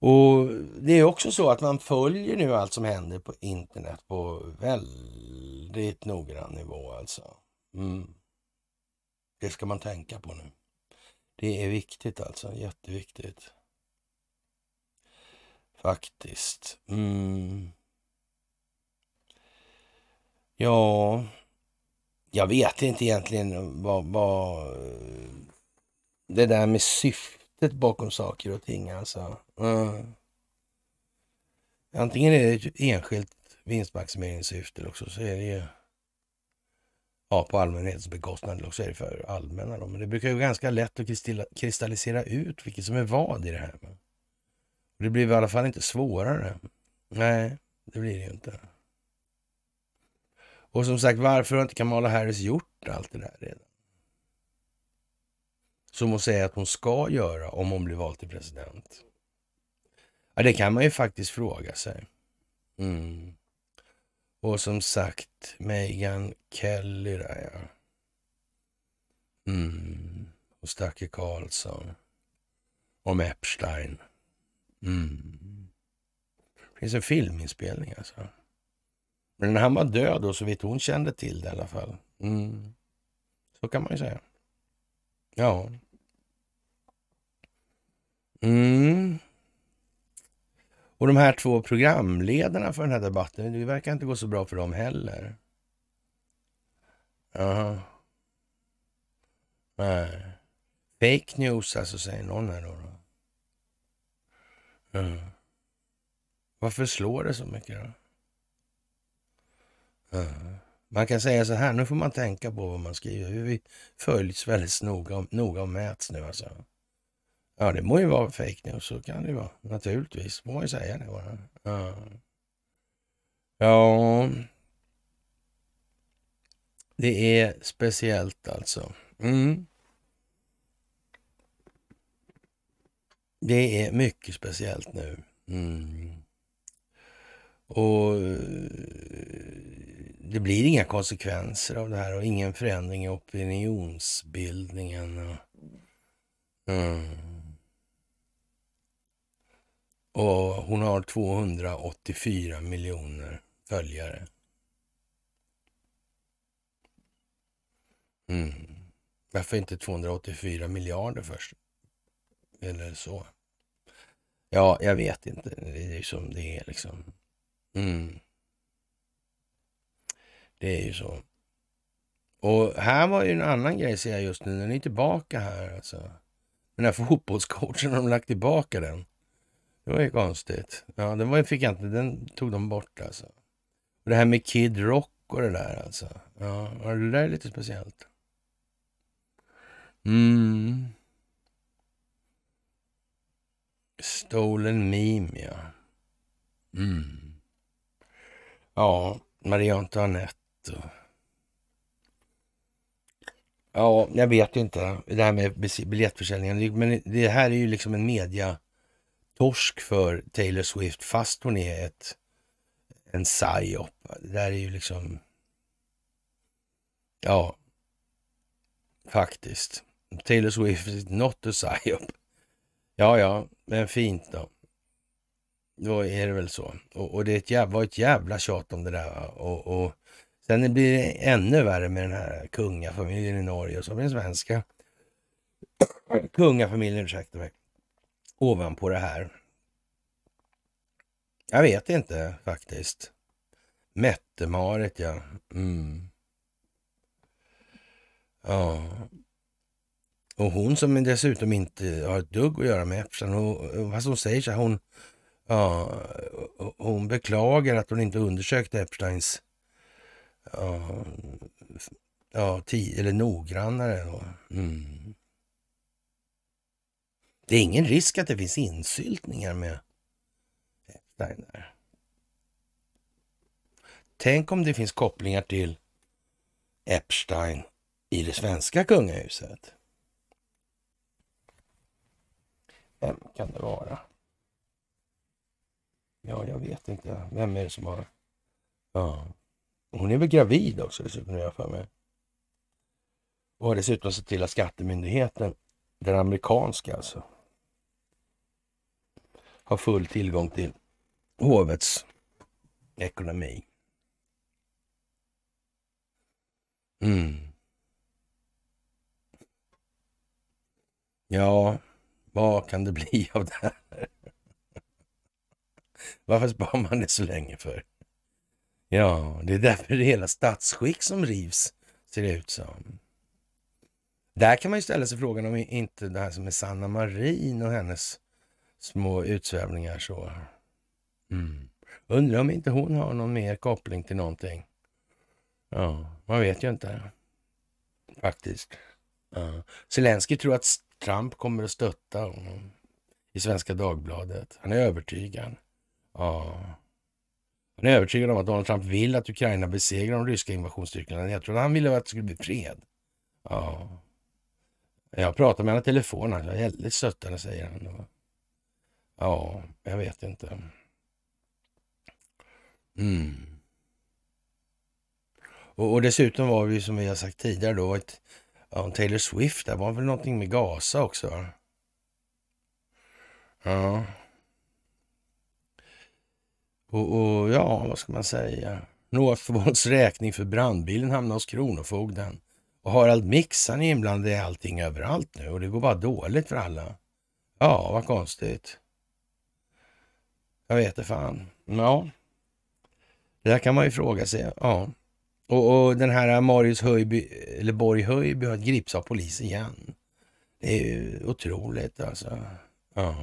Och Det är också så att man följer nu allt som händer på internet på väldigt noggrann nivå. alltså. Mm. Det ska man tänka på nu. Det är viktigt alltså, jätteviktigt. Faktiskt. Mm. Ja, jag vet inte egentligen vad, vad det där med syfte sättet bakom saker och ting alltså. Mm. Antingen är det ett enskilt vinstmaximeringssyfte eller också så är det ju ja, på allmänhetens bekostnad eller också är det för allmänna. Då. Men det brukar ju ganska lätt att kristallisera ut vilket som är vad i det här. Det blir i alla fall inte svårare. Nej, det blir det ju inte. Och som sagt, varför har inte Kamala Harris gjort allt det där redan? som hon säger att hon ska göra om hon blir vald till president? Ja, det kan man ju faktiskt fråga sig. Mm. Och som sagt, Megan Kelly där ja. Mm. Och Stacke Karlsson. Om Epstein. Mm. Det finns en filminspelning alltså. Men han var död då så vitt hon kände till det i alla fall. Mm. Så kan man ju säga. Ja. Mm. Och de här två programledarna för den här debatten, det verkar inte gå så bra för dem heller. Jaha. Nej. Fake news alltså, säger någon här då. då. Mm. Varför slår det så mycket då? Mm. Man kan säga så här, nu får man tänka på vad man skriver. Vi följs väldigt noga, noga och mäts nu alltså. Ja, det må ju vara fake news, så kan det ju vara. Naturligtvis, må ju säga det bara. Ja. ja. Det är speciellt alltså. Mm. Det är mycket speciellt nu. Mm. Och eh, det blir inga konsekvenser av det här och ingen förändring i opinionsbildningen. Mm. Och hon har 284 miljoner följare. Mm. Varför inte 284 miljarder först? Eller så. Ja, jag vet inte. Det är ju som det är liksom. Mm. Det är ju så. Och här var ju en annan grej ser jag just nu. Den är tillbaka här alltså. Den här fotbollscoachen har de lagt tillbaka den. Det var ju konstigt. Ja, den var, fick jag inte, den tog de bort alltså. Och det här med Kid Rock och det där alltså. Ja, det där är lite speciellt. Mm. Stolen meme, ja. Mm. Ja, Marie Antoinette. Ja, jag vet inte. Det här med biljettförsäljningen. Men det här är ju liksom en mediatorsk för Taylor Swift fast hon är ett, en psyop. Det där är ju liksom... Ja, faktiskt. Taylor Swift is not a psyop. Ja, ja, men fint då. Då är det väl så. Och, och det ett jävla, var ett jävla tjat om det där. Och, och, sen blir det ännu värre med den här kungafamiljen i Norge och så med den svenska kungafamiljen, ursäkta mig, ovanpå det här. Jag vet inte faktiskt. Mette-Marit ja. Mm. Ja. Och hon som dessutom inte har ett dugg att göra med Epstein, hon, fast hon säger så här, hon, Ja, hon beklagar att hon inte undersökte Epsteins ja, ja, eller noggrannare. Då. Mm. Det är ingen risk att det finns insyltningar med Epstein där. Tänk om det finns kopplingar till Epstein i det svenska kungahuset. Vem kan det vara? Ja, jag vet inte. Vem är det som har... Ja. Hon är väl gravid också dessutom, jag för mig. Och har dessutom sett till att skattemyndigheten, den amerikanska alltså, har full tillgång till hovets ekonomi. Mm. Ja, vad kan det bli av det här? Varför sparar man det så länge för? Ja, det är därför det är hela statsskick som rivs, ser det ut som. Där kan man ju ställa sig frågan om inte det här som är Sanna Marin och hennes små utsvävningar så. Mm. Undrar om inte hon har någon mer koppling till någonting. Ja, man vet ju inte. Faktiskt. Ja. Zelensky tror att Trump kommer att stötta honom i Svenska Dagbladet. Han är övertygad. Ja. Han är övertygad om att Donald Trump vill att Ukraina besegrar de ryska invasionsstyrkorna. Jag tror han ville att det skulle bli fred. Ja. Jag pratar med honom i telefon. Han är väldigt stöttande, säger han. Ja, jag vet inte. Mm. Och, och, dessutom var vi som vi har sagt tidigare då, ett, ja, Taylor Swift, där var väl någonting med Gaza också? Ja, och, och ja, vad ska man säga? Northvolts räkning för brandbilen hamnade hos Kronofogden. Och Harald Mix han är inblandad i allting överallt nu och det går bara dåligt för alla. Ja, vad konstigt. Jag vet det fan. Ja, det där kan man ju fråga sig. Ja. Och, och den här Marius Höjby, eller Borg Höjby har gripits av polis igen. Det är ju otroligt alltså. Ja.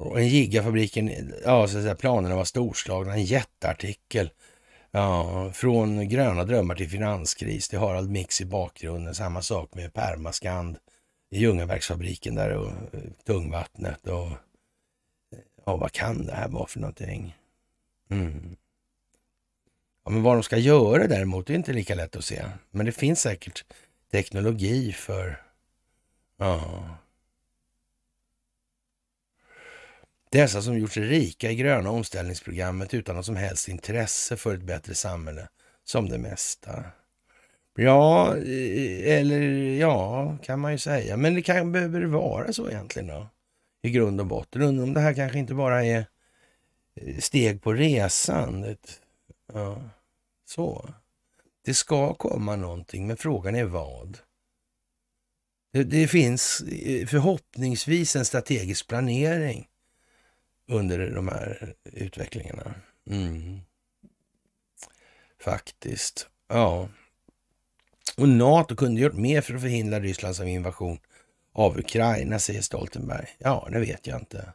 Och en gigafabriken, ja så att säga, planerna var storslagna, en jätteartikel. Ja, från gröna drömmar till finanskris, det Harald Mix i bakgrunden, samma sak med Permaskand i Ljungaverksfabriken där och eh, tungvattnet och eh, ja, vad kan det här vara för någonting? Mm. Ja, men vad de ska göra däremot är inte lika lätt att se. Men det finns säkert teknologi för ja, Dessa som gjort sig rika i gröna omställningsprogrammet utan något som helst intresse för ett bättre samhälle som det mesta. Ja, eh, eller ja, kan man ju säga. Men det kan, behöver det vara så egentligen då? I grund och botten. Undrar om det här kanske inte bara är eh, steg på resan. Ja, så. Det ska komma någonting, men frågan är vad? Det, det finns eh, förhoppningsvis en strategisk planering under de här utvecklingarna. Mm. Faktiskt. Ja. Och Nato kunde gjort mer för att förhindra Rysslands invasion av Ukraina, säger Stoltenberg. Ja, det vet jag inte.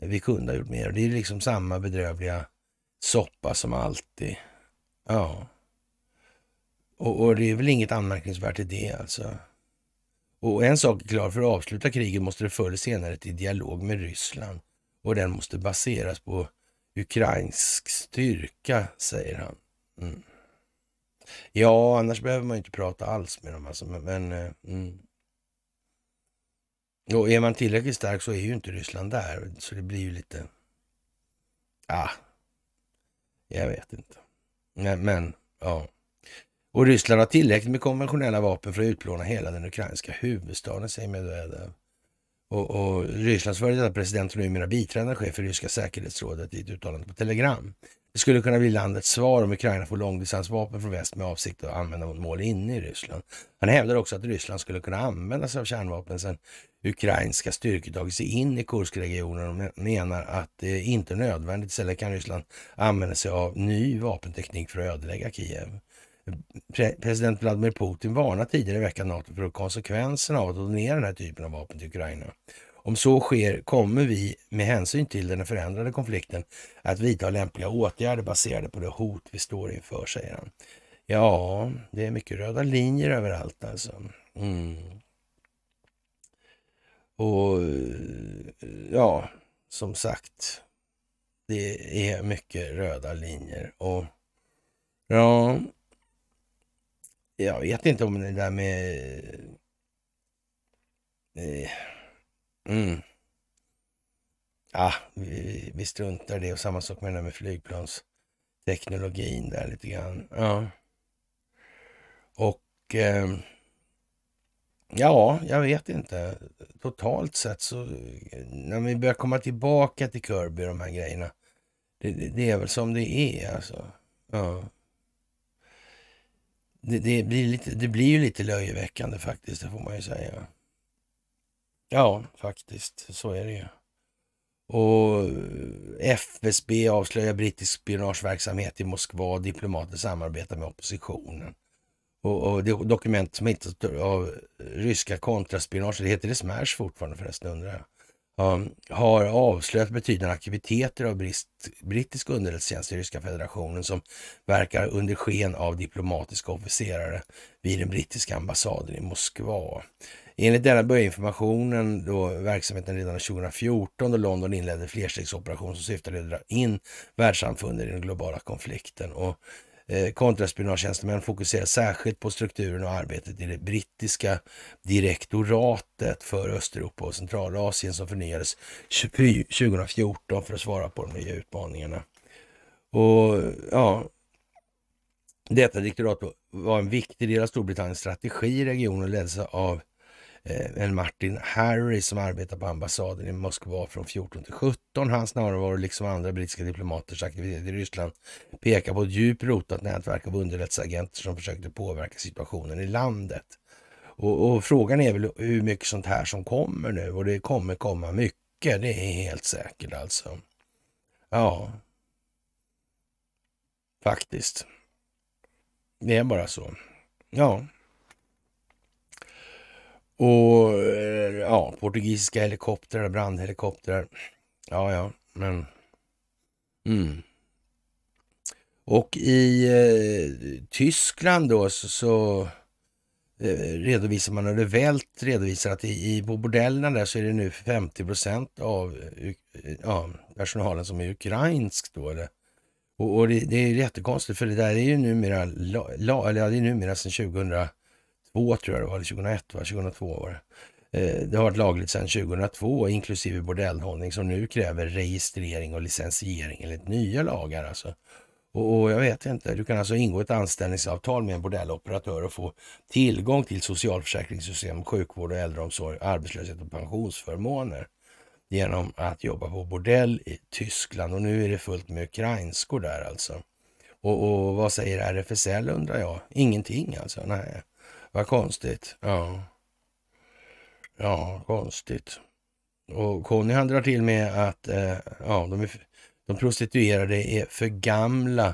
Vi kunde ha gjort mer. Det är liksom samma bedrövliga soppa som alltid. Ja. Och, och det är väl inget anmärkningsvärt i det alltså. Och en sak är klar, för att avsluta kriget måste det förr eller senare till dialog med Ryssland och den måste baseras på ukrainsk styrka, säger han. Mm. Ja, annars behöver man ju inte prata alls med dem alltså, men... Eh, mm. Och är man tillräckligt stark så är ju inte Ryssland där, så det blir ju lite... Ah, jag vet inte. Nej, men, ja. Och Ryssland har tillräckligt med konventionella vapen för att utplåna hela den ukrainska huvudstaden, säger Medvedev. Och, och Rysslands före detta president och numera biträdande chef för ryska säkerhetsrådet i ett uttalande på Telegram. Det skulle kunna bli landets svar om Ukraina får långdistansvapen från väst med avsikt att använda mot mål inne i Ryssland. Han hävdar också att Ryssland skulle kunna använda sig av kärnvapen sedan ukrainska styrkor tagit sig in i Kurskregionen och menar att det inte är nödvändigt. Istället kan Ryssland använda sig av ny vapenteknik för att ödelägga Kiev. President Vladimir Putin varnar tidigare i veckan NATO för konsekvenserna av att donera den här typen av vapen till Ukraina. Om så sker kommer vi med hänsyn till den förändrade konflikten att vidta lämpliga åtgärder baserade på det hot vi står inför, säger han. Ja, det är mycket röda linjer överallt alltså. Mm. Och ja, som sagt, det är mycket röda linjer. Och ja, jag vet inte om det där med... Eh, mm. Ja, ah, vi, vi struntar det och samma sak med det där med flygplansteknologin där lite grann. Ja. Och... Eh... Ja, jag vet inte. Totalt sett så när vi börjar komma tillbaka till Kirby och de här grejerna. Det, det, det är väl som det är alltså. Ja det, det, blir lite, det blir ju lite löjeväckande faktiskt, det får man ju säga. Ja, faktiskt, så är det ju. Och eh, FSB avslöjar brittisk spionageverksamhet i Moskva. Diplomater samarbetar med oppositionen. Och, och det dokument som hittas av eh, ryska kontraspionage, heter det Smash fortfarande förresten undrar jag? Ehm, har avslöjat betydande aktiviteter av brist, brittisk underrättelsetjänst i Ryska federationen som verkar under sken av diplomatiska officerare vid den brittiska ambassaden i Moskva. Enligt denna började informationen då verksamheten redan 2014 då London inledde en flerstegsoperation som syftade att dra in världssamfundet i den globala konflikten. Och Eh, kontraspionagtjänstemän fokuserar särskilt på strukturen och arbetet i det brittiska direktoratet för Östeuropa och Centralasien som förnyades 2014 för att svara på de nya utmaningarna. Och ja, detta direktorat var en viktig del av Storbritanniens strategi i regionen och leddes av Eh, en Martin Harry som arbetar på ambassaden i Moskva från 14 till 17. Hans närvaro liksom andra brittiska diplomaters aktiviteter i Ryssland pekar på ett djupt rotat nätverk av underrättelseagenter som försökte påverka situationen i landet. Och, och, frågan är väl hur mycket sånt här som kommer nu och det kommer komma mycket, det är helt säkert alltså. Ja, faktiskt. Det är bara så. Ja. Och eh, ja, portugisiska helikoptrar, brandhelikoptrar. Ja, ja, men... Mm. Och i eh, Tyskland då så, så eh, redovisar man, eller Welt redovisar att i, i, på bordellerna där så är det nu 50 procent av eh, eh, ja, personalen som är ukrainsk då. Eller? Och, och det, det, är jättekonstigt för det där är ju numera, la, la, eller ja, det är numera sedan 2000 2002 tror jag det var, eller 2001 2002 var det. Eh, det har varit lagligt sedan 2002, inklusive bordellhållning, som nu kräver registrering och licensiering enligt nya lagar. Alltså. Och, och, jag vet inte, du kan alltså ingå ett anställningsavtal med en bordelloperatör och få tillgång till socialförsäkringssystem, sjukvård och äldreomsorg, arbetslöshet och pensionsförmåner genom att jobba på bordell i Tyskland. Och nu är det fullt med ukrainskor där alltså. Och, och vad säger RFSL undrar jag? Ingenting alltså, nej. Vad konstigt. Ja, ja konstigt. Och Conny han drar till med att eh, ja, de, är, de prostituerade är för gamla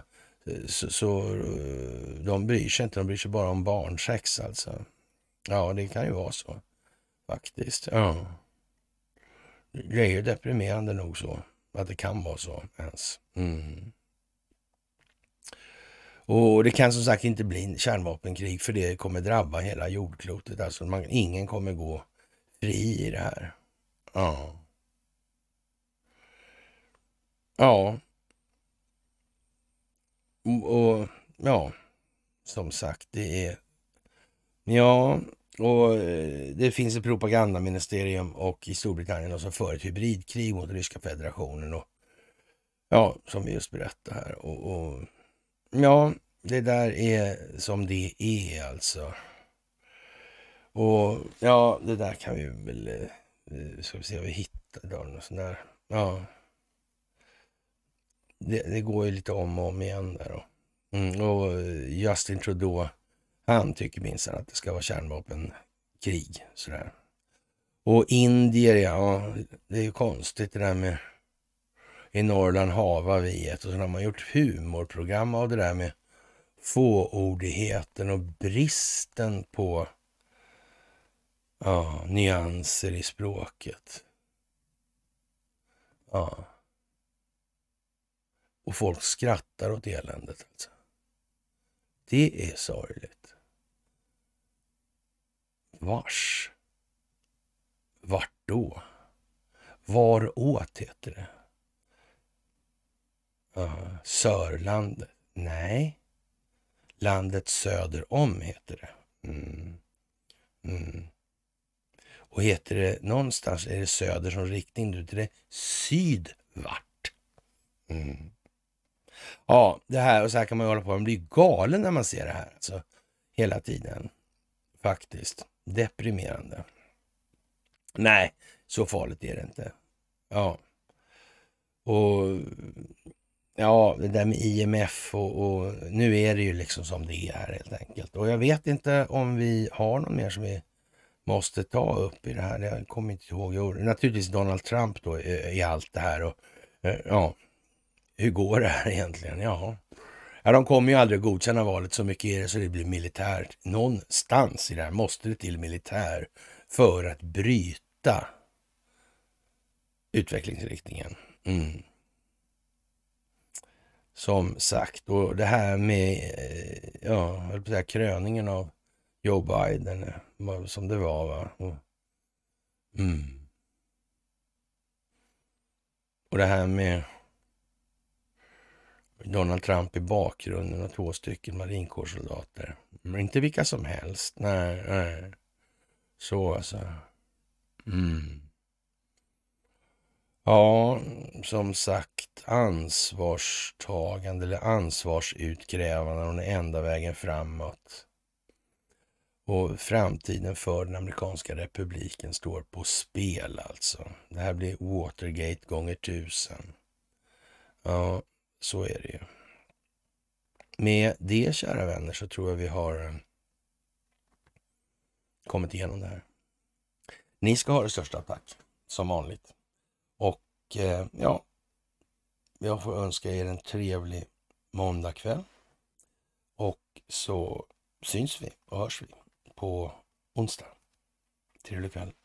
eh, så, så, eh, de bryr sig inte. De bryr sig bara om barnsex alltså. Ja, det kan ju vara så faktiskt. Ja. Det är ju deprimerande nog så att det kan vara så ens. Mm. Och det kan som sagt inte bli kärnvapenkrig för det kommer drabba hela jordklotet. Alltså man, ingen kommer gå fri i det här. Ja. Ja. Och ja, som sagt, det är... Ja, och eh, det finns ett propagandaministerium och i Storbritannien som för ett hybridkrig mot Ryska federationen. Och, ja, som vi just berättade här. och, och ja, det där är som det är alltså. Och ja, det där kan vi väl... Eh, ska vi se om vi hittar då? Och sådär. Ja. Det, det, går ju lite om och om igen där då. Mm, och eh, Justin Trudeau, han tycker minsann att det ska vara kärnvapenkrig. Sådär. Och indier, ja, det är ju konstigt det där med i Norrland hava vi ett. Och sen har man gjort humorprogram av det där med fåordigheten och bristen på ja, nyanser i språket. Ja. Och folk skrattar åt eländet. Alltså. Det är sorgligt. Vars? Vart då? Var åt heter det. Sörland? Nej. Landet söder om heter det. Mm. Mm. Och heter det någonstans, är det söder som riktning, då heter det sydvart. Mm. Ja, det här och så här kan man ju hålla på. Man blir galen när man ser det här. Alltså, hela tiden. Faktiskt. Deprimerande. Nej, så farligt är det inte. Ja. Och ja, det där med IMF och, och, nu är det ju liksom som det är helt enkelt. Och jag vet inte om vi har någon mer som vi måste ta upp i det här. Jag kommer inte ihåg. Jo, naturligtvis Donald Trump då i, allt det här och eh, ja, hur går det här egentligen? Ja. ja, de kommer ju aldrig godkänna valet så mycket är det så det blir militärt. Någonstans i det här måste det till militär för att bryta utvecklingsriktningen. Mm. Som sagt, och det här med eh, ja, jag säga, kröningen av Joe Biden eh, som det var. Va? Och, mm. och det här med Donald Trump i bakgrunden och två stycken marinkårssoldater. Men inte vilka som helst. Nej, nej. Så alltså. Mm. Ja, som sagt, ansvarstagande eller ansvarsutkrävande är den enda vägen framåt. Och framtiden för den amerikanska republiken står på spel alltså. Det här blir Watergate gånger tusen. Ja, så är det ju. Med det, kära vänner, så tror jag vi har eh, kommit igenom det här. Ni ska ha det största, tack. Som vanligt. Eh, ja, jag får önska er en trevlig måndagkväll. Och så syns vi och hörs vi på onsdag. Trevlig kväll.